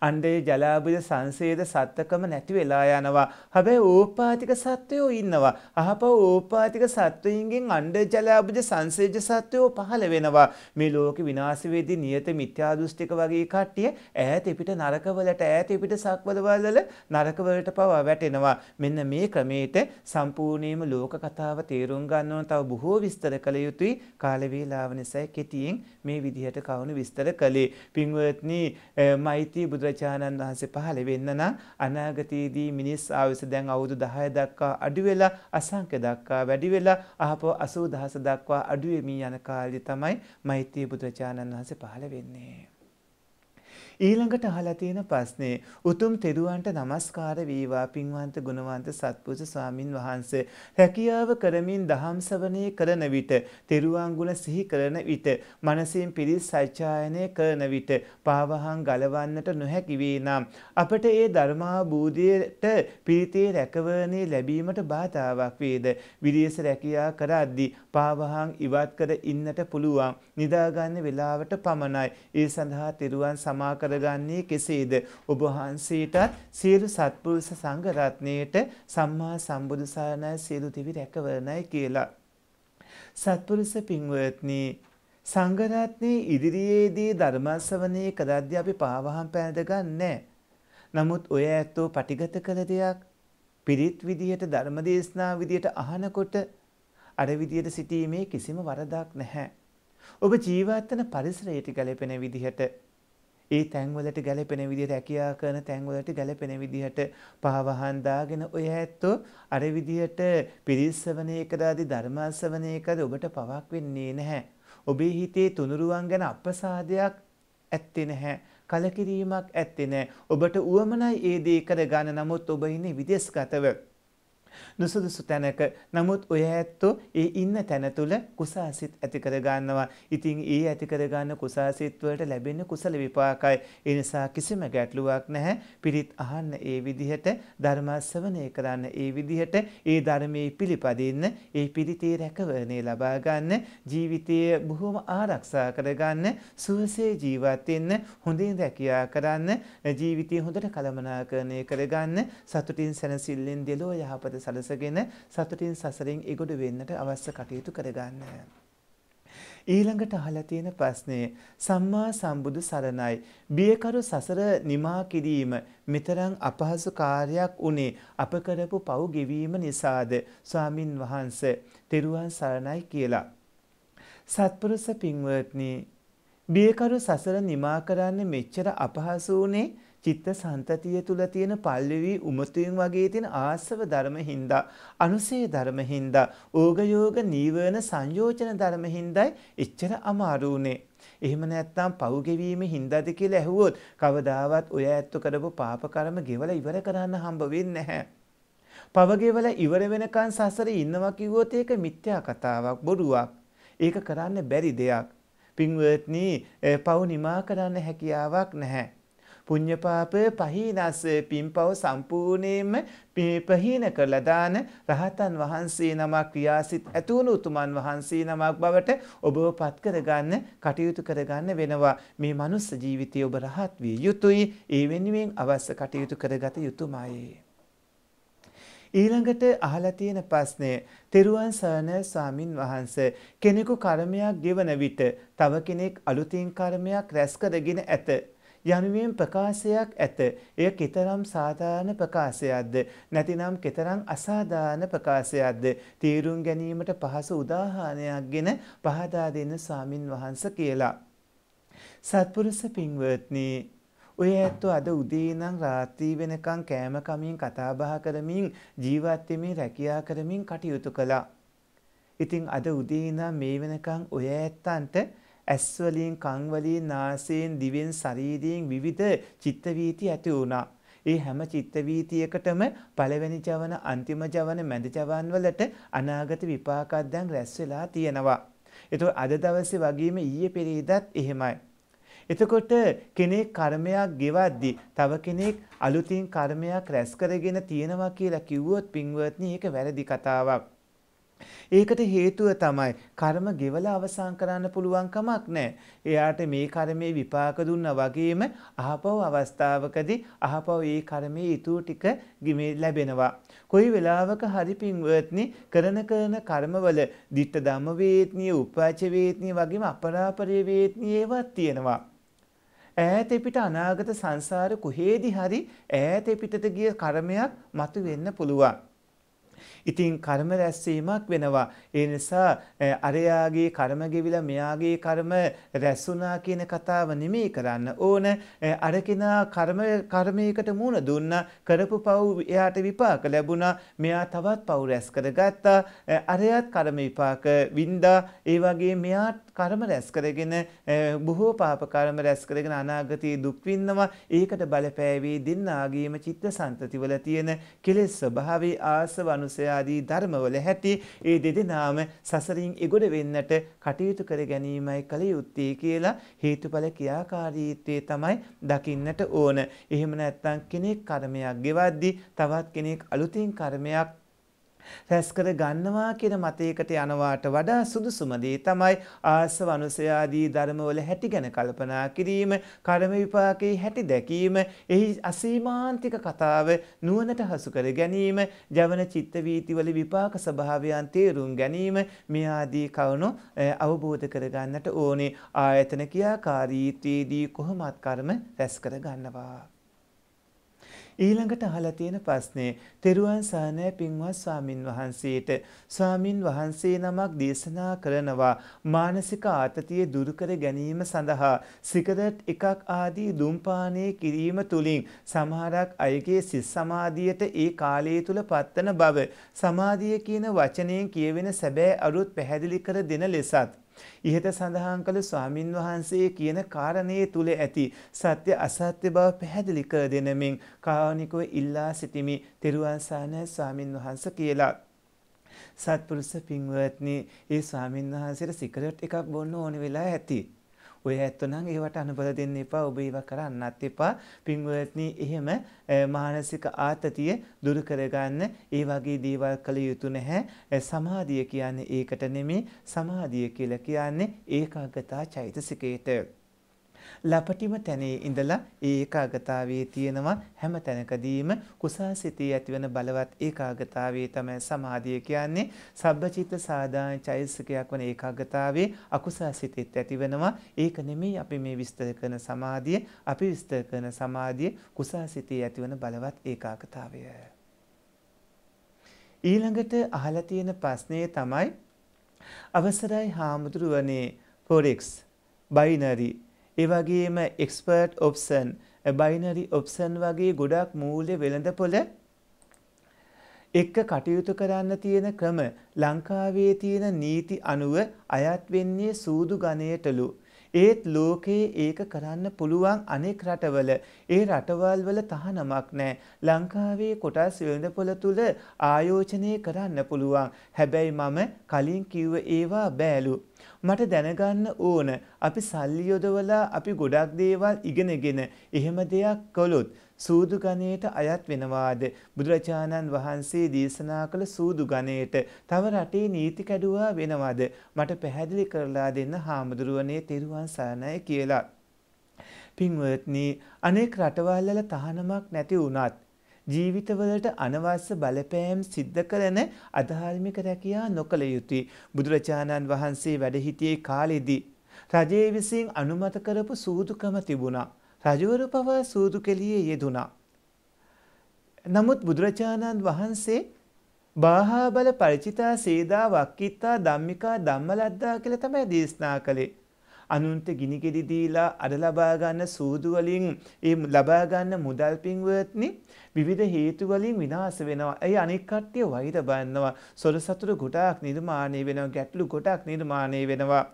අන්ඩේ ජලාභය සංසේද සත්තකම නැති වෙලා යනවා. හැබැයි ඕපාතික සත්වයෝ ඉන්නවා. අහප ඕපාතික සත්වයින්ගෙන් අන්ඩ ජලාභජ සංසේජ සත්වයෝ පහළ වෙනවා. මේ ලෝක විනාශවේදී නියත මිත්‍යාදෘෂ්ටික වගේ කට්ටිය ඈත පිට නරකවලට ඈත පිට සක්වලවලල නරකවලට පවා වැටෙනවා. මෙන්න මේ ක්‍රමයට සම්පූර්ණයෙන්ම ලෝක කතාව තේරුම් ගන්න ඕන තව බොහෝ විස්තර කළ යුතුයි. කාල වේලාව නිසා කෙටියෙන් මේ විදිහට කවුණු විස්තර කළේ. පින්වත්නි මෛත්‍රී බුදුරජාණන් වහන්සේ පහළ වෙන්න නම් අනාගතයේදී මිනිස් ආයුෂ දැන් අවුරුදු 10 දක්වා අඩු වෙලා අසංඛ්‍ය දක්වා වැඩි වෙලා අහපෝ 80000 දක්වා අඩු වෙමින් යන කාලේ තමයි මෛත්‍රී බුදුරජාණන් වහන්සේ පහළ වෙන්නේ. ඊළඟට අහලා තියෙන ප්‍රශ්නේ උතුම් තෙරුවන්ට নমස්කාර වේවා පින්වන්ත ගුණවන්ත සත්පුරුෂ ස්වාමින් වහන්සේ රැකියාව කරමින් දහම් ශ්‍රවණේ කරන විට තෙරුවන් ගුණ සිහි කරන විට මනසින් පිරිස් සත්‍යයනය කරන විට පාවහන් ගලවන්නට නොහැකි වේ නම් අපට ඒ ධර්මාභූතයට පිරිතේ රැකවරණේ ලැබීමට බාධාවක් වේද විදේශ රැකියා කරද්දී පාවහන් ඉවත් කර ඉන්නට පුළුවන් නිදාගන්න වෙලාවට පමණයි ඒ සඳහා තෙරුවන් සමාකර කරගන්නේ කෙසේද? ඔබ වහන්සේටත් සියලු සත්පුරුෂ සංඝ රත්නයේට සම්මා සම්බුදු සරණයි සියලු දිවි රැකවරණයි කියලා. සත්පුරුෂ පින්වත්නි සංඝ රත්නයේ ඉදිරියේදී ධර්මස්වණේ කරද්දී අපි පාවහම් පැනද ගන්නෑ. නමුත් ඔය ඇත්තෝ පටිගත කළ දෙයක් පිරිත් විදියට ධර්මදේශනා විදියට අහනකොට අර විදියට සිටීමේ කිසිම වරදක් නැහැ. ඔබ ජීවත් වෙන පරිසරයට ගැලපෙන විදිහට ඒ තැන්වලට ගැලපෙන විදිහට හැකියා කරන තැන්වලට ගැලපෙන විදිහට පහවහන් දාගෙන ඔය ඇත්තෝ අර විදිහට පිරිස්සවණේ කරදී ධර්මාසවණේ කරදී ඔබට පවක් වෙන්නේ නැහැ. ඔබේ හිතේ තුනුරුවන් ගැන අපසාදයක් ඇත්තේ නැහැ. කලකිරීමක් ඇත්තේ නැහැ. ඔබට උවමනයි ඒ දේ කර ගන්න නමුත් ඔබ ඉන්නේ විදේශගතව. නුසුදුසු තැනක නමුත් ඔය ඇත්තෝ ඒ ඉන්න තැන තුළ කුසාසිත ඇති කරගන්නවා. ඉතින් ඒ ඇති කරගන්න කුසාසිත වලට ලැබෙන කුසල විපාකයි. ඒ නිසා කිසිම ගැටලුවක් නැහැ. පිරිත් අහන්න ඒ විදිහට ධර්ම ශ්‍රවණය කරන්න ඒ විදිහට ඒ ධර්මයේ පිළිපදින්න ඒ පිරිතේ රැකවරණය ලබා ගන්න ජීවිතය බොහොම ආරක්ෂා කරගන්න සුවසේ ජීවත් වෙන්න හොඳින් රැකියා කරන්න ජීවිතය හොඳට කළමනාකරණය කරගන්න සතුටින් සැනසෙල්ලෙන් දෙලෝ යහපත සලසගෙන සතුටින් සසරින් ඉගොඩ වෙන්නට අවශ්‍ය කටයුතු කරගන්න. ඊළඟට අහලා තියෙන ප්‍රශ්නේ සම්මා සම්බුදු සරණයි බියකරු සසර නිමා කිරීම මෙතරම් අපහසු කාර්යයක් උනේ අප කරපු පව් ගෙවීම නිසාද ස්වාමින් වහන්සේ තෙරුවන් සරණයි කියලා සත්පුරුෂ පින්වත්නි බියකරු සසර නිමා කරන්න මෙච්චර අපහසු උනේ චිත්ත සන්තතිය තුල තියෙන පල්ලවි උමතුන් වගේ තියෙන ආසව ධර්ම හින්දා අනුසේ ධර්ම හින්දා ඕග යෝග නීවරණ සංයෝජන ධර්ම හින්දායි එච්චර අමාරු උනේ එහෙම නැත්නම් පව් ගෙවීම හින්දාද කියලා ඇහුවොත් කවදාවත් ඔය ඇත්තු කරපු පාප කර්ම ගෙවල ඉවර කරන්න හම්බ වෙන්නේ නැහැ. පව ගෙවල ඉවර වෙනකන් සසරේ ඉන්නවා කිව්වොත් ඒක මිත්‍යා කතාවක් බොරුවක්. ඒක කරන්න බැරි දෙයක්. පින්වත්නි පව් නිමා කරන්න හැකියාවක් නැහැ. පුඤ්ඤපාපය පහීනස පින්පව සම්පූර්ණයෙන්ම පිපහීන කරලා දාන රහතන් වහන්සේ නමක් ක්‍රියාසිත ඇතුණු උතුමන් වහන්සේ නමක් බවට ඔබව පත් කරගන්න කටයුතු කරගන්න වෙනවා මේ මනුස්ස ජීවිතය ඔබ රහත් විය යුතුයි ඒ වෙනුවෙන් අවශ්‍ය කටයුතු කරගත යුතුයමයි ඊළඟට අහලා තියෙන ප්‍රශ්නය තෙරුවන් සරණ ස්වාමින් වහන්ස කෙනෙකු කර්මයක් ගෙවන විට තව කෙනෙක් අලුතින් කර්මයක් රැස් කරගෙන ඇත යනුවෙන් ප්‍රකාශයක් ඇත. එය කතරම් සාධාරණ ප්‍රකාශයක්ද නැතිනම් කතරම් අසාධාරණ ප්‍රකාශයක්ද තීරුම් ගැනීමට පහසු උදාහරණයක් ගෙන පහදා දෙන්න ස්වාමින් වහන්සේ කියලා. සත්පුරුෂ පින්වත්නි ඔය ඇත්තෝ අද උදේ ඉඳන් රාත්‍රී වෙනකන් කෑම කමින් කතා බහ කරමින් ජීවත් වෙමින් රැකියා කරමින් කටයුතු කළා. ඉතින් අද උදේ ඉඳන් මේ වෙනකන් ඔය ඇත්තන්ට ඇස්වලින් කංවලින් නාසයෙන් දිවෙන් ශරීරයෙන් විවිධ චිත්තවීති ඇති වුණා. ඒ හැම චිත්තවීතියකටම පළවෙනි ජවන අන්තිම ජවන මැද ජවන් වලට අනාගත විපාකත් දැන් රැස් වෙලා තියෙනවා. එතකොට අද දවසේ වගේම ඊයේ පෙරේදත් එහෙමයි. එතකොට කෙනෙක් කර්මයක් ගෙවද්දී තව කෙනෙක් අලුතින් කර්මයක් රැස් කරගෙන තියෙනවා කියලා කිව්වොත් පින්වත්නි ඒක වැරදි කතාවක්. ඒකට හේතුව තමයි කර්ම ගෙවලා අවසන් කරන්න පුළුවන් කමක් නැහැ. එයාට මේ කර්මයේ විපාක දුන්නා වගේම අහපව අවස්ථාවකදී අහපව ඒ කර්මයේ ඊටු ටික ගිමේ ලැබෙනවා. කොයි වෙලාවක හරි පින්වත්නි කරන කරන කර්මවල ditta ධම්ම වේත්නිය, උපාච වේත්නිය වගේම අපරාපරේ වේත්නිය ඒවත් තියෙනවා. ඈත පිට අනාගත සංසාර කොහේදී හරි ඈත පිටට ගිය කර්මයක් මතුවෙන්න පුළුවන්. ඉතින් කර්ම රැස්වීමක් වෙනවා. ඒ නිසා අරයාගේ කර්ම ගෙවිලා මෙයාගේ කර්ම රැස්ුණා කියන කතාව නෙමෙයි කරන්න ඕන. අරකිනා කර්ම කර්මයකට මුණ දුන්නා කරපු පව් එයාට විපාක ලැබුණා. මෙයා තවත් පව් රැස් කරගත්තා. අරයාත් කර්ම විපාක වින්දා. ඒ වගේ මෙයාත් කර්ම රැස් කරගෙන බොහෝ පාප කර්ම රැස් කරගෙන අනාගතයේ දුක් විඳනවා. ඒකට බලපෑවේ දින්නාගීම චිත්තසංතතිවල තියෙන කෙලෙස් ස්වභාවයේ ආසව අනුසය ආදී ධර්මවල ඇති ඒ දෙදෙනාම සසරින් එගොඩ වෙන්නට කටයුතු කර ගැනීමයි කල යුත්තේ කියලා හේතුඵල ක්‍රියාකාරීත්වයේ තමයි දකින්නට ඕන. එහෙම නැත්නම් කෙනෙක් කර්මයක් ගෙවද්දී තවත් කෙනෙක් අලුතින් කර්මයක් රැස් කර ගන්නවා කියන මතයකට යනවාට වඩා සුදුසුම දේ තමයි ආසව අනුසය ආදී ධර්මවල හැටි ගැන කල්පනා කිරීම, කර්ම විපාකයේ හැටි දැකීම, එහි අසීමාන්තික කතාව නුවණට හසු කර ගැනීම, ජවන චිත්ත වීතිවල විපාක ස්වභාවයන් තේරුම් ගැනීම මේ ආදී කරුණු අවබෝධ කර ගන්නට ඕනේ. ආයතන ක්‍රියාකාරීත්වයේදී කොහොමත් කර්ම රැස් කර ගන්නවා. ඊළඟට අහලා තියෙන ප්‍රශ්නේ තෙරුවන් සරණයි පින්වත් ස්වාමින් වහන්සේට ස්වාමින් වහන්සේ නමක් දේශනා කරනවා මානසික ආතතිය දුරු ගැනීම සඳහා සිගරට් එකක් ආදී දුම්පානය කිරීම තුලින් සමහරක් අයගේ සිස් සමාධියට ඒ කාලය තුල පත්තන බව සමාධිය කියන වචනයෙන් කියවෙන සැබෑ අරුත් පැහැදිලි කර දෙන ලෙසත් ඉහත සඳහන් කළ ස්වාමින් වහන්සේ කියන කාරණයේ තුල ඇති සත්‍ය අසත්‍ය බව පැහැදිලි කර දෙනමින් කාවනිකව ඉල්ලා සිටිමි තෙරුවන් සානය ස්වාමින් වහන්ස කියලා. සත්පුරුෂ පින්වත්නි ඒ ස්වාමින් වහන්සේට සිගරට් එකක් බොන්න ඕන වෙලා ඇති. ඔය ඇත්තනම් ඒවට අනුබල දෙන්න එපා ඔබ ඒවා කරන්නත් එපා පින්වත්නි එහෙම මානසික ආතතිය දුරු කරගන්න ඒ වගේ දේවල් කළ යුතු නැහැ සමාධිය කියන්නේ ඒකට නෙමෙයි සමාධිය කියලා කියන්නේ ඒකාගතා චෛතසිකයට ලපටිම තැනේ ඉඳලා ඒ ඒකාගතාවේ තියෙනවා හැම තැනකදීම කුසාසිතේ ඇතිවන බලවත් ඒකාගතාවේ තමයි සමාධිය කියන්නේ. සබ්බචිත්ත සාදාන චෛසිකයක් වන ඒකාගතාවේ අකුසාසිතෙත් ඇතිවෙනවා. ඒක නෙමෙයි අපි මේ විස්තර කරන සමාධිය. අපි විස්තර කරන සමාධිය කුසාසිතේ ඇතිවන බලවත් ඒකාගතාවය. ඊළඟට අහලා තියෙන ප්‍රශ්නේ තමයි අවසරයි හාමුදුරුවනේ ෆොරෙක්ස් බයිනරි ඒ වගේම එක්ස්පර්ට් ඔප්ෂන් බයිනරි ඔප්ෂන් වගේ ගොඩක් මූල්‍ය වෙළඳපොළ එක්ක කටයුතු කරන්න තියෙන ක්‍රම ලංකාවේ තියෙන නීති අනුව අයත් වෙන්නේ සූදු ගණයටලු ඒත් ලෝකයේ ඒක කරන්න පුළුවන් අනෙක් රටවල ඒ රටවල් වල තහනමක් නැහැ. ලංකාවේ කොටස් වෙළඳපොළ තුල ආයෝජනය කරන්න පුළුවන්. හැබැයි මම කලින් කිව්ව ඒවා බෑලු. මට දැනගන්න ඕන අපි සල්ලි යොදවලා අපි ගොඩක් දේවල් ඉගෙනගෙන එහෙම දෙයක් කළොත් සූදු ගණයට අයත් වෙනවාද බුදුරජාණන් වහන්සේ දේශනා කළ සූදු ගණයට තව රටේ නීති කැඩුවා වෙනවද මට පැහැදිලි කරලා දෙන්න හාමුදුරුවනේ තෙරුවන් සරණයි කියලා පින්වත්නි අනෙක් රටවල්වල තහනමක් නැති වුණත් ජීවිතවලට අනවශ්‍ය බලපෑම් සිද්ධ කරන අධාර්මික රැකියා නොකළ යුතුයි බුදුරජාණන් වහන්සේ වැඩ හිටියේ කාලෙදී රජයේ විසින් අනුමත කරපු සූදුකම තිබුණා රජවරු පවා සූදු කෙලියේ යෙදුණා. නමුත් බුදුරජාණන් වහන්සේ බාහාබල ಪರಿචිතා සේදා වක්කිත්තා ධම්මිකා ධම්මලද්දා කියලා තමයි දේශනා කළේ. අනුන්ට ගිනි ගෙඩි දීලා අර ලබා ගන්න සූදු වලින් ඒ ලබා ගන්න මුදල් පින්වත්නි විවිධ හේතු වලින් විනාශ වෙනවා. ඒ අනෙක් කට්ටිය වෛර බන්නවා. සොර සතුරු ගොඩාක් නිර්මාණය වෙනවා. ගැටලු ගොඩාක් නිර්මාණය වෙනවා.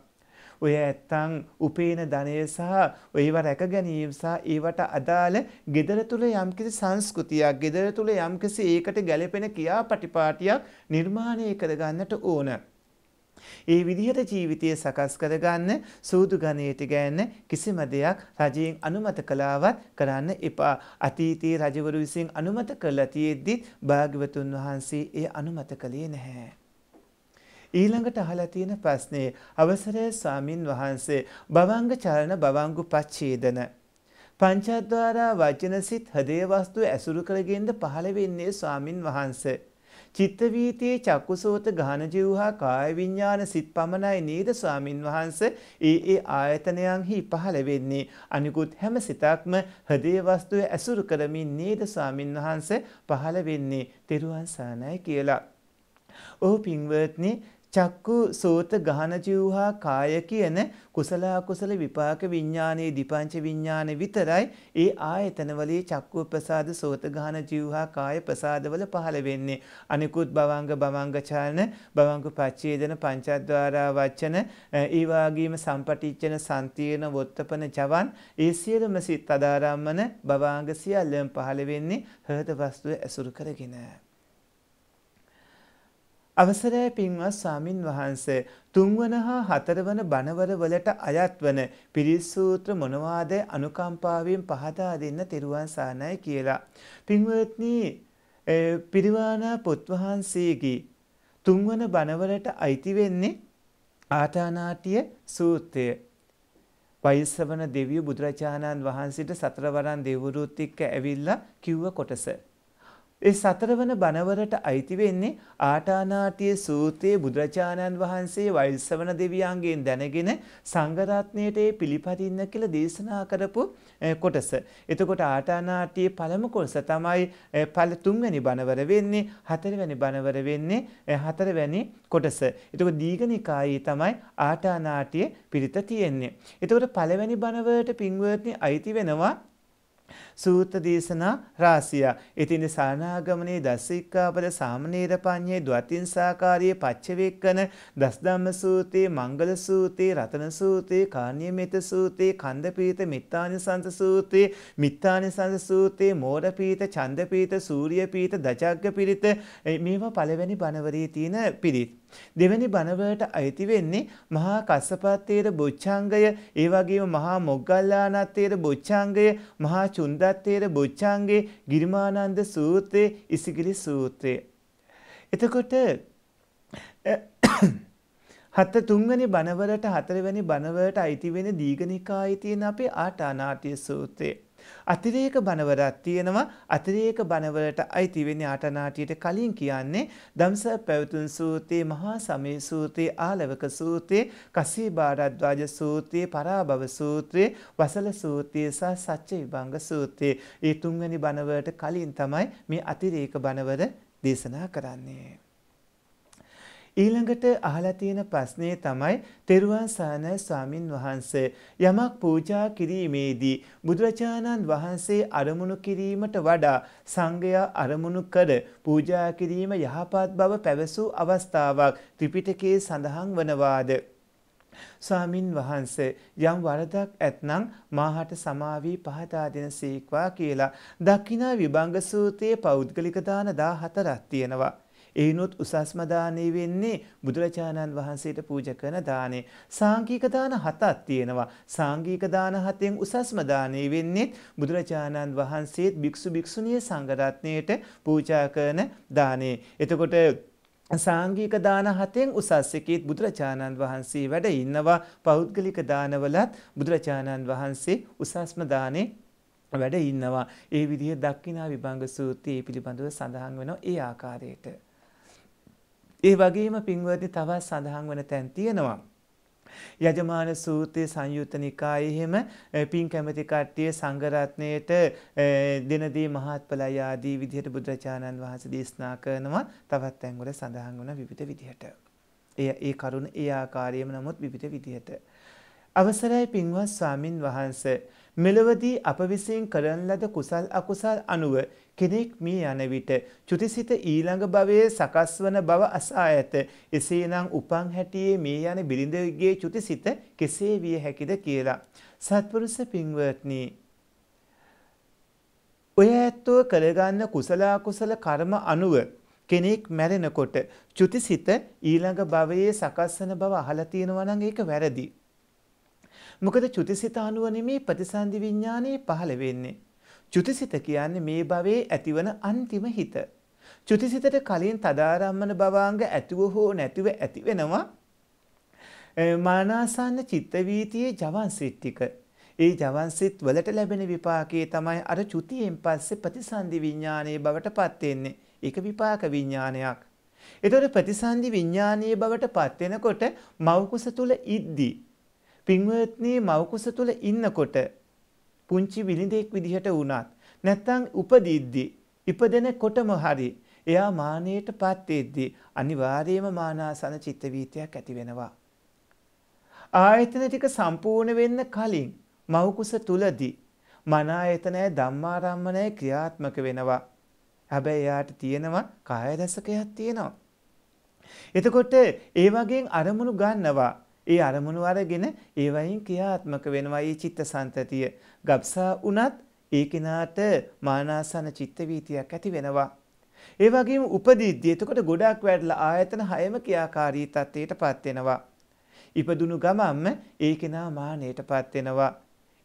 ඔය ඇත්තන් උපේන ධනය සහ ඒව රැක ගැනීම සහ ඒවට අදාළ gedara තුල යම්කිසි සංස්කෘතියක් gedara තුල යම්කිසි ඒකට ගැළපෙන ක්‍රියාපටිපාටියක් නිර්මාණය කරගන්නට ඕන. ඒ විදිහට ජීවිතය සකස් කරගන්න සූදු ගණයට ගෑන්න කිසිම දෙයක් රජයෙන් අනුමත කලාවත් කරන්න එපා. අතීතයේ රජවරු විසින් අනුමත කරලා තියෙද්දිත් භාග්‍යවතුන් වහන්සේ ඒ අනුමත කළේ නැහැ. ඊළඟට අහලා තියෙන ප්‍රශ්නේ අවසරය ස්වාමින් වහන්සේ භවංග චලන භවංගු පච්ඡේදන පංචද්වාරා වචනසිත හදේ වස්තු ඇසුරු කරගෙනද පහළ වෙන්නේ ස්වාමින් වහන්සේ චිත්ත වීතියේ චක්කුසෝත ගාන ජීවහා කාය විඥාන සිත් පමණයි නේද ස්වාමින් වහන්සේ ඒ ඒ ආයතනයන්හි පහළ වෙන්නේ අනිකුත් හැම සිතක්ම හදේ වස්තුවේ ඇසුරු කරමින් නේද ස්වාමින් වහන්සේ පහළ වෙන්නේ තෙරුවන් සානයි කියලා ඔහු පින්වත්නි චක්කු සෝත ගහන ජීවහා කාය කියන කුසල අකුසල විපාක විඥානයේ දීපංච විඥාන විතරයි ඒ ආයතනවලේ චක්කු ප්‍රසාද සෝත ගහන ජීවහා කාය ප්‍රසාදවල පහළ වෙන්නේ අනිකුත් භවංග භවංග චාලන භවංග පච්චේදන පංචද්වාරා වචන ඒ වාගේම සම්පටිච්ඡන සම්තිරණ වොත්තපන ජවන් ඒ සියලුම සිත් අදාරම්මන භවංග සියල්ලම පහළ වෙන්නේ හෘද වස්තුව ඇසුරු කරගෙන අවසරය පින්වත් ස්වාමින් වහන්සේ තුන්වන හා හතරවන බණවර වලට අයත් වන පිරිස් සූත්‍ර මොනවාද අනුකම්පාවෙන් පහදා දෙන්න තෙරුවන් සානයි කියලා. පින්වත්නි පිරිවානා පුත්වහන්සේගේ තුන්වන බණවලට අයිති වෙන්නේ ආතානාටිය සූත්‍රය. වයසවන දෙවිය බුදුරජාණන් වහන්සේට සතරවරන් දෙවුරුත් එක්ක ඇවිල්ලා කිව්ව කොටස. ඒ සතරවන බණවරට අයිති වෙන්නේ ආටානාටිය සූත්‍රයේ බුදුරජාණන් වහන්සේ වෛසවන දෙවියන්ගෙන් දැනගෙන සංඝරත්නයට ඒ පිළිපදින්න කියලා දේශනා කරපු කොටස. එතකොට ආටානාටියේ පළමු කොටස තමයි පළ තුන්වැනි බණවර වෙන්නේ, හතරවැනි බණවර වෙන්නේ හතරවැනි කොටස. එතකොට දීඝනිකායේ තමයි ආටානාටියේ පිරිත තියෙන්නේ. එතකොට පළවැනි බණවරට පින්වර්තනි අයිති වෙනවා සූත්‍ර දේශනා රාසිය. ඉතින් සරණාගමනේ දසිකාපද සාමනීර පඤ්ඤේ ද්වතින්සාකාරී පච්චවේක්කන දස්ධම්ම සූතේ මංගල සූතේ රතන සූතේ කාණ්‍යමෙත සූතේ කන්දපීත මිත්තානිසංස සූතේ මිත්තානිසංස සූතේ මෝරපීත චන්දපීත සූර්යපීත දජග්ග පිරිත මේවා පළවෙනි බණවරේ තියෙන පිරිත්. දෙවැනි බණවලට අයිති වෙන්නේ මහා කස්සපත්තේර බොච්චාංගය, ඒ වගේම මහා මොග්ගල්ලානත්තේර බොච්චාංගය, මහා චුන්දත්තේර බොච්චාංගේ, ගිරිමානන්ද සූත්‍රය, ඉසිගිලි සූත්‍රය. එතකොට හත තුන්වැනි බණවලට හතරවැනි බණවලට අයිති වෙන දීඝනිකායේ තියෙන අපේ ආටානාටිය සූත්‍රය. අතිරේක බණවරක් තියෙනවා අතිරේක බණවලට අයිති වෙන්නේ ආටනාටියට කලින් කියන්නේ දම්ස පැවතුන් සූතේ මහා සමේ සූතේ ආලවක සූතේ කසී බාරද්වාජ සූතේ පරාභව සූත්‍රේ වසල සූතේ සහ සච්ච විභංග සූත්‍රේ ඒ තුන්වැනි බණවලට කලින් තමයි මේ අතිරේක බණවර දේශනා කරන්නේ ඊළඟට අහලා තියෙන ප්‍රශ්නේ තමයි තෙරුවන් සරණයි ස්වාමින් වහන්සේ යමක් පූජා කිරීමේදී බුදුරජාණන් වහන්සේ අරමුණු කිරීමට වඩා සංඝයා අරමුණු කර පූජා කිරීම යහපත් බව පැවසූ අවස්ථාවක් ත්‍රිපිටකයේ සඳහන් වනවාද ස්වාමින් වහන්සේ යම් වරදක් ඇත්නම් මාහට සමාවී පහදා දෙන සීක්වා කියලා දක්ෂිනා විභංග සූත්‍රයේ පෞද්ගලික දාන 14ක් තියෙනවා. එයිනුත් උසස්ම දානේ වෙන්නේ බුදුරජාණන් වහන්සේට පූජා කරන දානේ. සාංගික දාන හතක් තියෙනවා. සාංගික දාන හතෙන් උසස්ම දානේ වෙන්නේ බුදුරජාණන් වහන්සේත් භික්ෂු භික්ෂුණී සංඝ රත්නයට පූජා කරන දානේ. එතකොට සාංගික දාන හතෙන් උසස් එකේත් බුදුරජාණන් වහන්සේ වැඩ ඉන්නවා පෞද්ගලික දානවලත් බුදුරජාණන් වහන්සේ උසස්ම දානේ වැඩ ඉන්නවා ඒ විදිහ දක්ෂිනා විභංග සූත්‍රයේ පිළිබඳව සඳහන් වෙනවා ඒ ආකාරයට ඒ වගේම පින්වත්නි තවත් සඳහන් වන තැන් තියෙනවා. යජමාන සූත්‍රයේ සංයුත්ත නිකායේ එහෙම පින් කැමැති කට්ටිය සංඝ රත්නයේට දෙනදී මහත්ඵලය ආදී විදිහට බුදුරජාණන් වහන්සේ දේශනා කරනවා තවත් තැන්වල සඳහන් වන විවිධ විදිහට. එය ඒ කරුණ ඒ ආකාරයෙන්ම නමුත් විවිධ විදිහට. අවසරයි පින්වත් ස්වාමින් වහන්සේ මෙලවදී අප විසින් කරන ලද කුසල් අකුසල් අනුව කෙනෙක් මේ යන විට චුතිසිත ඊළඟ භවයේ සකස් වන බව අසා ඇත. එසේනම් උපන් හැටියේ මේ යන බිරිඳගේ චුතිසිත කෙසේ විය හැකිද කියලා. සත්පුරුෂ පින්වත්නි ඔය ඇත්තෝ කරගන්න කුසල කුසල කර්ම අනුව කෙනෙක් මැරෙනකොට චුතිසිත ඊළඟ භවයේ සකස් වෙන බව අහලා තියෙනවා නම් ඒක වැරදි. මොකද චුතිසිත අනුව නෙමේ ප්‍රතිසන්දි විඥානේ පහළ වෙන්නේ. චුතිසිත කියන්නේ මේ භවයේ ඇතිවන අන්තිම හිත. චුතිසිතට කලින් තදාරම්මන භවාංග ඇතුව හෝ නැතිව ඇති වෙනවා මානාසන්න චිත්ත වීතියේ ජවන්සිට ටික. ඒ ජවන්සිට වලට ලැබෙන විපාකයේ තමයි අර චුතියෙන් පස්සේ ප්‍රතිසන්දි විඥානයේ බවට පත් වෙන්නේ. ඒක විපාක විඥානයක්. ඒතකොට ප්‍රතිසන්දි විඥානීය බවට පත් වෙනකොට මවකුස තුල ඉද්දි පින්වත්නි මවකුස තුල ඉන්නකොට පුංචි විලිඳෙක් විදිහට වුණත් නැත්තම් උපදිද්දී ඉපදෙන කොටම හරි එයා මානයට පත්වෙද්දී අනිවාර්යයෙන්ම මානාසන චිත්ත වීතියක් ඇති වෙනවා. ආයතන ටික සම්පූර්ණ වෙන්න කලින් මෞකුස තුලදී මනායතනය ධම්මාරම්මණය ක්‍රියාත්මක වෙනවා. හැබැයි එයාට තියෙනවා කාය රසකයක් තියෙනවා. එතකොට ඒ වගේ අරමුණු ගන්නවා ඒ අරමුණු අරගෙන ඒවයින් ක්‍රියාත්මක වෙනවා ඒ චිත්ත සන්තතිය. ගබ්සා වුණත් ඒ කෙනාට මානාසන චිත්ත වීතියක් ඇති වෙනවා. ඒ වගේම උපදිද්දී එතකොට ගොඩක් වැඩලා ආයතන හයම ක්‍රියාකාරී තත්ත්වයටපත් වෙනවා. ඉපදුණු ගමන්ම ඒ කෙනා මානෙටපත් වෙනවා.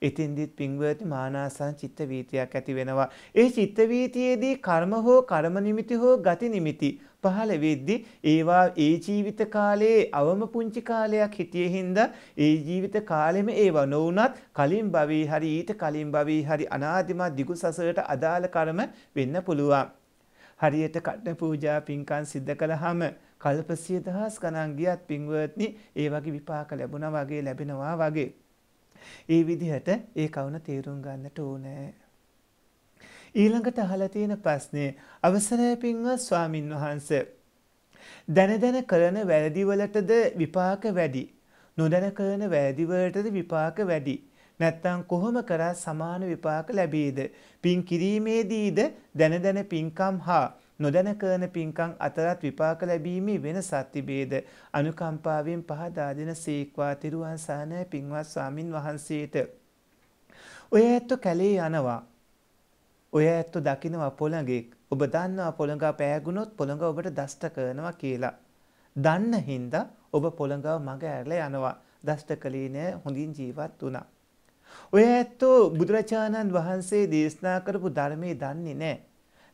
එතින්දිත් පිංවති මානාසං චිත්ත වීතියක් ඇති වෙනවා. ඒ චිත්ත වීතියේදී කර්ම හෝ කර්ම නිමිති හෝ ගති නිමිති පහළ වෙද්දී ඒවා ඒ ජීවිත කාලයේ අවම පුංචි කාලයක් හිටියේ හින්දා ඒ ජීවිත කාලෙම ඒවා නොවුනත් කලින් භවී හරි ඊට කලින් භවී හරි අනාදිමත් දිගු සසරට අදාළ කර්ම වෙන්න පුළුවන්. හරියට කටන පූජා පින්කම් සිද්ධ කළාම කල්ප 10000 ගණන් ගියත් පින්වත්නි ඒ වගේ විපාක ලැබුණා වගේ ලැබෙනවා වගේ. ඒ විදිහට ඒ කවුන තේරුම් ගන්නට ඕනේ. ඊළඟට අහලා තියෙන ප්‍රශ්නේ අවසරය පින්වත් ස්වාමින් වහන්ස. දැන දැන කරන වැරදිවලටද විපාක වැඩි. නොදැන කරන වැරදිවලටද විපාක වැඩි. නැත්තම් කොහොම කරා සමාන විපාක ලැබේද? පින් කිරීමේදීද දැන දැන පින්කම් හා නොදැන කරන පින්කම් අතරත් විපාක ලැබීමේ වෙනසක් තිබේද අනුකම්පාවෙන් පහදා දෙන සීක්වා තිරුවන් සානය පින්වත් ස්වාමින් වහන්සේට ඔය ඇත්ත කැලේ යනවා ඔය ඇත්ත දකිනවා පොළඟෙක් ඔබ දන්නවා පොළඟා පෑගුණොත් පොළඟ ඔබට දෂ්ට කරනවා කියලා. දන්න හින්දා ඔබ පොළඟව මඟ ඇරලා යනවා. දෂ්ට කළේ නෑ හොඳින් ජීවත් වුණා. ඔය ඇත්තෝ බුදුරජාණන් වහන්සේ දේශනා කරපු ධර්මයේ දන්නේ නෑ.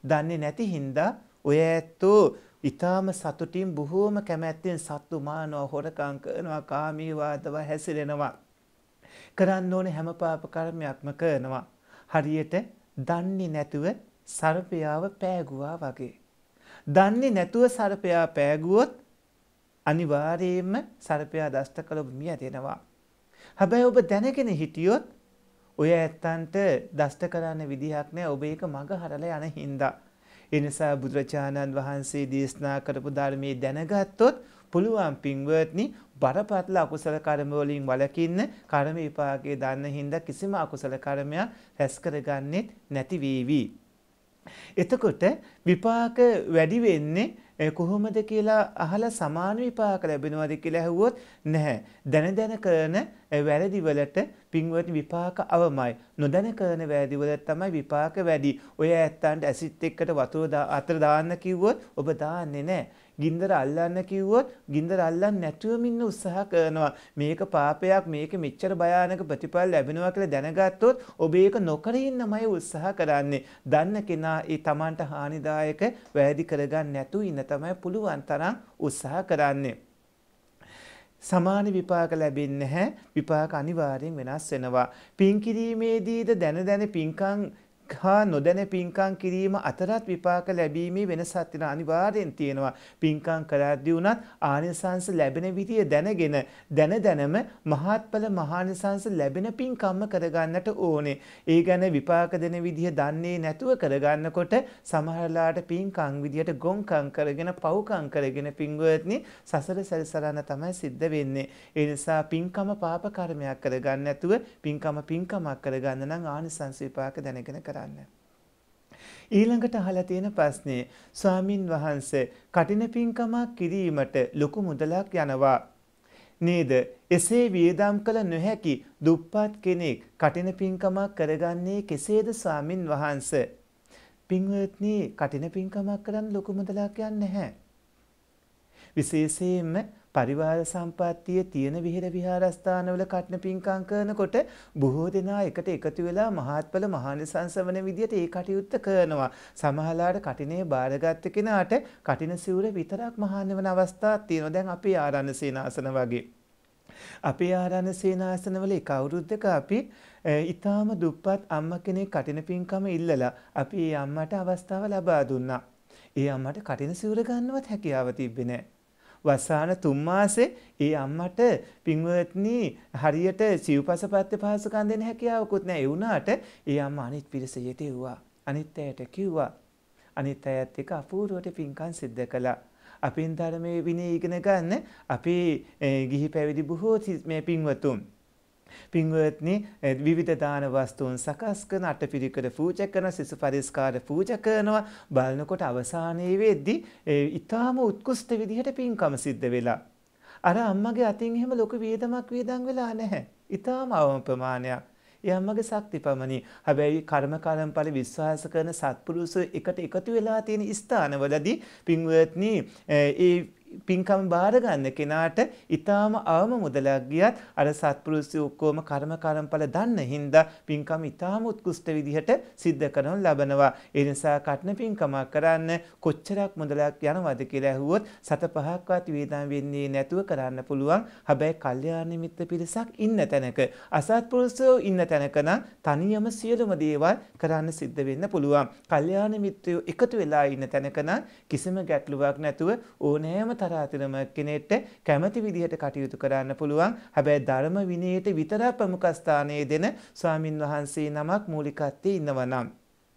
දන්නේ නැති හින්දා ඔය ඇත්තෝ ඊටාම සතුටින් බොහෝම කැමැත්තෙන් සත්තු මානව හොරකම් කරනවා කාමීවාදව හැසිරෙනවා. කරන්න ඕනේ හැම පාප කර්මයක්ම කරනවා. හරියට දන්නේ නැතුව සර්පයාව පෑගුවා වගේ. දන්නේ නැතුව සර්පයා පෑගුවොත් අනිවාර්යයෙන්ම සර්පයා දෂ්ට කළ ඔබ මිය දෙනවා. හැබැයි ඔබ දැනගෙන හිටියොත් ඔය ඇත්තන්ට දෂ්ට කරන්න විදිහක් නෑ ඔබ ඒක මඟ හරලා යන හින්දා. එනිසා බුදුරජාණන් වහන්සේ දේශනා කරපු ධර්මයේ දැනගත්තොත් පුළුවන් පින්වත්නි බරපතල අකුසල කර්ම වලින් වළකින්න කර්ම විපාකයේ දන්න හින්දා කිසිම අකුසල කර්මයක් රැස් කරගන්නෙත් නැති වේවි. එතකොට විපාක වැඩි වෙන්නේ කොහොමද කියලා අහලා සමාන විපාක ලැබෙනවද කියලා ඇහුවොත් නැහැ. දැන දැන කරන වැරදි වලට පින්වත්නි විපාක අවමයි. නොදැන කරන වැරදි වලට තමයි විපාක වැඩි. ඔය ඇත්තන්ට ඇසිඩ් එක්කට වතුර අතර දාන්න කිව්වොත් ඔබ දාන්නේ නැහැ. ගින්දර අල්ලන්න කිව්වොත් ගින්දර අල්ලන්න නැතුවම ඉන්න උත්සාහ කරනවා. මේක පාපයක් මේක මෙච්චර භයානක ප්‍රතිඵල ලැබෙනවා කියලා දැනගත්තොත් ඔබ ඒක නොකර ඉන්නමයි උත්සාහ කරන්නේ. දන්න කෙනා ඒ Tamanට හානිදායක වැරදි කරගන්න නැතුව ඉන්න තමයි පුළුවන් තරම් උත්සාහ කරන්නේ. සමාන විපාක ලැබෙන්නේ නැහැ විපාක අනිවාර්යෙන් වෙනස් වෙනවා පින් කිරීමේදීද දැන දැන පින්කම් හා නොදැන පින්කම් කිරීම අතරත් විපාක ලැබීමේ වෙනසක් තියෙන අනිවාර්යෙන් තියෙනවා. පින්කම් කරද්දී උනත් ආනිසංස ලැබෙන විදිය දැනගෙන දැන දැනම මහත්ඵල මහානිසංස ලැබෙන පින්කම්ම කරගන්නට ඕනේ. ඒ ගැන විපාක දෙන විදිය දන්නේ නැතුව කරගන්නකොට සමහරලාට පින්කම් විදියට ගොංකම් කරගෙන පව්කම් කරගෙන පින්වත්නි සසර සැරිසරන තමයි සිද්ධ වෙන්නේ. ඒ නිසා පින්කම පාප කර්මයක් කරගන්න නැතුව පින්කම පින්කමක් කරගන්න නම් ආනිසංස විපාක දැනගෙන කර කරන්න. ඊළඟට අහලා තියෙන ප්‍රශ්නේ ස්වාමින් වහන්සේ කටින පිංකමක් කිරීමට ලොකු මුදලක් යනවා නේද? එසේ වියදම් කළ නොහැකි දුප්පත් කෙනෙක් කටින පිංකමක් කරගන්නේ කෙසේද ස්වාමින් වහන්සේ? පින්වත්නි කටින පිංකමක් කරන්න ලොකු මුදලක් යන්නේ නැහැ. විශේෂයෙන්ම පරිවාර සම්පත්තිය තියෙන විහෙර විහාරස්ථානවල කටන පින්කම් කරනකොට බොහෝ දෙනා එකට එකතු වෙලා මහත්ඵල මහානිසංස වන විදිහට ඒ කටයුත්ත කරනවා. සමහරලාට කටිනේ බාරගත්ත කෙනාට කටින සිවුර විතරක් මහාන වෙන අවස්ථාවක් තියෙනවා. දැන් අපේ ආරණ්‍ය සේනාසන වගේ අපේ ආරණ සේනාසනවල එක අවුරුද්දක අපි ඊටාම දුප්පත් අම්මා කෙනෙක් කටින පින්කම ඉල්ලලා අපි ඒ අම්මට අවස්ථාව ලබා දුන්නා. ඒ අම්මට කටින සිවුර ගන්නවත් හැකියාව තිබ්බේ නැහැ. වසාන තුන් මාසේ ඒ අම්මට පින්වත්නි හරියට සිව්පසපත්ත පහසුකම් දෙන්න හැකියාවකුත් නැහැ. ඒ වුණාට ඒ අම්මා අනිත් පිරිස යෙදෙව්වා. අනිත් අයට කිව්වා. අනිත් අයත් එක්ක අපූර්වට පින්කම් සිද්ධ කළා. අපෙන් ධර්මයේ විනය ඉගෙන ගන්න අපේ ගිහි පැවිදි බොහෝ මේ පින්වතුන් පින්වත්නි විවිධ දාන වස්තුන් සකස් කරන අටපිරිකර පූජා කරන සිසු පරිස්කාර පූජා කරනවා බලනකොට අවසානයේ වෙද්දී ඊටාම උත්කෘෂ්ඨ විදිහට පින්කම සිද්ධ වෙලා අර අම්මගේ අතින් එහෙම ලොකු වියදමක් වියදම් වෙලා නැහැ. ඊටාම අවම ප්‍රමාණයක්. ඒ අම්මගේ ශක්ති පමණි. හැබැයි කර්ම කලම්පල විශ්වාස කරන සත්පුරුෂ එකට එකතු වෙලා තියෙන ස්ථානවලදී පින්වත්නි ඒ පින්කම් බාර ගන්න කෙනාට ඊටාම අවම මුදලක් ගියත් අර සත්පුරුෂය ඔක්කොම කර්ම කර්මඵල දන්න හින්දා පින්කම් ඊටාම උත්කෘෂ්ඨ විදිහට සිද්ධ කරනු ලබනවා. ඒ නිසා කටන පින්කමක් කරන්න කොච්චරක් මුදලක් යනවද කියලා ඇහුවොත් සත පහක්වත් වේදම් වෙන්නේ නැතුව කරන්න පුළුවන්. හැබැයි කල්යාණ මිත්‍ර පිරිසක් ඉන්න තැනක අසත්පුරුෂයෝ ඉන්න තැනක නම් තනියම සියලුම දේවල් කරන්න සිද්ධ වෙන්න පුළුවන්. කල්යාණ මිත්‍රයෝ එකතු වෙලා ඉන්න තැනක නම් කිසිම ගැටලුවක් නැතුව ඕනෑම තරාතිරම කෙනෙක්ට කැමති විදිහට කටයුතු කරන්න පුළුවන්. හැබැයි ධර්ම විනයට විතර ප්‍රමුඛස්ථානය දෙන ස්වාමින් වහන්සේ නමක් මූලිකත්වයේ ඉන්නවා නම්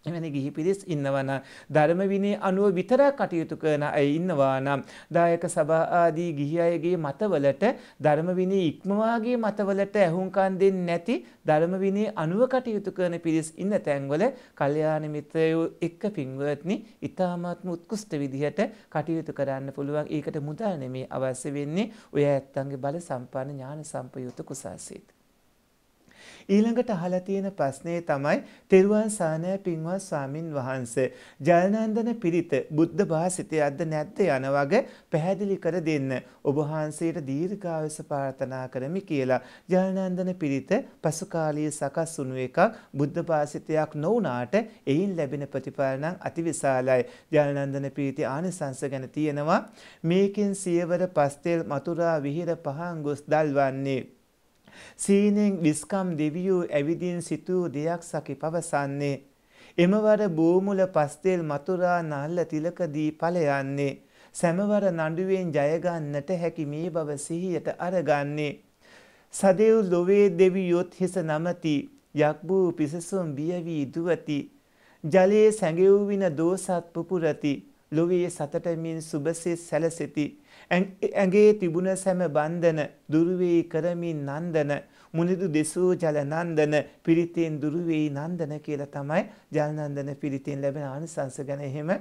එවැනි ගිහි පිරිස් ඉන්නවනම් ධර්ම විනය අනුව විතරක් කටයුතු කරන අය ඉන්නවා නම් දායක සභා ආදී ගිහි අයගේ මතවලට ධර්ම විනය ඉක්මවාගේ මතවලට ඇහුම්කන් දෙන්නේ නැති ධර්ම විනය අනුව කටයුතු කරන පිරිස් ඉන්න තැන්වල කල්යාණ මිත්‍රයෝ එක්ක පින්වත්නි ඊ타මාත්ම උත්කෘෂ්ඨ විදිහට කටයුතු කරන්න පුළුවන් ඒකට මුදල් නෙමේ අවශ්‍ය වෙන්නේ ඔය ඇත්තන්ගේ බල සම්පන්න ඥාන සම්පයුත කුසාසීත ඊළඟට අහලා තියෙන ප්‍රශ්නේ තමයි තෙරුවන් සානය පින්වත් ස්වාමින් වහන්සේ ජයනන්දන පිරිත බුද්ධ භාසිතයක්ද නැද්ද යන වගේ පැහැදිලි කර දෙන්න ඔබ වහන්සේට දීර්ඝායස ප්‍රාර්ථනා කරමි කියලා ජයනන්දන පිරිත පසුකාලීය සකස් වුණු එකක් බුද්ධ භාසිතයක් නොවුනාට එයින් ලැබෙන ප්‍රතිඵල නම් අතිවිශාලයි ජයනන්දන පිරිති ආනිසංස ගැන තියෙනවා මේකෙන් සියවර පස්තෙල් මතුරා විහිර පහන් ගොස් දල්වන්නේ සීනෙන් විස්කම් දෙවියෝ ඇවිදින් සිතූ දෙයක් සකි පවසන්නේ. එමවර බෝමුල පස්තෙල් මතුරා නල්ල තිලක දී ඵලයන්නේ. සැමවර නඩුවෙන් ජයගන්නට හැකි මේ බව සිහියට අරගන්නේ. සදෙව් ලොවේ දෙවියොත් හිස නමති යක්බූ පිසසුම් බියවී දුවති. ජලයේ සැඟවූ වින දෝසත් පුපුරති. ලොවේ සතටමින් සුබසේ සැලසෙති. ඇගේ තිබුණ සැම බන්ධන දුරුවේ කරමින් නන්දන මුනිදු දෙසූ ජල නන්දන පිරිතෙන් දුරුවේ නන්දන කියලා තමයි ජලනන්දන පිරිතෙන් ලැබෙන ආනිසංස ගැන එහෙම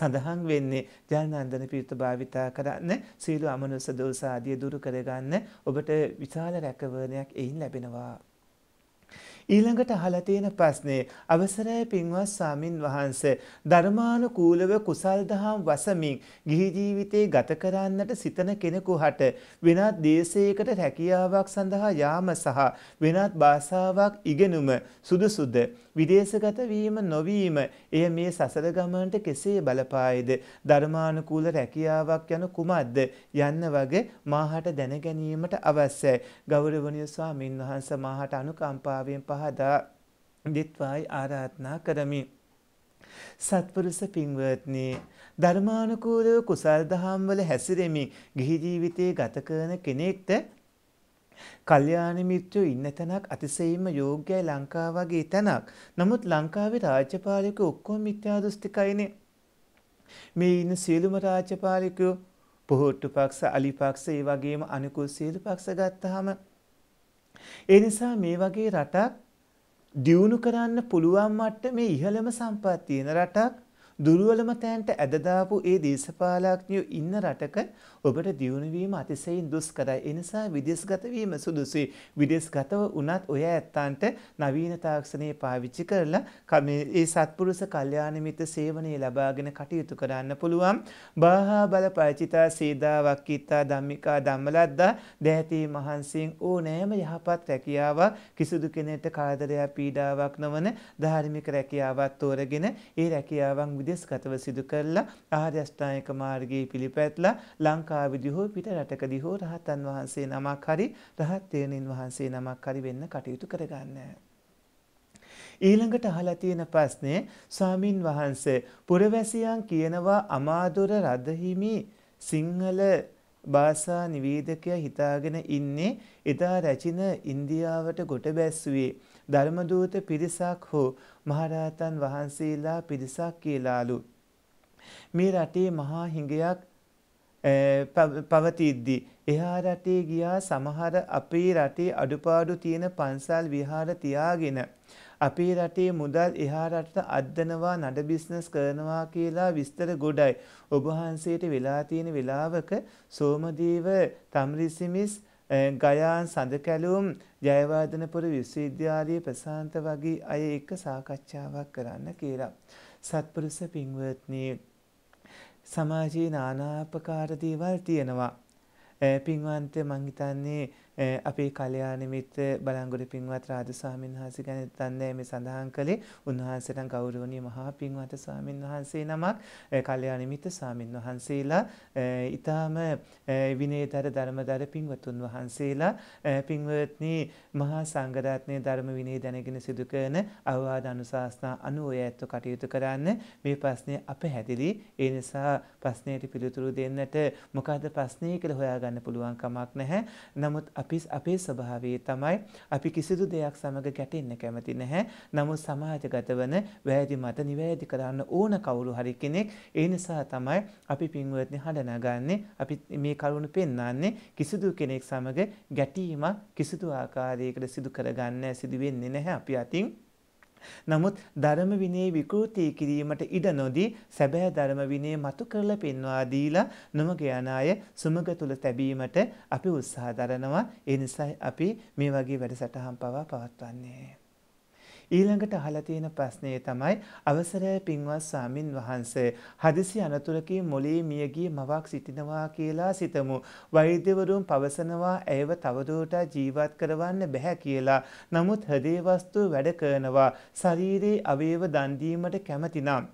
සඳහන් වෙන්නේ ජලනන්දන පිරිත භාවිතා කරන්න සීල අමනුෂ්‍ය දෝෂ ආදී දුරු කරගන්න ඔබට විශාල රැකවරණයක් එයින් ලැබෙනවා ඊළඟට අහලා තියෙන ප්‍රශ්නේ අවසරයි පින්වත් සාමින් වහන්ස ධර්මානුකූලව කුසල් දහම් වසමින් ගිහි ජීවිතේ ගත කරන්නට සිතන කෙනෙකු හට වෙනත් දේශයකට රැකියාවක් සඳහා යාම සහ වෙනත් භාෂාවක් ඉගෙනුම සුදුසුද විදේශගත වීම නොවීම එය මේ සසර ගමනට කෙසේ බලපායිද ධර්මානුකූල රැකියාවක් යන කුමක්ද යන්න වගේ මාහට දැන ගැනීමට අවශ්‍යයි ගෞරවනීය ස්වාමින් වහන්ස මාහට අනුකම්පාවෙන් පහ පහදා දෙත්වායි ආරාධනා කරමි. සත්පුරුස පින්වත්නි ධර්මානුකූලව කුසල් දහම් වල හැසිරෙමින් ගිහි ජීවිතයේ ගත කරන කෙනෙක්ට කල්යාණ මිත්‍රයෝ ඉන්න තැනක් අතිශයින්ම යෝග්‍යයි ලංකාව වගේ තැනක්. නමුත් ලංකාවේ රාජ්‍යපාලකයෝ ඔක්කොම මිත්‍යා දෘෂ්ටිකයිනේ. මේ ඉන්න සියලුම රාජ්‍යපාලකයෝ පොහොට්ටු පක්ෂ, අලි පක්ෂ, ඒ වගේම අනිකුත් සියලු පක්ෂ ගත්තාම ඒ නිසා මේ වගේ රටක් දියුණු කරන්න පුළුවන් මට්ටමේ ඉහළම සම්පත් තියෙන රටක් දුර්වලම තැන්ට ඇද දාපු ඒ දේශපාලඥයෝ ඉන්න රටක ඔබට දියුණුවීම අතිසයින් දුස්කරයි. එනිසා විදේශගත වීම සුදුසුයි. විදේශගතව වුණත් ඔය ඇත්තන්ට නවීන තාක්ෂණයේ පාවිච්චි කරලා මේ සත්පුරුෂ කල්යාණ මිත්‍ර සේවනය ලබාගෙන කටයුතු කරන්න පුළුවන්. බාහා බල පරිචිතා සීදා වක්කිතා ධම්මිකා ධම්මලද්දා දෑති මහන්සියෙන් ඕනෑම යහපත් රැකියාව කිසිදු කෙනෙකුට කාදරයක් පීඩාවක් නොවන ධාර්මික රැකියාවක් තෝරගෙන ඒ රැකියාවන් විදේශගතව සිදු කරලා ආර්ය අෂ්ටාංගික මාර්ගයේ පිළිපැත්ලා ලංකා ලංකාවේදී හෝ පිට රටකදී හෝ රහතන් වහන්සේ නමක් හරි රහත් තේරණින් වහන්සේ නමක් හරි වෙන්න කටයුතු කරගන්න. ඊළඟට අහලා තියෙන ප්‍රශ්නේ ස්වාමින් වහන්සේ පුරවැසියන් කියනවා අමාදුර රදහිමි සිංහල භාෂා නිවේදකයා හිතාගෙන ඉන්නේ එදා රැචින ඉන්දියාවට ගොට බැස්සුවේ ධර්මදූත පිරිසක් හෝ මහරහතන් වහන්සේලා පිරිසක් කියලාලු. මේ රටේ මහා හිඟයක් පවතිද්දි එහා රටේ ගියා සමහර අපේ රටේ අඩුපාඩු තියෙන පන්සල් විහාර තියාගෙන අපේ රටේ මුදල් එහා රටට අද්දනවා නඩ බිස්නස් කරනවා කියලා විස්තර ගොඩයි. ඔබ වහන්සේට වෙලා තියෙන වෙලාවක සෝමදීව තම්රිසිමිස් ගයාන් සඳකැලුම් ජයවර්ධනපුර විශ්වවිද්‍යාලයේ ප්‍රසාන්ත වගේ අය එක්ක සාකච්ඡාවක් කරන්න කියලා. සත්පුරුෂ පින්වත්නි සමාජයේ නානාපකාර දේවල් තියෙනවා. පින්වන්ත මං හිතන්නේ අපේ කල්යාණ මිත්‍ර බලංගොඩ පින්වත් රාජ ස්වාමීන් වහන්සේ ගැන දන්නේ මේ සඳහන් කළේ උන්වහන්සේට ගෞරවනීය මහා පින්වත් ස්වාමීන් වහන්සේ නමක් කල්යාණ මිත්‍ර ස්වාමීන් වහන්සේලා ඊටාම විනයතර ධර්මදර පින්වතුන් වහන්සේලා පින්වත්නි මහා සංඝරත්නයේ ධර්ම විනය දැනගෙන සිදු කරන අවවාද අනුශාසනා අනුව යැත්තු කටයුතු කරන්න මේ ප්‍රශ්නේ අපහැදිලි ඒ නිසා ප්‍රශ්නයට පිළිතුරු දෙන්නට මොකද ප්‍රශ්නේ කියලා හොයාගන්න පුළුවන් කමක් නැහැ නමුත් අපි අපේ ස්වභාවයේ තමයි අපි කිසිදු දෙයක් සමග ගැටෙන්න කැමති නැහැ. නමුත් සමාජගත වන වැරදි මත නිවැරදි කරන්න ඕන කවුරු හරි කෙනෙක්. ඒ නිසා තමයි අපි පින්වත්නි හඬනගන්නේ. අපි මේ කරුණ පෙන්වන්නේ කිසිදු කෙනෙක් සමග ගැටීමක් කිසිදු ආකාරයකට සිදු කරගන්න සිදු වෙන්නේ නැහැ අපි අතින්. නමුත් ධර්ම විනය විකෘති කිරීමට ඉඩ නොදී සැබෑ ධර්ම විනය මතු කරලා පෙන්වා දීලා නොමග යන අය සුමග තුල තැබීමට අපි උත්සාහ දරනවා. ඒ නිසායි අපි මේ වගේ වැඩසටහන් පවා පවත්වන්නේ. ඊළඟට අහලා තියෙන ප්‍රශ්නය තමයි අවසරය පින්වත් ස්වාමින් වහන්සේ හදිසි අනතුරකින් මොළේ මියගිය මවක් සිටිනවා කියලා සිතමු. වෛද්‍යවරුන් පවසනවා ඇයව තවදුරටත් ජීවත් කරවන්න බැහැ කියලා. නමුත් හදේ වස්තු වැඩ කරනවා. ශරීරයේ අවයව දන් දීමට කැමතිනම්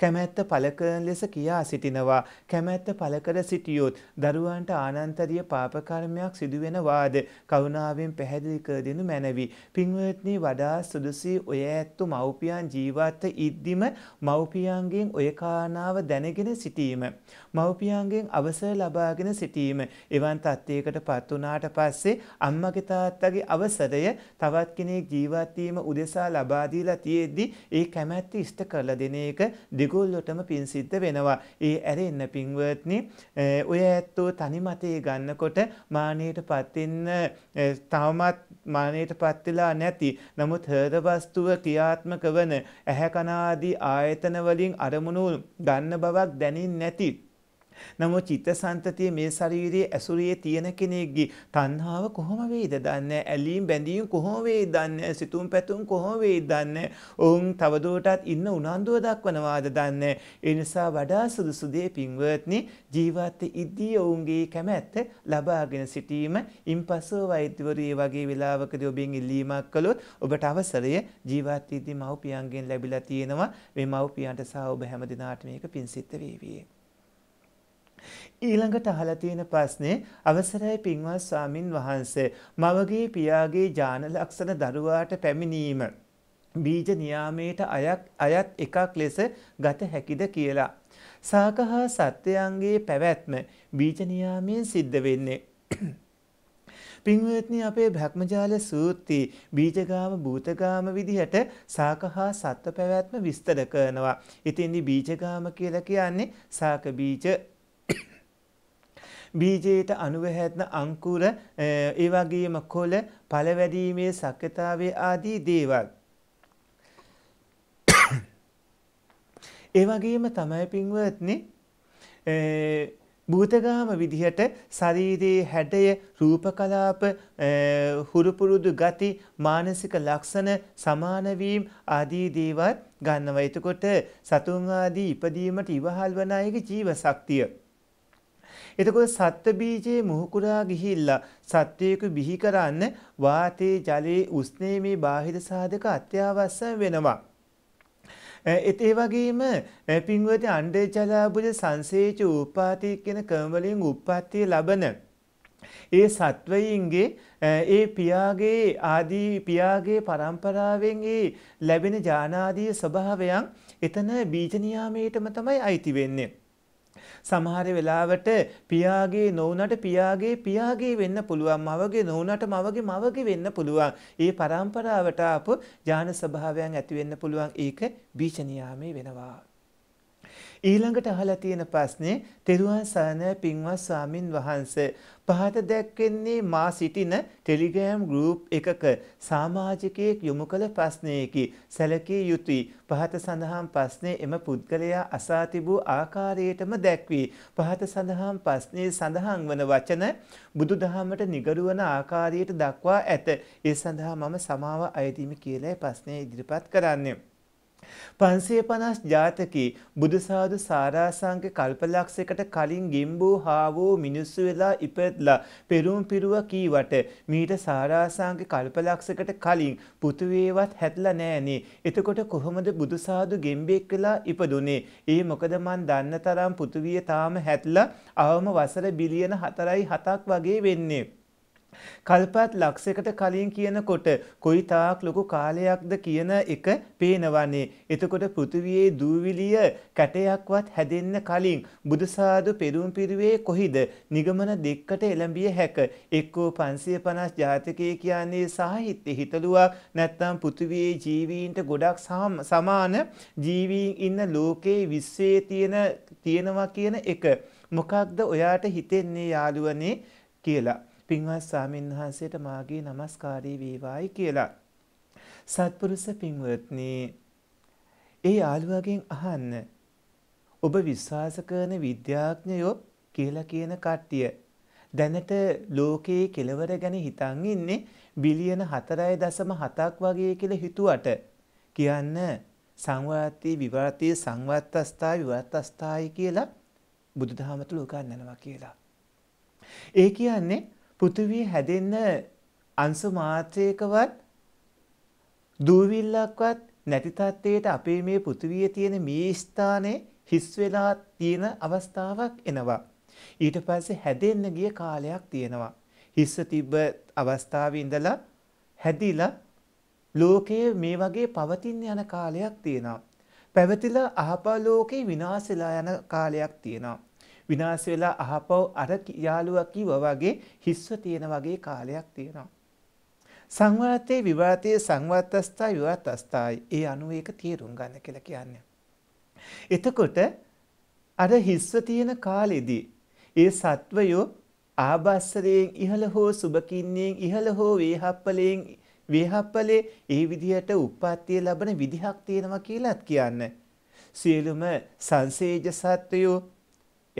කැමැත්ත පළ කරන ලෙස කියා සිටිනවා. කැමැත්ත පළ කර සිටියොත් දරුවන්ට ආනන්තරීය පාප කර්මයක් සිදුවෙනවාද කරුණාවෙන් පැහැදිලි කර දෙනු මැනවි. පින්වත්නි වඩා සුදුසී ඔය ඇත්තු මව්පියන් ජීවත් ඉද්දිම මව්පියන්ගෙන් ඔය කාරණාව දැනගෙන සිටීම. මව්පියන්ගෙන් අවසර ලබාගෙන සිටීම. එවන් තත්ත්වයකට පත් වුණාට පස්සේ අම්මගේ තාත්තගේ අවසරය තවත් කෙනෙක් ජීවත් වීම උදෙසා ලබා දීලා තියෙද්දි ඒ කැමැත්ත ඉෂ්ට කරලා දෙන එක දිගොල්ලොටම පින් සිද්ධ වෙනවා. ඒ ඇරෙන්න පින්වත්නි ඔය ඇත්තෝ තනිමතේ ගන්නකොට මානයටපත් වෙන්න තවමත් මානයටපත් වෙලා නැති නමුත් හෘද වස්තුව ක්‍රියාත්මක වන ඇහැ කන ආදී ආයතන වලින් අරමුණු ගන්න බවක් දැනින් නැති නමුත් චිත්තසංතතිය මේ ශරීරයේ ඇසුරේ තියෙන කෙනෙක්ගේ තණ්හාව කොහොම වෙයිද දන්නේ ඇලීම් බැඳීම් කොහොම වෙයිද දන්නේ සිතුම් පැතුම් කොහොම වෙයිද දන්නේ ඔවුන් තවදුරටත් ඉන්න උනන්දුව දක්වනවාද දන්නේ ඒ නිසා වඩා සුදුසු දේ පින්වත්නි ජීවිතයේ ඉදී ඔවුන්ගේ කැමැත්ත ලබාගෙන සිටීම ඉන්පසු වෛද්‍යවරයෙ වගේ වෙලාවකදී ඔබෙන් ඉල්ලීමක් කළොත් ඔබට අවසරය ජීවිතයේදී මව්පියන්ගෙන් ලැබිලා තියෙනවා මේ මව්පියන්ට සහ ඔබ හැම දිනාට මේක පිංසිත වේවි ඊළඟට අහලා තියෙන ප්‍රශ්නේ අවසරයි පින්වත් ස්වාමින් වහන්සේ මවගේ පියාගේ ජාන ලක්ෂණ දරුවාට පැමිණීම බීජ නියාමයට අයත් එකක් ලෙස ගත හැකිද කියලා සාකහා සත්‍යයන්ගේ පැවැත්ම බීජ නියාමයෙන් සිද්ධ වෙන්නේ පින්වත්නි අපේ භ්‍රමජාල සූත්‍රි බීජගාම භූතගාම විදිහට සාකහා සත්ව පැවැත්ම විස්තර කරනවා. ඉතින්දි බීජගාම කියලා කියන්නේ සාක බීජ බීජයට අනුව හැදෙන අංකුර ඒ වගේම කොළ පළවැදීමේ සක්‍යතාවය ආදී දේවල් ඒ වගේම තමයි පින්වත්නි භූතගාම විදිහට ශරීරයේ හැඩය රූපකලාප හුරුපුරුදු ගති මානසික ලක්ෂණ සමාන වීම ආදී දේවල් ගන්නවා. එතකොට සතුන් ආදී ඉපදීමට ඉවහල් වන අයගේ ජීව ශක්තිය එතකොට සත්ත්ව බීජයේ මුහුකුරා ගිහිල්ලා සත්වයක බිහි කරන්න වාතයේ ජලයේ උස්නේ මේ බාහිර සාධක අත්‍යවශ්‍ය වෙනවා. ඒත් ඒ වගේම පින්වත අණ්ඩේ ජලාබුජ සංසේච උපාතී කියන ක්‍රම වලින් උප්පත්තිය ලබන ඒ සත්වයින්ගේ ඒ පියාගේ ආදී පියාගේ પરම්පරාවෙන් ඒ ලැබෙන ජානාදී ස්වභාවයන් එතන බීජ නියාමයටම තමයි අයිති වෙන්නේ. සමහර වෙලාවට පියාගේ නොවුනට පියාගේ පියාගේ වෙන්න පුළුවන් මවගේ නොවුනට මවගේ මවගේ වෙන්න පුළුවන්. ඒ පරම්පරාවට ආපු ඥාන ස්වභාවයන් ඇති වෙන්න පුළුවන්. ඒක බීජ නියාමයේ වෙනවා. ඊළඟට අහලා තියෙන ප්‍රශ්නේ තෙරුවන් සරණයි පින්වත් ස්වාමින් වහන්සේ පහත දැක්වෙන්නේ මා සිටින ටෙලිග්‍රෑම් ගෲප් එකක සමාජිකයෙක් යොමු කළ ප්‍රශ්නයකි සැලකිය යුතුයි පහත සඳහන් ප්‍රශ්නේ එම පුද්ගලයා අසා තිබූ ආකාරයටම දැක්වී පහත සඳහන් ප්‍රශ්නේ සඳහන් වන වචන බුදුදහමට නිගරු වන ආකාරයට දක්වා ඇත ඒ සඳහා මම සමාව අයදීමි කියලා ප්‍රශ්නේ ඉදිරිපත් කරන්නේ පන්සිය පනස් ජාතකී බුදුසාදු සාරාසංක කල්පලක්ෂකට කලින් ගෙම්බෝ හාවෝ මිනිස්සු වෙලා ඉපැත්ලා පෙරුම් පිරුව කීවට මීට සාරාසංක කල්පලක්ෂකට කලින් පුතුවේවත් හැදලා නෑනේ එතකොට කොහොමද බුදුසාදු ගෙම්බෙක් වෙලා ඉපදුනේ ඒ මොකද මන් දන්න තරම් පුතුවිය තාම හැදලා අවම වසර බිලියන 4.7ක් වගේ වෙන්නේ කල්පත් ලක්ෂයකට කලින් කියනකොට කොයි තාක් ලොකු කාලයක්ද කියන එක පේනවන්නේ. එතකොට පෘථිවියේ දූවිලිය කැටයක්වත් හැදෙන්න කලින් බුදුසාදු පෙරුම් පිරුවේ කොහිද නිගමන දෙක්කට එළඹිය හැක. එක්කෝ 550 ජාතකයේ කියන්නේ සාහිත්‍ය හිතලුවක් නැත්නම් පෘථිවියේ ජීවීන්ට ගොඩක් සමාන ජීවීන් ඉන්න ලෝකේ විශ්වයේ තියෙන තියෙනවා කියන එක මොකක්ද ඔයාට හිතෙන්නේ යාළුවනේ කියලා පින්වත් සාමින්හන්සේට මාගේ নমස්කාරී වේවායි කියලා. සත්පුරුෂ පින්වත්නි, ඒ යාළුවගෙන් අහන්න. ඔබ විශ්වාස කරන විද්‍යාඥයෝ කියලා කියන කට්ටිය දැනට ලෝකයේ කෙලවර ගැන හිතන් ඉන්නේ බිලියන 4.7ක් වගේ කියලා හිතුවට කියන්න සංවාති විවර්තී සංවත්තස්ථා විවර්තස්ථායි කියලා බුදුදහම තුල උගන්වනවා කියලා. ඒ කියන්නේ පෘථිවිය හැදෙන්න අංශු මාත්‍රයකවත් දූවිල්ලක්වත් නැති තත්ත්වයට අපේ මේ පෘථිවියේ තියෙන මේ ස්ථානයේ හිස් වෙලා තියෙන අවස්ථාවක් එනවා. ඊට පස්සේ හැදෙන්න ගිය කාලයක් තියෙනවා. හිස්ස තිබ්බ අවස්ථාවේ ඉඳලා හැදිලා ලෝකයේ මේ වගේ පවතින යන කාලයක් තියෙනවා. පැවතිලා අහපා ලෝකේ විනාශ යන කාලයක් තියෙනවා. විනාශ වෙලා අහපව් අර යාළුවා කිව්වා වගේ හිස්ව තියෙන වගේ කාලයක් තියෙනවා. සංවාතේ විවාතයේ සංවාතස්ථා විවාතස්ථායි ඒ අනුව ඒක තේරුම් ගන්න කියලා කියන්නේ. එතකොට අර හිස්ව තියෙන කාලෙදී ඒ සත්වයෝ ආභාස්සරයෙන් ඉහළ හෝ සුභකින්නයෙන් ඉහළ හෝ වේහප්පලයෙන් වේහප්පලේ ඒ විදිහට උප්පත්තිය ලබන විදිහක් තියෙනවා කියලාත් කියන්නේ. සියලුම සංසේජ සත්වයෝ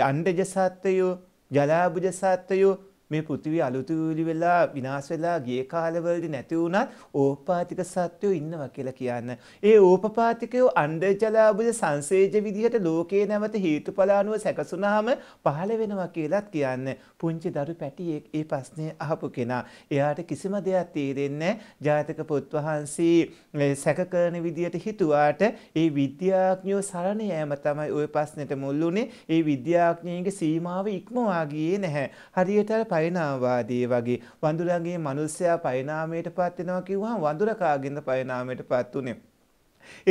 අණ්ඩජ සත්වයෝ ජලාබුජ සත්වයෝ මේ පෘථිවි අලුතූලි වෙලා විනාශ වෙලා ගිය කාලවලදී නැති වුණත් ඕපපාතික සත්වයෝ ඉන්නවා කියලා කියන්න. ඒ ඕපපාතිකයෝ අණ්ඩජලාභය සංසේජ විදිහට ලෝකේ නැවත හේතුඵල අනුව සැකසුනහම පහළ වෙනවා කියලාත් කියන්න. පුංචි දරු පැටියෙක් ඒ ප්‍රශ්නේ අහපු කෙනා. එයාට කිසිම දෙයක් තේරෙන්නේ ජාතක පොත් වහන්සේ සැක කරන විදිහට හිතුවාට ඒ විද්‍යාඥයෝ සරණ යෑම තමයි ওই ප්‍රශ්නෙට මුල් වුනේ. ඒ විද්‍යාඥයන්ගේ සීමාව ඉක්මවා ගියේ නැහැ. හරියට පරිණාමවාදී වගේ වඳුරගේ මිනිස්සයා පරිණාමයට පත් වෙනවා කිව්වහම වඳුර කාගෙන්ද පරිණාමයට පත් උනේ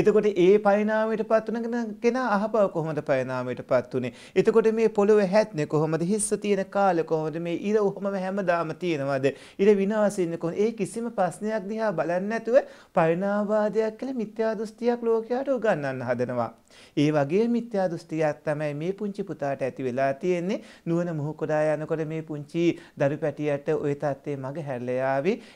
එතකොට ඒ පරිණාමයට පත් වන කෙනා අහපව කොහොමද පරිණාමයට පත් උනේ? එතකොට මේ පොළොවේ හැත්නේ කොහොමද? හිස්ස තියෙන කාලේ කොහොමද? මේ ඉර උහුම හැමදාම තියෙනවද? ඉර විනාශින්නේ කොහොමද? ඒ කිසිම ප්‍රශ්නයක් දිහා බලන්නේ නැතුව පරිණාමවාදයක් කියලා මිත්‍යා දෘෂ්ටියක් ලෝකයට උගන්වන්න හදනවා. ඒ වගේ මිත්‍යා දෘෂ්ටියක් තමයි මේ පුංචි පුතාට ඇති වෙලා තියෙන්නේ. නුවණ මුහු කොඩා යනකොට මේ පුංචි දරු පැටියට ওই தත්ත්වේ මග හැරලා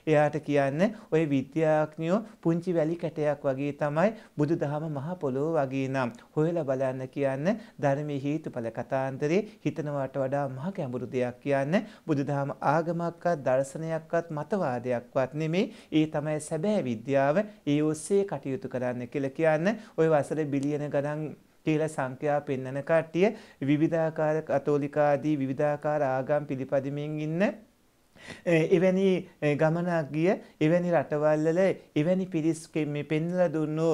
එයාට කියන්නේ ওই විද්‍යාඥයෝ පුංචි වැලි කැටයක් වගේ තමයි බුදුදහම මහ පොළොව වගේ නම් හොයලා බලන්න කියන්නේ ධර්මයේ හේතුඵල කතාන්තරේ හිතනවාට වඩා මහ ගැඹුරු දෙයක් කියන්නේ බුදුදහම ආගමක්වත් දර්ශනයක්වත් මතවාදයක්වත් නෙමේ. ඒ තමයි සැබෑ විද්‍යාව. ඒ ඔස්සේ කටයුතු කරන්න කියලා කියන්නේ ওই වසරේ බිලියන ගණන් පිරිනිවන් කියලා සංඛ්‍යා පෙන්වන කට්ටිය විවිධාකාර කතෝලිකාදී විවිධාකාර ආගම් පිළිපදිමින් ඉන්න එවැනි ගමනක් ගිය එවැනි රටවල්වල එවැනි පිරිස් මේ පෙන්ලා දුන්නු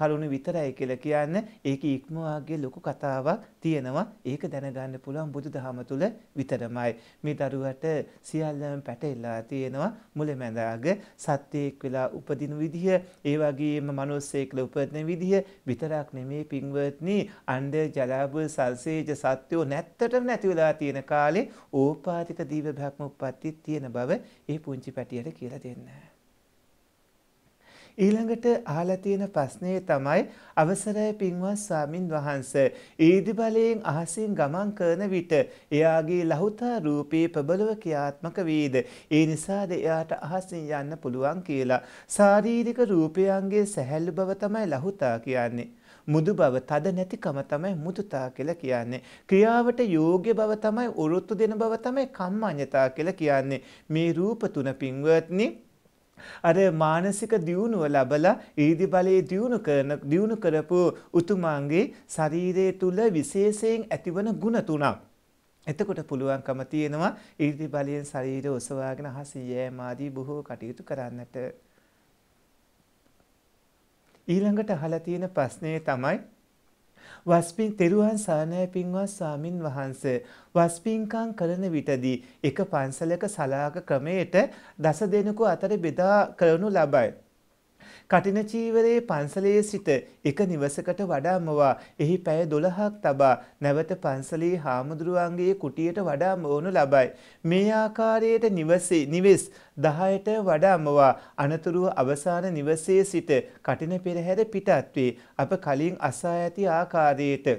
කරුණු විතරයි කියලා කියන්න ඒක ඉක්මවාගේ ලොකු කතාවක් තියෙනවා ඒක දැනගන්න පුළුවන් බුදුදහම තුල විතරමයි මේ දරුවට සියල්ලම පැටෙලා තියෙනවා මුලැමැඳාග සත්‍යයක් වෙලා උපදින විදිය ඒ වගේම මනුස්සයෙක් උපදින විදිය විතරක් නෙමේ පින්වත්නි අණ්ඩ ජලාභ සල්සේජ සත්‍යෝ නැත්තටම නැති වෙලා තියෙන කාලේ ඕපාතික දීව භක්ම උප්පත්තිත් තියෙන බව ඒ පුංචි පැටියට කියලා දෙන්න. ඊළඟට අහලා තියෙන ප්‍රශ්නේ තමයි අවසරයි පින්වත් ස්වාමින් වහන්සේ ඊදි බලයෙන් අහසින් ගමන් කරන විට එයාගේ ලහුතා රූපේ ප්‍රබලව ක්‍රියාත්මක වේද ඒ නිසාද එයාට අහසින් යන්න පුළුවන් කියලා ශාරීරික රූපයන්ගේ සැහැල්ලු බව තමයි ලහුතා කියන්නේ මුදු බව තද නැතිකම තමයි මුදුතා කියලා කියන්නේ. ක්‍රියාවට යෝග්‍ය බව තමයි උරුත්තු දෙන බව තමයි කම්මඤ්ඤතා කියලා කියන්නේ. මේ රූප තුන පින්වත්නි අර මානසික දියුණුව ලබලා ඊදි බලයේ දියුණු කරන දියුණු කරපු උතුමාගේ ශරීරය තුල විශේෂයෙන් ඇතිවන ಗುಣ තුනක් එතකොට පුළුවන්කම තියෙනවා ඊදි බලයෙන් ශරීරය ඔසවාගෙන හසියෑම ආදී බොහෝ කටයුතු කරන්නට ඊළඟට අහලා තියෙන ප්‍රශ්නේ තමයි වස්පින් තෙරුවන් සානය පින්වත් සාමින් වහන්ස වස්පින්කම් කරන විටදී එක පන්සලක සලාක ක්‍රමයට දස දෙනෙකු අතර බෙදා කරනු ලබයි. කටින චීවරයේ පන්සලේ සිට එක නිවසකට වඩාමවා එහි පැය 12ක් තබා නැවත පන්සලේ හාමුදුරුවන්ගේ කුටියට වඩාම වනු ලබයි. මේ ආකාරයට නිවසේ නිවෙස් 10ට වඩාමවා අනතුරුව අවසාන නිවසේ සිට කටින පෙරහැර පිටත් අප කලින් අසා ඇති ආකාරයට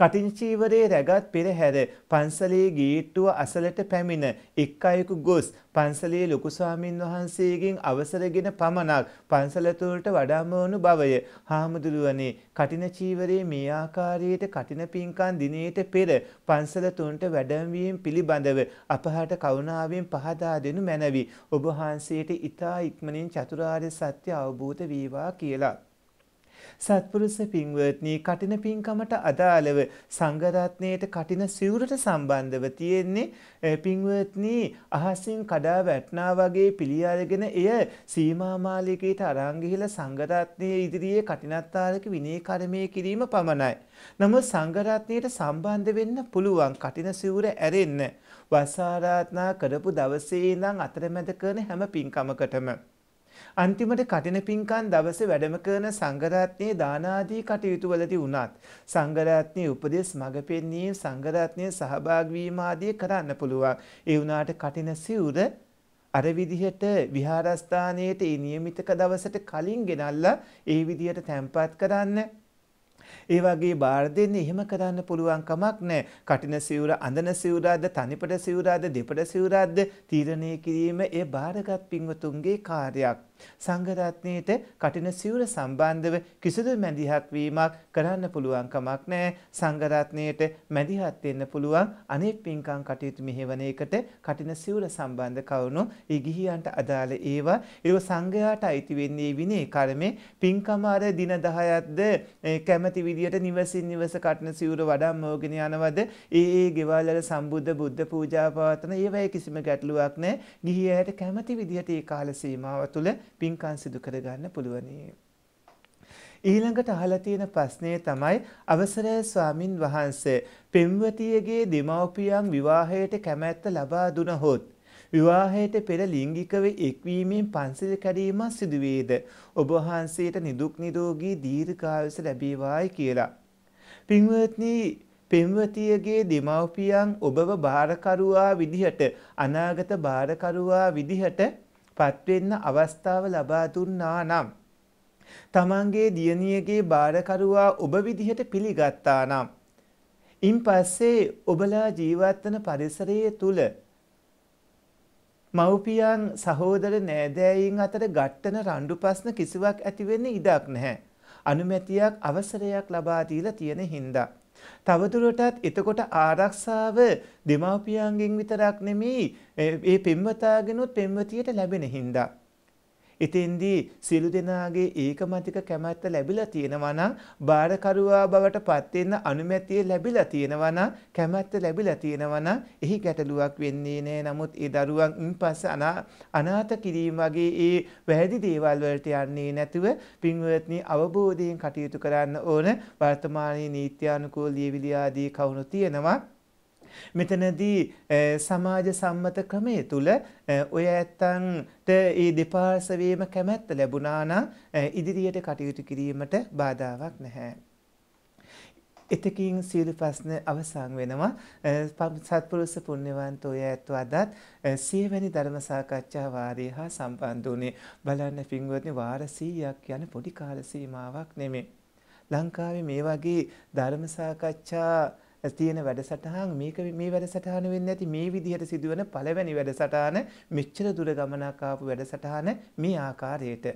කටින්චීවරේ රැගත් පෙරහැර පන්සලේ ගේට්ටුව අසලට පැමිණ එක් අයෙකු ගොස් පන්සලේ ලොකු ස්වාමින් වහන්සේගෙන් අවසරගෙන පමණක් පන්සල තුළට වඩාමවනු බවය හාමුදුරුවනේ කටින චීවරේ මේ ආකාරයට කටින පින්කම් දිනේට පෙර පන්සල තුන්ට වැඩමවීම පිළිබඳව අපහට කරුණාවෙන් පහදා දෙනු මැනවි ඔබ වහන්සේට ඊතා ඉක්මනින් චතුරාර්ය සත්‍ය අවබෝධ වේවා කියලා සත්පුරුෂ පින්වත්නි කටින පින්කමට අදාළව සංඝරත්නයේට කටින සිවුරට සම්බන්ධව තියෙන්නේ පින්වත්නි අහසින් කඩා වැටෙනා වගේ පිළිඅරගෙන එය සීමා මාලිකයට අරන් ගිහිලා සංඝරත්නයේ ඉදිරියේ කටිනත්තාරක විනය කර්මයේ කිරීම පමණයි. නමුත් සංඝරත්නයට සම්බන්ධ වෙන්න පුළුවන් කටින සිවුර ඇරෙන්න. වසාරාත්නා කරපු දවසේ ඉඳන් අතරමැද කරන හැම පින්කමකටම අන්තිමට කටින පිංකම් දවසේ වැඩම කරන සංඝරත්නයේ දාන ආදී කටයුතු වලදී වුණත් සංඝරත්නයේ උපදේශ මඟ පෙන්වීම සංඝරත්නයේ සහභාගී වීම ආදී කරන්න පුළුවන්. ඒ වුණාට කටින සිවුර අර විදිහට විහාරස්ථානයේට ඒ નિયમિતක දවසට කලින් ගෙනල්ලා ඒ විදිහට තැම්පත් කරන්න ඒ වගේ බාර දෙන්නේ එහෙම කරන්න පුළුවන් කමක් නැහැ. කටින සිවුර, අඳන සිවුරාද, තනිපට සිවුරාද, දෙපට සිවුරාද තීරණය කිරීම ඒ බාරගත් පින්වතුන්ගේ කාර්යයක්. සංඝරත්නයට කටින සිවුර සම්බන්ධව කිසිදු මැදිහත් වීමක් කරන්න පුළුවන් කමක් නැහැ. සංඝරත්නයට මැදිහත් වෙන්න පුළුවන් අනෙක් පින්කම් කටයුතු මෙහෙවන එකට කටින සිවුර සම්බන්ධ කවුණු ඒ ගිහියන්ට අදාළ ඒවා ඊළඟ සංඝයාට අයිති වෙන්නේ විනේ කර්මේ පින්කම අර දින 10ක්ද කැමැති විදියට නිවසින් නිවස කටින සිවුර වඩම්මෝගෙන යනවද ඒ ඒ ගෙවල් වල සම්බුද්ධ බුද්ධ පූජා පවත්වන ඒවයි කිසිම ගැටලුවක් නැහැ. ගිහියයට කැමැති විදිහට ඒ කාල සීමාව තුළ පින්කම් සිදු කරගන්න පුළුවනි. ඊළඟට අහලා තියෙන ප්‍රශ්නේ තමයි අවසරයි ස්වාමින් වහන්සේ පෙම්වතියගේ දෙමව්පියන් විවාහයට කැමැත්ත ලබා දුනහොත් විවාහයට පෙර ලිංගිකව එක්වීමෙන් පන්සිල් කැඩීමක් සිදුවේද ඔබ වහන්සේට නිදුක් නිරෝගී දීර්ඝායුෂ ලැබේවායි කියලා. පින්වත්නි පෙම්වතියගේ දෙමව්පියන් ඔබව බාරකරුවා විදිහට අනාගත බාරකරුවා විදිහට පත්වෙන්න අවස්ථාව ලබා දුන්නා නම් තමන්ගේ දියණියගේ බාරකරුවා ඔබ විදිහට පිළිගත්තා නම් ඉන් පස්සේ ඔබලා ජීවත් වන පරිසරයේ තුල මව්පියන් සහෝදර නෑදෑයින් අතර ගැටෙන රණ්ඩු ප්‍රශ්න කිසිවක් ඇති වෙන්නේ ඉඩක් නැහැ. අනුමැතියක් අවසරයක් ලබා දීලා තියෙන හින්දා තවදුරටත් එතකොට ආරක්ෂාව දෙමාපියන්ගෙන් විතරක් නෙමෙයි ඒ පෙම්වතාගෙනුත් පෙම්වතියට ලැබෙන හින්දා ඉතින්දී සියලු දෙනාගේ ඒකමතික කැමැත්ත ලැබිලා තියෙනවා නම් බාරකරුවා බවට පත් වෙන්න අනුමැතිය ලැබිලා තියෙනවා නම් කැමැත්ත ලැබිලා තියෙනවා නම් එහි ගැටලුවක් වෙන්නේ නෑ. නමුත් ඒ දරුවන් පස්ස අනාථ කිරීම වගේ ඒ වැරදි දේවල් වලට යන්නේ නැතුව පින්වත්නි අවබෝධයෙන් කටයුතු කරන්න ඕන වර්තමානයේ නීත්‍යානුකූල ලියවිලි ආදී කවුරු තියෙනවා මෙතනදී සමාජ සම්මත ක්‍රමයේ තුල ඔය ඇත්තන්ට ඒ දෙපාර්ශවයේම කැමැත්ත ලැබුණා නම් ඉදිරියට කටයුතු කිරීමට බාධාවක් නැහැ. එතකින් සියලු ප්‍රශ්න අවසන් වෙනවා. සත්පුරුෂ පුණ්‍යවන්ත ඔය ඇත්තු අදත් සියවැනි ධර්ම සාකච්ඡා වාරයේ හා සම්බන්ධ වුණේ බලන්න පින්වත්නි වාර 100ක් යන පොඩි කාල සීමාවක් නෙමෙයි. ලංකාවේ මේ වගේ ධර්ම සාකච්ඡා තියෙන වැඩසටහන් මේක මේ වැඩසටහන වෙන්නේ නැති මේ විදිහට සිදුවන පළවෙනි වැඩසටහන මෙච්චර දුර ගමනක් ආපු වැඩසටහන මේ ආකාරයට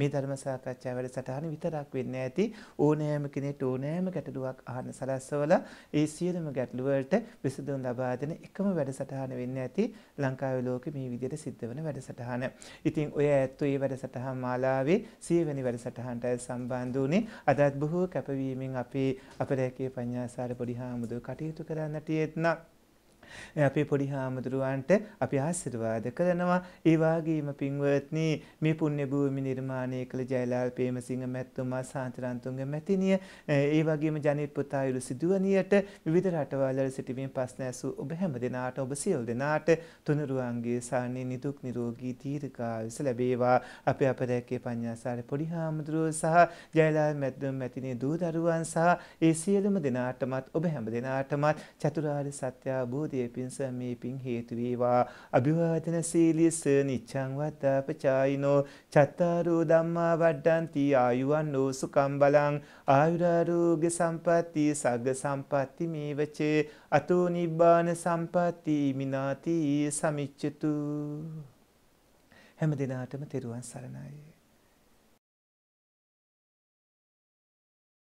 මේ ධර්ම සාකච්ඡා වැඩසටහන විතරක් වෙන්නේ ඇති ඕනෑම කෙනෙක් ඕනෑම ගැටලුවක් අහන්න සලස්වලා ඒ සියලුම ගැටලු වලට විසඳුම් ලබා දෙන එකම වැඩසටහන වෙන්නේ ඇති ලංකාවේ ලෝකෙ මේ විදිහට සිද්ධ වෙන වැඩසටහන. ඉතින් ඔය ඇත්තෝ මේ වැඩසටහන් මාලාවේ සියවෙනි වැඩසටහනට සම්බන්ධ වුණේ අදත් බොහෝ කැපවීමෙන් අපේ අපරැකේ පඤ්ඤාසාර පොඩි හාමුදුර කටයුතු කරන්නට යෙත්නා අපේ පොඩි හාමුදුරුවන්ට අපි ආශිර්වාද කරනවා. ඒ වගේම පින්වත්නි මේ පුණ්‍ය භූමි නිර්මාණය කළ ජයලාල් පේමසිංහ මැතිතුමා සාන්තරන්තුංග මැතිණිය ඒ වගේම ජනිත් පුතායුළු සිදුවණියට විවිධ රටවල් වල සිටීමේ ප්‍රශ්න ඇසූ ඔබ හැම දිනාට ඔබ සියලු දිනාට තුනුරුවන්ගේ සාන්නේ නිදුක් නිරෝගී දීර්ඝායුෂ ලැබේවා. අපේ අපරැක්කේ පඤ්ඤාසාර පොඩි හාමුදුරුවෝ සහ ජයලාල් මැතිතුමා මැතිණිය දූ දරුවන් සහ ඒ සියලුම දිනාටමත් ඔබ හැම දිනාටමත් චතුරාර්ය සත්‍ය අවබෝධය ඒ පින් සමේ පින් හේතු වේවා අභිවාදන සීලිස නිච්ඡං වත්තාපචායිනෝ චත්තාරෝ ධම්මා වඩ්ඩಂತಿ ආයුවන් නෝ සුකම් බලං ආයුරාෝග්‍ය සම්පatti සග්ග සම්පatti මේවච අතෝ නිබ්බාන සම්පatti මිනාති සමිච්ඡතු හැම දිනාටම තෙරුවන් සරණයි